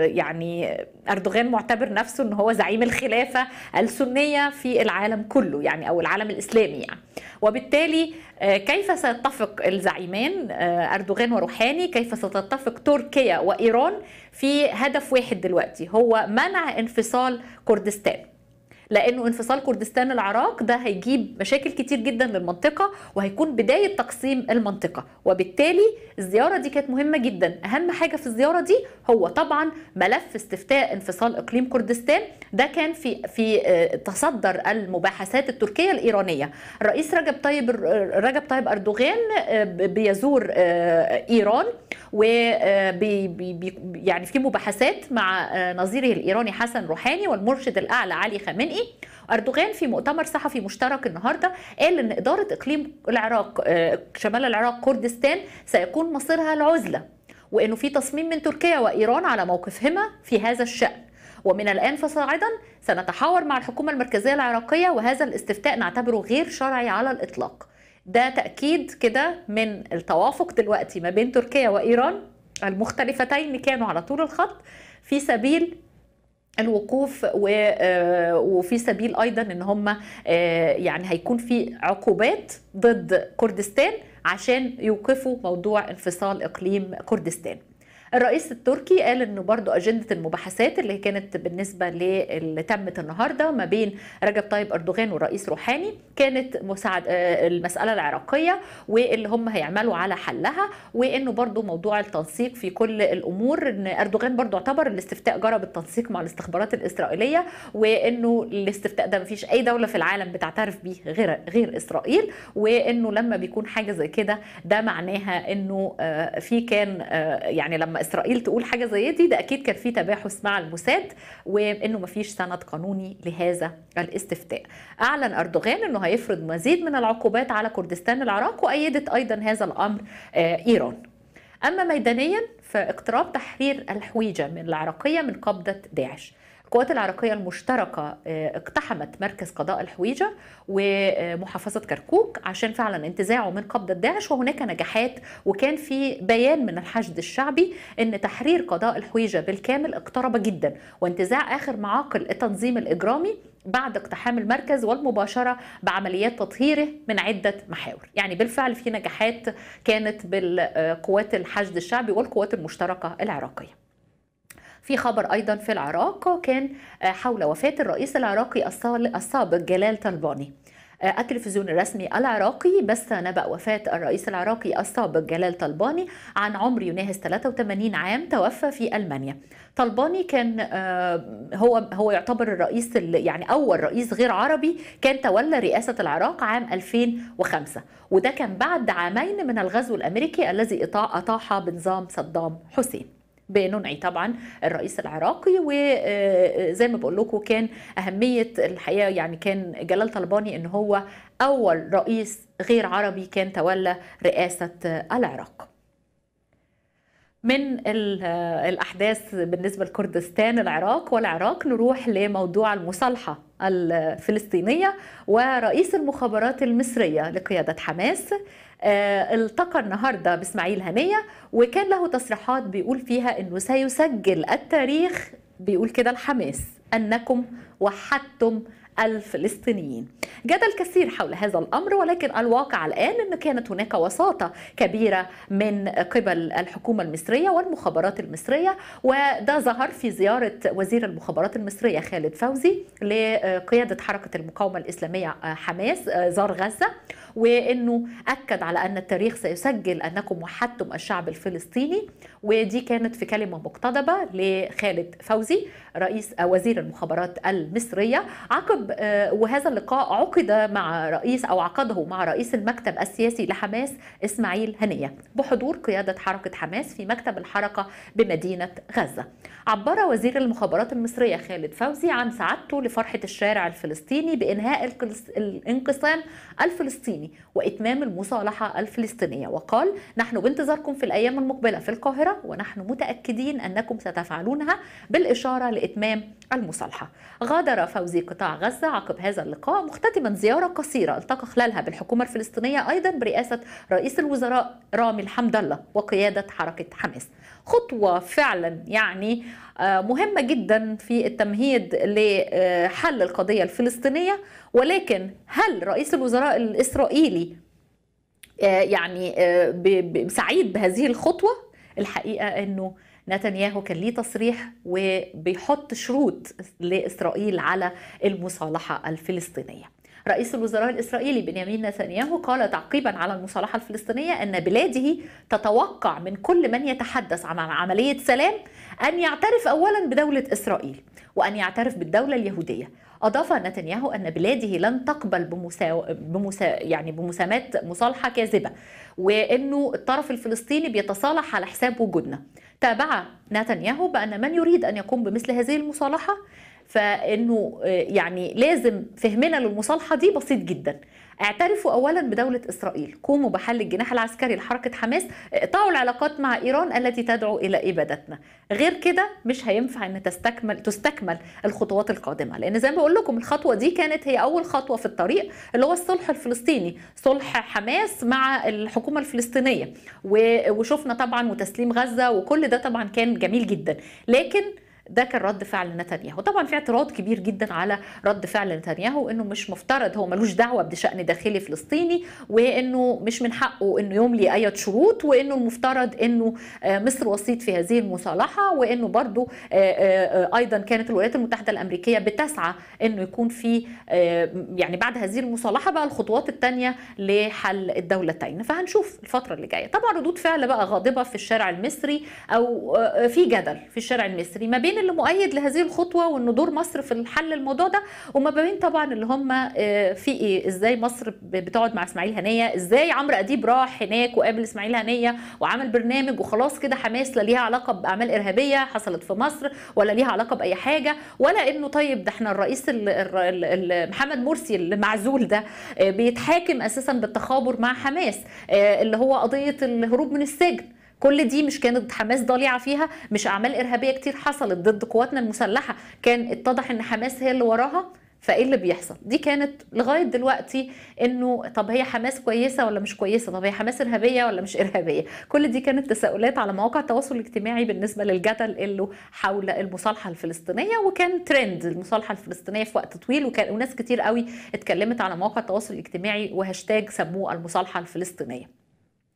يعني اردوغان معتبر نفسه ان هو زعيم الخلافه السنيه في العالم كله يعني او العالم الاسلامي يعني وبالتالي كيف سيتفق الزعيمان اردوغان وروحاني كيف ستتفق تركيا وايران في هدف واحد دلوقتي هو منع انفصال كردستان لانه انفصال كردستان العراق ده هيجيب مشاكل كتير جدا للمنطقه وهيكون بدايه تقسيم المنطقه وبالتالي الزياره دي كانت مهمه جدا اهم حاجه في الزياره دي هو طبعا ملف استفتاء انفصال اقليم كردستان ده كان في في آه، تصدر المباحثات التركيه الايرانيه الرئيس رجب طيب رجب طيب اردوغان آه، بيزور آه، ايران و يعني في مباحثات مع نظيره الايراني حسن روحاني والمرشد الاعلى علي خامنئي ايه اردوغان في مؤتمر صحفي مشترك النهارده قال ان اداره اقليم العراق آه، شمال العراق كردستان سيكون مصيرها العزله وانه في تصميم من تركيا وايران على موقفهما في هذا الشان ومن الآن فصاعدا سنتحاور مع الحكومة المركزية العراقية وهذا الاستفتاء نعتبره غير شرعي على الإطلاق ده تأكيد كده من التوافق دلوقتي ما بين تركيا وإيران المختلفتين كانوا على طول الخط في سبيل الوقوف آه، وفي سبيل ايضا ان هم آه، يعني هيكون في عقوبات ضد كردستان عشان يوقفوا موضوع انفصال اقليم كردستان الرئيس التركي قال انه برضو اجنده المباحثات اللي كانت بالنسبه للي تمت النهارده ما بين رجب طيب اردوغان والرئيس روحاني كانت مساعد آه، المساله العراقيه واللي هم هيعملوا على حلها وانه برضو موضوع التنسيق في كل الامور ان اردوغان برضو اعتبر الاستفتاء جرى بالتنسيق مع الاستخبارات الاسرائيليه وانه الاستفتاء ده ما فيش اي دوله في العالم بتعترف بيه غير غير اسرائيل وانه لما بيكون حاجه زي كده ده معناها انه آه، في كان آه، يعني لما اسرائيل تقول حاجه زي دي ده اكيد كان في تباحث مع الموساد وانه ما فيش سند قانوني لهذا الاستفتاء اعلن اردوغان انه هيفرض مزيد من العقوبات على كردستان العراق وايدت ايضا هذا الامر آه، ايران اما ميدانيا فاقتراب تحرير الحويجه من العراقيه من قبضه داعش القوات العراقية المشتركة آه، اقتحمت مركز قضاء الحويجة ومحافظة كركوك عشان فعلا انتزاعه من قبضة داعش وهناك نجاحات وكان في بيان من الحشد الشعبي ان تحرير قضاء الحويجة بالكامل اقترب جدا وانتزاع اخر معاقل التنظيم الاجرامي بعد اقتحام المركز والمباشره بعمليات تطهيره من عده محاور، يعني بالفعل في نجاحات كانت بالقوات الحشد الشعبي والقوات المشتركه العراقيه. في خبر أيضا في العراق كان آه، حول وفاة الرئيس العراقي السابق جلال طلباني آه، التلفزيون الرسمي العراقي بث نبأ وفاة الرئيس العراقي السابق جلال طلباني عن عمر يناهز 83 عام توفى في ألمانيا طلباني كان آه، هو هو يعتبر الرئيس يعني أول رئيس غير عربي كان تولى رئاسة العراق عام 2005 وده كان بعد عامين من الغزو الأمريكي الذي أطاح بنظام صدام حسين بننعي طبعا الرئيس العراقي وزي آه، آه، ما بقول لكم كان اهميه الحقيقه يعني كان جلال طلباني ان هو اول رئيس غير عربي كان تولى رئاسه العراق من آه، الأحداث بالنسبة لكردستان العراق والعراق نروح لموضوع المصالحة الفلسطينية ورئيس المخابرات المصرية لقيادة حماس آه، التقى النهارده باسماعيل هنيه وكان له تصريحات بيقول فيها انه سيسجل التاريخ بيقول كده الحماس انكم وحدتم الفلسطينيين جدل كثير حول هذا الامر ولكن الواقع الان ان كانت هناك وساطه كبيره من قبل الحكومه المصريه والمخابرات المصريه وده ظهر في زياره وزير المخابرات المصريه خالد فوزي لقياده حركه المقاومه الاسلاميه آه، حماس آه، زار غزه وانه اكد على ان التاريخ سيسجل انكم وحدتم الشعب الفلسطيني ودي كانت في كلمه مقتضبه لخالد فوزي رئيس آه، وزير المخابرات المصريه عقب وهذا اللقاء عقد مع رئيس او عقده مع رئيس المكتب السياسي لحماس اسماعيل هنيه بحضور قياده حركه حماس في مكتب الحركه بمدينه غزه. عبر وزير المخابرات المصريه خالد فوزي عن سعادته لفرحه الشارع الفلسطيني بانهاء الانقسام الفلسطيني واتمام المصالحه الفلسطينيه وقال نحن بانتظاركم في الايام المقبله في القاهره ونحن متاكدين انكم ستفعلونها بالاشاره لاتمام المصالحه. غادر فوزي قطاع غزه عقب هذا اللقاء مختلف قدمت زيارة قصيرة التقى خلالها بالحكومة الفلسطينية أيضا برئاسة رئيس الوزراء رامي الحمد الله وقيادة حركة حماس خطوة فعلا يعني آه، مهمة جدا في التمهيد لحل القضية الفلسطينية ولكن هل رئيس الوزراء الإسرائيلي آه، يعني آه، سعيد بهذه الخطوة الحقيقة أنه نتنياهو كان ليه تصريح وبيحط شروط لإسرائيل على المصالحة الفلسطينية رئيس الوزراء الإسرائيلي بنيامين نتنياهو قال تعقيبا على المصالحة الفلسطينية أن بلاده تتوقع من كل من يتحدث عن عملية سلام أن يعترف أولا بدولة إسرائيل وأن يعترف بالدولة اليهودية أضاف نتنياهو أن بلاده لن تقبل بمساو... بمسا... يعني بمسامات مصالحة كاذبة وأنه الطرف الفلسطيني بيتصالح على حساب وجودنا تابع نتنياهو بأن من يريد أن يقوم بمثل هذه المصالحة فانه آه، يعني لازم فهمنا للمصالحه دي بسيط جدا اعترفوا اولا بدوله اسرائيل قوموا بحل الجناح العسكري لحركه حماس اقطعوا العلاقات مع ايران التي تدعو الى ابادتنا غير كده مش هينفع ان تستكمل تستكمل الخطوات القادمه لان زي ما بقول لكم الخطوه دي كانت هي اول خطوه في الطريق اللي هو الصلح الفلسطيني صلح حماس مع الحكومه الفلسطينيه وشفنا طبعا وتسليم غزه وكل ده طبعا كان جميل جدا لكن ده كان رد فعل نتنياهو طبعا في اعتراض كبير جدا على رد فعل نتنياهو انه مش مفترض هو ملوش دعوه بشان داخلي فلسطيني وانه مش من حقه انه يملي اي شروط وانه المفترض انه آه، مصر وسيط في هذه المصالحه وانه برضه آه، آه، ايضا كانت الولايات المتحده الامريكيه بتسعى انه يكون في يعني بعد هذه المصالحه بقى الخطوات الثانيه لحل الدولتين فهنشوف الفتره اللي جايه طبعا ردود فعل بقى غاضبه في الشارع المصري او في جدل في الشارع المصري ما بين بين اللي مؤيد لهذه الخطوه وان دور مصر في الحل الموضوع ده وما بين طبعا اللي هم آه، في ايه ازاي مصر بتقعد مع اسماعيل هنيه ازاي عمرو اديب راح هناك وقابل اسماعيل هنيه وعمل برنامج وخلاص كده حماس لا ليها علاقه باعمال ارهابيه حصلت في مصر ولا ليها علاقه باي حاجه ولا انه طيب ده احنا الرئيس الـ الـ الـ محمد مرسي المعزول ده آه، بيتحاكم اساسا بالتخابر مع حماس آه، اللي هو قضيه الهروب من السجن كل دي مش كانت حماس ضليعه فيها مش اعمال ارهابيه كتير حصلت ضد قواتنا المسلحه كان اتضح ان حماس هي اللي وراها فايه اللي بيحصل دي كانت لغايه دلوقتي انه طب هي حماس كويسه ولا مش كويسه طب هي حماس ارهابيه ولا مش ارهابيه كل دي كانت تساؤلات على مواقع التواصل الاجتماعي بالنسبه للجدل اللي حول المصالحه الفلسطينيه وكان ترند المصالحه الفلسطينيه في وقت طويل وكان وناس كتير قوي اتكلمت على مواقع التواصل الاجتماعي وهاشتاج سموه المصالحه الفلسطينيه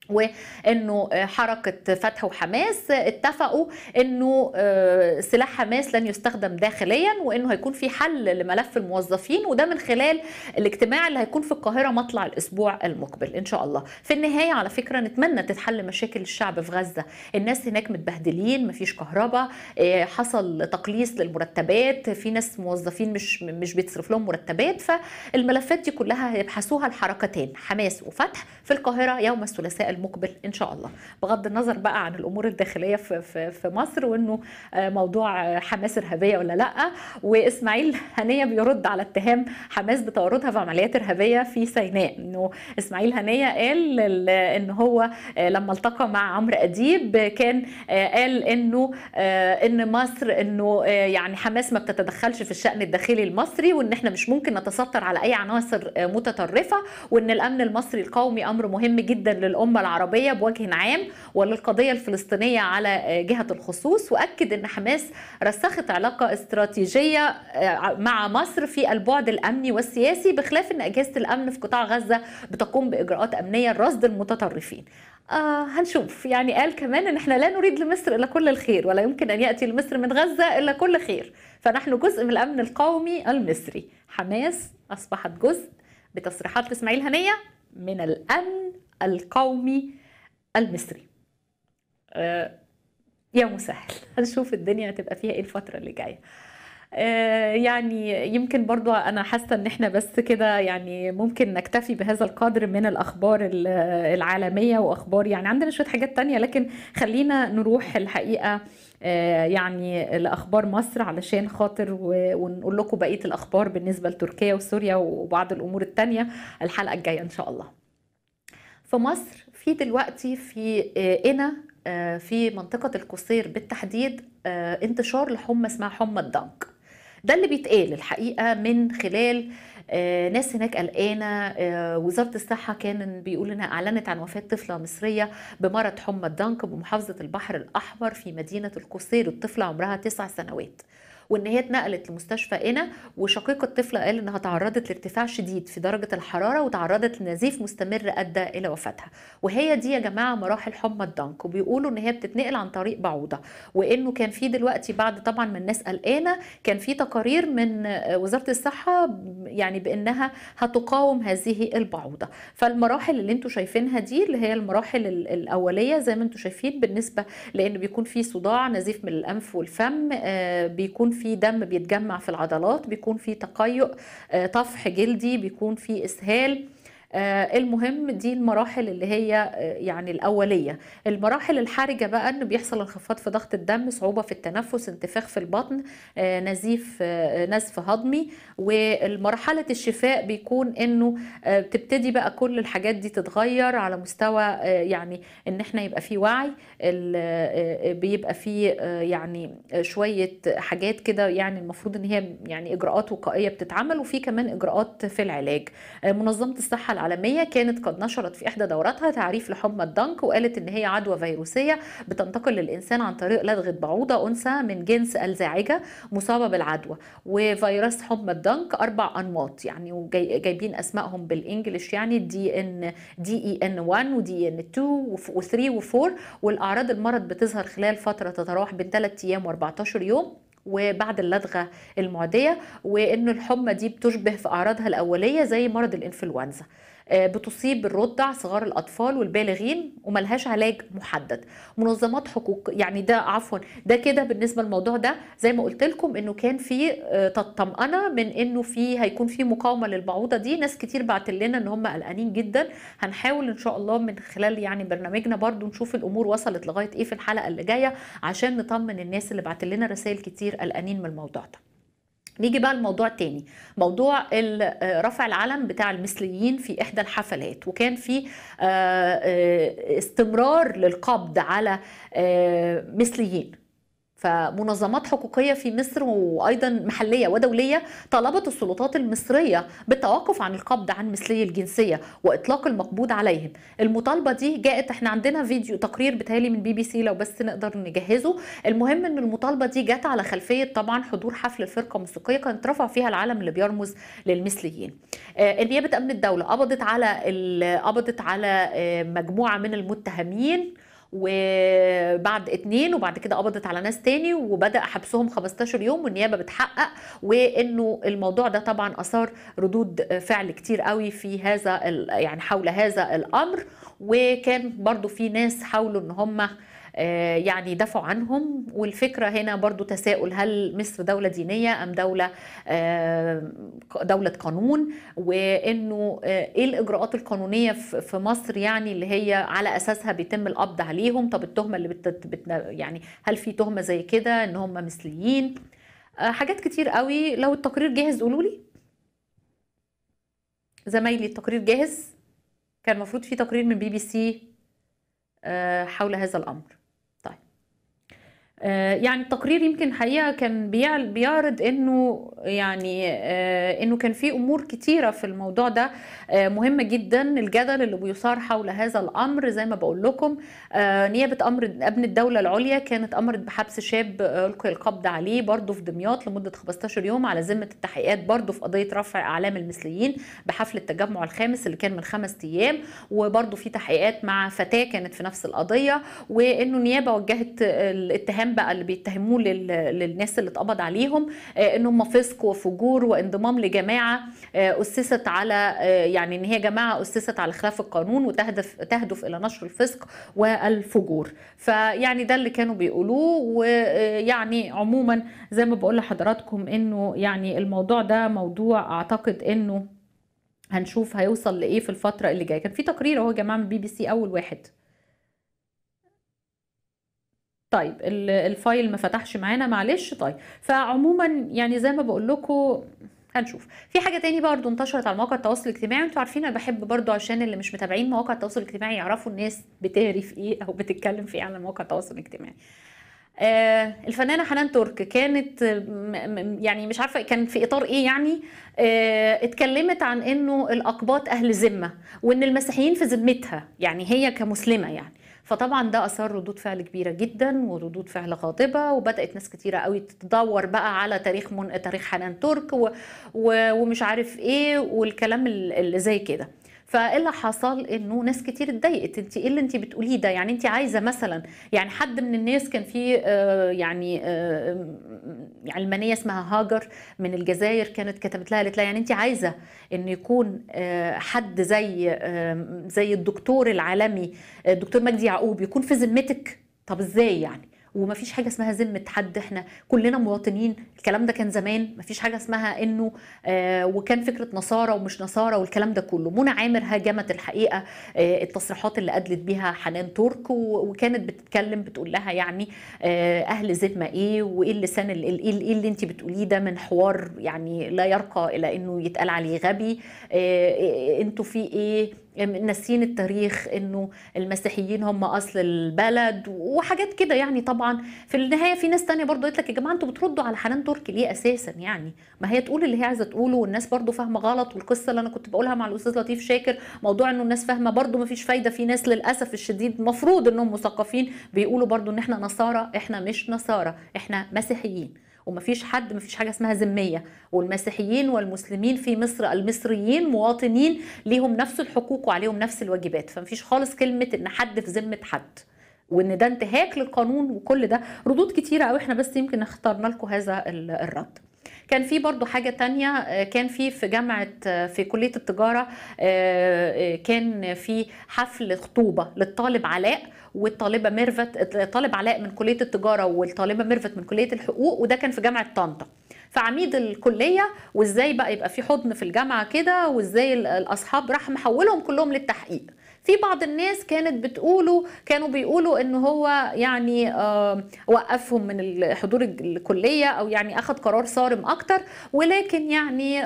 وانه آه، حركه فتح وحماس اتفقوا انه آه، سلاح حماس لن يستخدم داخليا وانه هيكون في حل لملف الموظفين وده من خلال الاجتماع اللي هيكون في القاهره مطلع الاسبوع المقبل ان شاء الله في النهايه على فكره نتمنى تتحل مشاكل الشعب في غزه الناس هناك متبهدلين مفيش كهرباء آه، حصل تقليص للمرتبات في ناس موظفين مش مش بيتصرف لهم مرتبات فالملفات دي كلها هيبحثوها الحركتين حماس وفتح في القاهره يوم الثلاثاء المقبل ان شاء الله بغض النظر بقى عن الامور الداخليه في في, في مصر وانه آه، موضوع آه، حماس ارهابيه ولا لا واسماعيل هنيه بيرد على اتهام حماس بتورطها في عمليات ارهابيه في سيناء انه اسماعيل هنيه قال ان هو آه، لما التقى مع عمرو اديب كان قال انه ان مصر انه يعني حماس ما بتتدخلش في الشان الداخلي المصري وان احنا مش ممكن نتستر على اي عناصر متطرفه وان الامن المصري القومي امر مهم جدا للامه العربية بوجه عام وللقضية الفلسطينية على جهة الخصوص وأكد أن حماس رسخت علاقة استراتيجية آه، مع مصر في البعد الأمني والسياسي بخلاف أن أجهزة الأمن في قطاع غزة بتقوم بإجراءات أمنية رصد المتطرفين آه هنشوف يعني قال كمان ان احنا لا نريد لمصر الا كل الخير ولا يمكن ان ياتي لمصر من غزه الا كل خير فنحن جزء من الامن القومي المصري حماس اصبحت جزء بتصريحات اسماعيل هنيه من الامن القومي المصري آه، يا مسهل هنشوف الدنيا هتبقى فيها ايه الفتره اللي جايه آه، يعني يمكن برضو انا حاسه ان احنا بس كده يعني ممكن نكتفي بهذا القدر من الاخبار العالميه واخبار يعني عندنا شويه حاجات تانية لكن خلينا نروح الحقيقه آه، يعني لاخبار مصر علشان خاطر ونقول لكم بقيه الاخبار بالنسبه لتركيا وسوريا وبعض الامور التانية الحلقه الجايه ان شاء الله في مصر في دلوقتي في آه، انا آه، في منطقة القصير بالتحديد آه، انتشار لحمى اسمها حمى الدنك ده اللي بيتقال الحقيقة من خلال ناس هناك قلقانة وزارة الصحة كان بيقول إنها أعلنت عن وفاة طفلة مصرية بمرض حمى الدنك بمحافظة البحر الأحمر في مدينة القصير الطفلة عمرها تسع سنوات وان هي اتنقلت لمستشفى هنا وشقيق الطفله قال انها تعرضت لارتفاع شديد في درجه الحراره وتعرضت لنزيف مستمر ادى الى وفاتها وهي دي يا جماعه مراحل حمى الضنك وبيقولوا ان هي بتتنقل عن طريق بعوضه وانه كان في دلوقتي بعد طبعا ما الناس قلقانه كان في تقارير من وزاره الصحه يعني بانها هتقاوم هذه البعوضه فالمراحل اللي انتم شايفينها دي اللي هي المراحل الاوليه زي ما انتم شايفين بالنسبه لان بيكون في صداع نزيف من الانف والفم آه، بيكون في في دم بيتجمع في العضلات بيكون في تقيؤ آه، طفح جلدي بيكون في اسهال آه، المهم دي المراحل اللي هي آه، يعني الاوليه المراحل الحرجه بقى ان بيحصل انخفاض في ضغط الدم صعوبه في التنفس انتفاخ في البطن آه، نزيف نزف هضمي ومرحله الشفاء بيكون انه بتبتدي بقى كل الحاجات دي تتغير على مستوى يعني ان احنا يبقى في وعي بيبقى في يعني شويه حاجات كده يعني المفروض ان هي يعني اجراءات وقائيه بتتعمل وفي كمان اجراءات في العلاج منظمه الصحه العالمية كانت قد نشرت في إحدى دوراتها تعريف لحمى الدنك وقالت إن هي عدوى فيروسية بتنتقل للإنسان عن طريق لدغة بعوضة أنثى من جنس الزاعجة مصابة بالعدوى وفيروس حمى الدنك أربع أنماط يعني وجايبين أسمائهم بالإنجلش يعني دي إن دي إي إن 1 ودي إن 2 و3 و4 والأعراض المرض بتظهر خلال فترة تتراوح بين 3 أيام و14 يوم وبعد اللدغه المعديه وان الحمى دي بتشبه في اعراضها الاوليه زي مرض الانفلونزا آه، بتصيب الرضع صغار الاطفال والبالغين وملهاش علاج محدد منظمات حقوق يعني ده عفوا ده كده بالنسبه للموضوع ده زي ما قلت لكم انه كان في آه، طمانه من انه في هيكون في مقاومه للبعوضه دي ناس كتير بعت لنا ان هم قلقانين جدا هنحاول ان شاء الله من خلال يعني برنامجنا برضو نشوف الامور وصلت لغايه ايه في الحلقه اللي جايه عشان نطمن الناس اللي بعت لنا رسائل كتير قلقانين من الموضوع ده نيجي بقى لموضوع تاني موضوع آه، رفع العلم بتاع المثليين في احدى الحفلات وكان في آه، آه، استمرار للقبض على مثليين فمنظمات حقوقية في مصر وأيضا محلية ودولية طالبت السلطات المصرية بالتوقف عن القبض عن مثلي الجنسية وإطلاق المقبوض عليهم المطالبة دي جاءت احنا عندنا فيديو تقرير بتالي من بي بي سي لو بس نقدر نجهزه المهم ان المطالبة دي جت على خلفية طبعا حضور حفل فرقة موسيقية كانت رفع فيها العلم اللي بيرمز للمثليين آه نيابة أمن الدولة قبضت على قبضت على آه مجموعة من المتهمين وبعد اتنين وبعد كده قبضت على ناس تاني وبدا حبسهم 15 يوم والنيابه بتحقق وانه الموضوع ده طبعا اثار ردود فعل كتير قوي في هذا يعني حول هذا الامر وكان برضو في ناس حاولوا ان هم آه، يعني دفعوا عنهم والفكرة هنا برضو تساؤل هل مصر دولة دينية أم دولة آه، دولة قانون وإنه آه، إيه الإجراءات القانونية في مصر يعني اللي هي على أساسها بيتم القبض عليهم طب التهمة اللي بتت بتنا يعني هل في تهمة زي كده إن هم مثليين حاجات كتير قوي لو التقرير جاهز قولوا لي زمايلي التقرير جاهز كان المفروض في تقرير من بي بي سي حول هذا الامر آه، يعني التقرير يمكن حقيقه كان بيعرض انه يعني آه، انه كان في امور كتيره في الموضوع ده آه، مهمه جدا الجدل اللي بيثار حول هذا الامر زي ما بقول لكم نيابه امر ابن الدوله العليا كانت امرت بحبس شاب القي القبض عليه برضه في دمياط لمده 15 يوم على ذمه التحقيقات برضه في قضيه رفع اعلام المثليين بحفل التجمع الخامس اللي كان من خمس ايام وبرضه في تحقيقات مع فتاه كانت في نفس القضيه وانه النيابه وجهت الاتهام بقى اللي بيتهموه للناس اللي اتقبض عليهم آه، ان هم فسق وفجور وانضمام لجماعه آه، اسست على آه، يعني ان هي جماعه اسست على خلاف القانون وتهدف تهدف الى نشر الفسق والفجور فيعني ده اللي كانوا بيقولوه ويعني عموما زي ما بقول لحضراتكم انه يعني الموضوع ده موضوع اعتقد انه هنشوف هيوصل لايه في الفتره اللي جايه كان في تقرير اهو يا جماعه من بي بي سي اول واحد طيب الفايل ما فتحش معانا معلش طيب فعموما يعني زي ما بقول لكم هنشوف في حاجه تاني برضو انتشرت على مواقع التواصل الاجتماعي انتوا عارفين انا بحب برضو عشان اللي مش متابعين مواقع التواصل الاجتماعي يعرفوا الناس بتعرف ايه او بتتكلم في ايه على مواقع التواصل الاجتماعي آه الفنانه حنان ترك كانت يعني مش عارفه كان في اطار ايه يعني آه اتكلمت عن انه الاقباط اهل ذمه وان المسيحيين في ذمتها يعني هي كمسلمه يعني فطبعا ده اثار ردود فعل كبيره جدا وردود فعل غاضبه وبدات ناس كتيره قوي تدور بقى على تاريخ من... تاريخ حنان ترك و... و... ومش عارف ايه والكلام اللي زي كده فاللي حصل انه ناس كتير اتضايقت انت ايه اللي انت بتقوليه ده يعني انت عايزه مثلا يعني حد من الناس كان في آه، يعني آه، علمانيه يعني اسمها هاجر من الجزائر كانت كتبت لها قالت لها يعني انت عايزه ان يكون آه، حد زي زي الدكتور العالمي الدكتور مجدي يعقوب يكون في ذمتك طب ازاي يعني ومفيش حاجه اسمها ذمه حد احنا كلنا مواطنين الكلام ده كان زمان مفيش حاجه اسمها انه آه وكان فكره نصارى ومش نصارى والكلام ده كله منى عامر هاجمت الحقيقه آه التصريحات اللي ادلت بيها حنان ترك وكانت بتتكلم بتقول لها يعني آه اهل ذمه ايه وايه اللسان ايه اللي, اللي انت بتقوليه ده من حوار يعني لا يرقى الى انه يتقال عليه غبي آه, آه، انتوا في ايه ناسيين التاريخ انه المسيحيين هم اصل البلد وحاجات كده يعني طبعا في النهايه في ناس تانية برضه قالت لك يا جماعه انتوا بتردوا على حنان تركي ليه اساسا يعني ما هي تقول اللي هي عايزه تقوله والناس برضه فاهمه غلط والقصه اللي انا كنت بقولها مع الاستاذ لطيف شاكر موضوع انه الناس فاهمه برضه ما فيش فايده في ناس للاسف الشديد المفروض انهم مثقفين بيقولوا برضه ان احنا نصارى احنا مش نصارى احنا مسيحيين ومفيش حد مفيش حاجه اسمها ذميه والمسيحيين والمسلمين في مصر المصريين مواطنين ليهم نفس الحقوق وعليهم نفس الواجبات فمفيش خالص كلمه ان حد في ذمه حد وان ده انتهاك للقانون وكل ده ردود كتيره قوي احنا بس يمكن اخترنا لكم هذا الرد كان في برضو حاجة تانية آه، كان في في جامعة آه، في كلية التجارة آه، كان في حفل خطوبة للطالب علاء والطالبة ميرفت الطالب علاء من كلية التجارة والطالبة ميرفت من كلية الحقوق وده كان في جامعة طنطا فعميد الكليه وازاي بقى يبقى في حضن في الجامعه كده وازاي الاصحاب راح محولهم كلهم للتحقيق في بعض الناس كانت بتقولوا كانوا بيقولوا ان هو يعني وقفهم من حضور الكليه او يعني اخذ قرار صارم اكتر ولكن يعني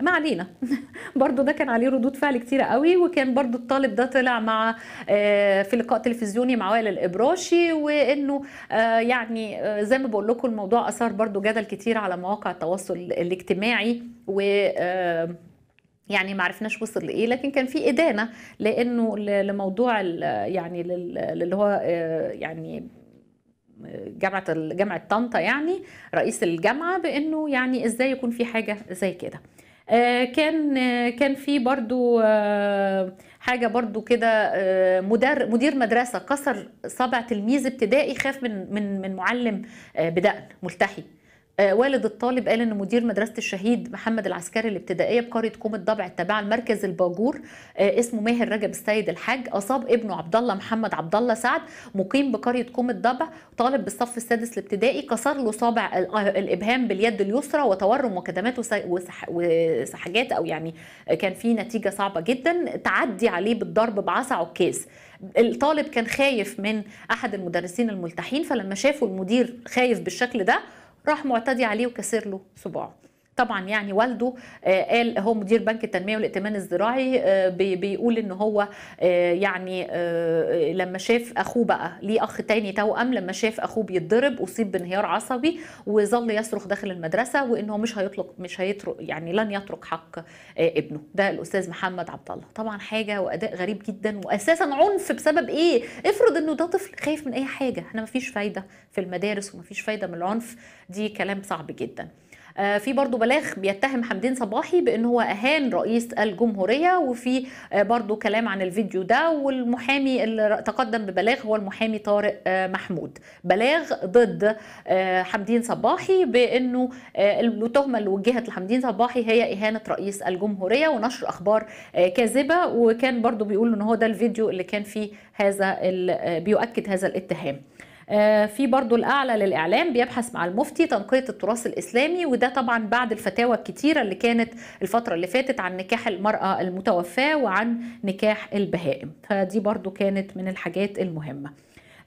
ما علينا برضو ده كان عليه ردود فعل كتيرة قوي وكان برضو الطالب ده طلع مع آه، في لقاء تلفزيوني مع وائل الإبراشي وإنه آه، يعني آه، زي ما بقول لكم الموضوع أثار برضو جدل كتير على مواقع التواصل الاجتماعي و يعني ما عرفناش وصل لايه لكن كان في ادانه لانه لموضوع يعني اللي هو آه، يعني جامعه جامعه طنطا يعني رئيس الجامعه بانه يعني ازاي يكون في حاجه زي كده آه، كان كان في برضو آه، حاجه برضو كده مدير مدير مدرسه كسر صابع تلميذ ابتدائي خاف من من من معلم بدقن ملتحي آه، والد الطالب قال ان مدير مدرسه الشهيد محمد العسكري الابتدائيه بقريه كوم الضبع التابعه لمركز الباجور آه، اسمه ماهر رجب السيد الحاج اصاب ابنه عبد الله محمد عبد الله سعد مقيم بقريه كوم الضبع طالب بالصف السادس الابتدائي كسر له صابع آه، الابهام باليد اليسرى وتورم وكدمات وسحاجات او يعني كان في نتيجه صعبه جدا تعدي عليه بالضرب بعصا عكاز الطالب كان خايف من احد المدرسين الملتحين فلما شافوا المدير خايف بالشكل ده راح معتدي عليه وكسر له صباعه طبعا يعني والده آه، قال هو مدير بنك التنميه والائتمان الزراعي آه، بيقول ان هو آه، يعني لما شاف اخوه بقى ليه اخ تاني توأم لما شاف اخوه بيتضرب اصيب بانهيار عصبي وظل يصرخ داخل المدرسه وان هو مش هيطلق مش هيترك يعني لن يترك حق ابنه ده الاستاذ محمد عبد الله طبعا حاجه واداء غريب جدا واساسا عنف بسبب ايه افرض انه ده طفل خايف من اي حاجه احنا مفيش فايده في المدارس ومفيش فايده من العنف دي كلام صعب جدا آه، في برضو بلاغ بيتهم حمدين صباحي بان هو اهان رئيس الجمهوريه وفي آه، برضو كلام عن الفيديو ده والمحامي اللي تقدم ببلاغ هو المحامي طارق آه، محمود بلاغ ضد حمدين صباحي بانه التهمه اللي وجهت لحمدين صباحي هي اهانه رئيس الجمهوريه ونشر اخبار كاذبه وكان برضو بيقول ان هو ده الفيديو اللي كان فيه هذا بيؤكد هذا الاتهام آه، في برضو الأعلى للإعلام بيبحث مع المفتي تنقية التراث الإسلامي وده طبعا بعد الفتاوى الكتيرة اللي كانت الفترة اللي فاتت عن نكاح المرأة المتوفاة وعن نكاح البهائم فدي برضو كانت من الحاجات المهمة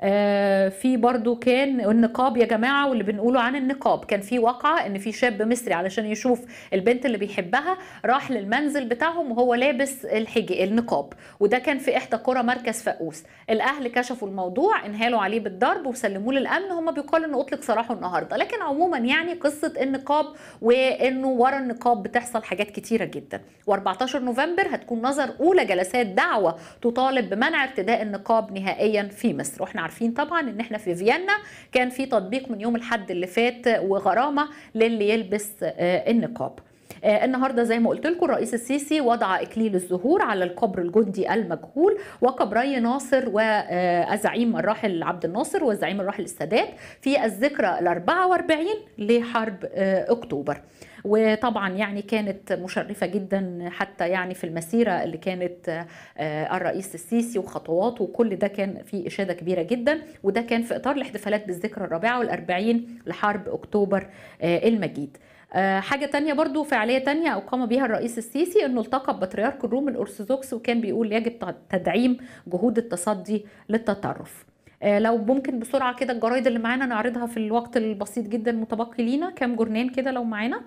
آه، في برضو كان النقاب يا جماعه واللي بنقوله عن النقاب كان في واقعه ان في شاب مصري علشان يشوف البنت اللي بيحبها راح للمنزل بتاعهم وهو لابس الحجي النقاب وده كان في احدى قرى مركز فقوس الاهل كشفوا الموضوع انهالوا عليه بالضرب وسلموه للامن هم بيقال انه اطلق سراحه النهارده لكن عموما يعني قصه النقاب وانه ورا النقاب بتحصل حاجات كتيره جدا و14 نوفمبر هتكون نظر اولى جلسات دعوه تطالب بمنع ارتداء النقاب نهائيا في مصر واحنا عارفين طبعا ان احنا في فيينا كان في تطبيق من يوم الحد اللي فات وغرامه للي يلبس آه، النقاب آه، النهارده زي ما قلت لكم الرئيس السيسي وضع اكليل الزهور على القبر الجندي المجهول وقبري ناصر والزعيم آه، الراحل عبد الناصر والزعيم الراحل السادات في الذكرى ال 44 لحرب اكتوبر. وطبعا يعني كانت مشرفه جدا حتى يعني في المسيره اللي كانت آه، الرئيس السيسي وخطواته وكل ده كان في اشاده كبيره جدا وده كان في اطار الاحتفالات بالذكرى الرابعه والأربعين لحرب اكتوبر آه، المجيد آه، حاجه تانية برضو فعاليه تانية قام بها الرئيس السيسي انه التقى ببطريرك الروم الارثوذكس وكان بيقول يجب تدعيم جهود التصدي للتطرف لو ممكن بسرعه كده الجرايد اللي معانا نعرضها في الوقت البسيط جدا المتبقي لينا كام جرنان كده لو معانا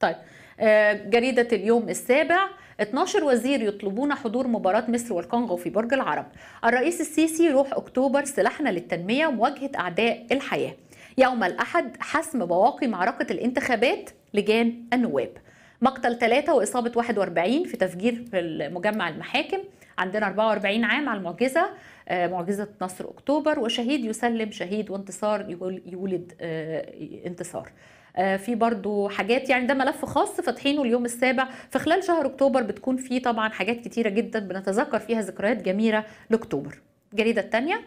طيب آه، جريدة اليوم السابع 12 وزير يطلبون حضور مباراة مصر والكونغو في برج العرب الرئيس السيسي روح أكتوبر سلاحنا للتنمية مواجهة أعداء الحياة يوم الأحد حسم بواقي معركة الانتخابات لجان النواب مقتل ثلاثة وإصابة 41 في تفجير في مجمع المحاكم عندنا 44 عام على المعجزة آه، معجزة نصر أكتوبر وشهيد يسلم شهيد وانتصار يولد آه، انتصار آه، في برضو حاجات يعني ده ملف خاص فاتحينه اليوم السابع في خلال شهر اكتوبر بتكون فيه طبعا حاجات كتيره جدا بنتذكر فيها ذكريات جميله لاكتوبر الجريده الثانيه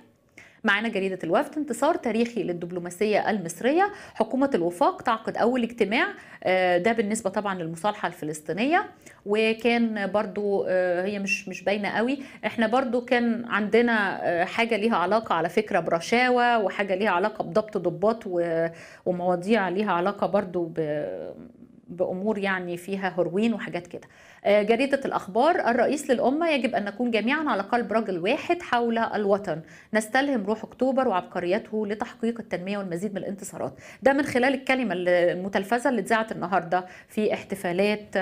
معانا جريدة الوفد انتصار تاريخي للدبلوماسية المصرية حكومة الوفاق تعقد أول اجتماع آه، ده بالنسبة طبعا للمصالحة الفلسطينية وكان برضو آه، هي مش مش باينة قوي احنا برضو كان عندنا آه، حاجة ليها علاقة على فكرة برشاوة وحاجة ليها علاقة بضبط ضباط ومواضيع ليها علاقة برضو بامور يعني فيها هروين وحاجات كده آه، جريدة الأخبار الرئيس للأمة يجب أن نكون جميعا على قلب رجل واحد حول الوطن نستلهم روح أكتوبر وعبقريته لتحقيق التنمية والمزيد من الانتصارات ده من خلال الكلمة المتلفزة اللي اتذاعت النهاردة في احتفالات آه،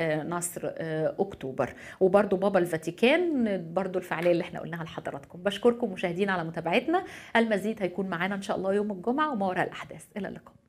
آه، نصر أكتوبر وبرضو بابا الفاتيكان برضو الفعالية اللي احنا قلناها لحضراتكم بشكركم مشاهدين على متابعتنا المزيد هيكون معانا إن شاء الله يوم الجمعة وما وراء الأحداث إلى اللقاء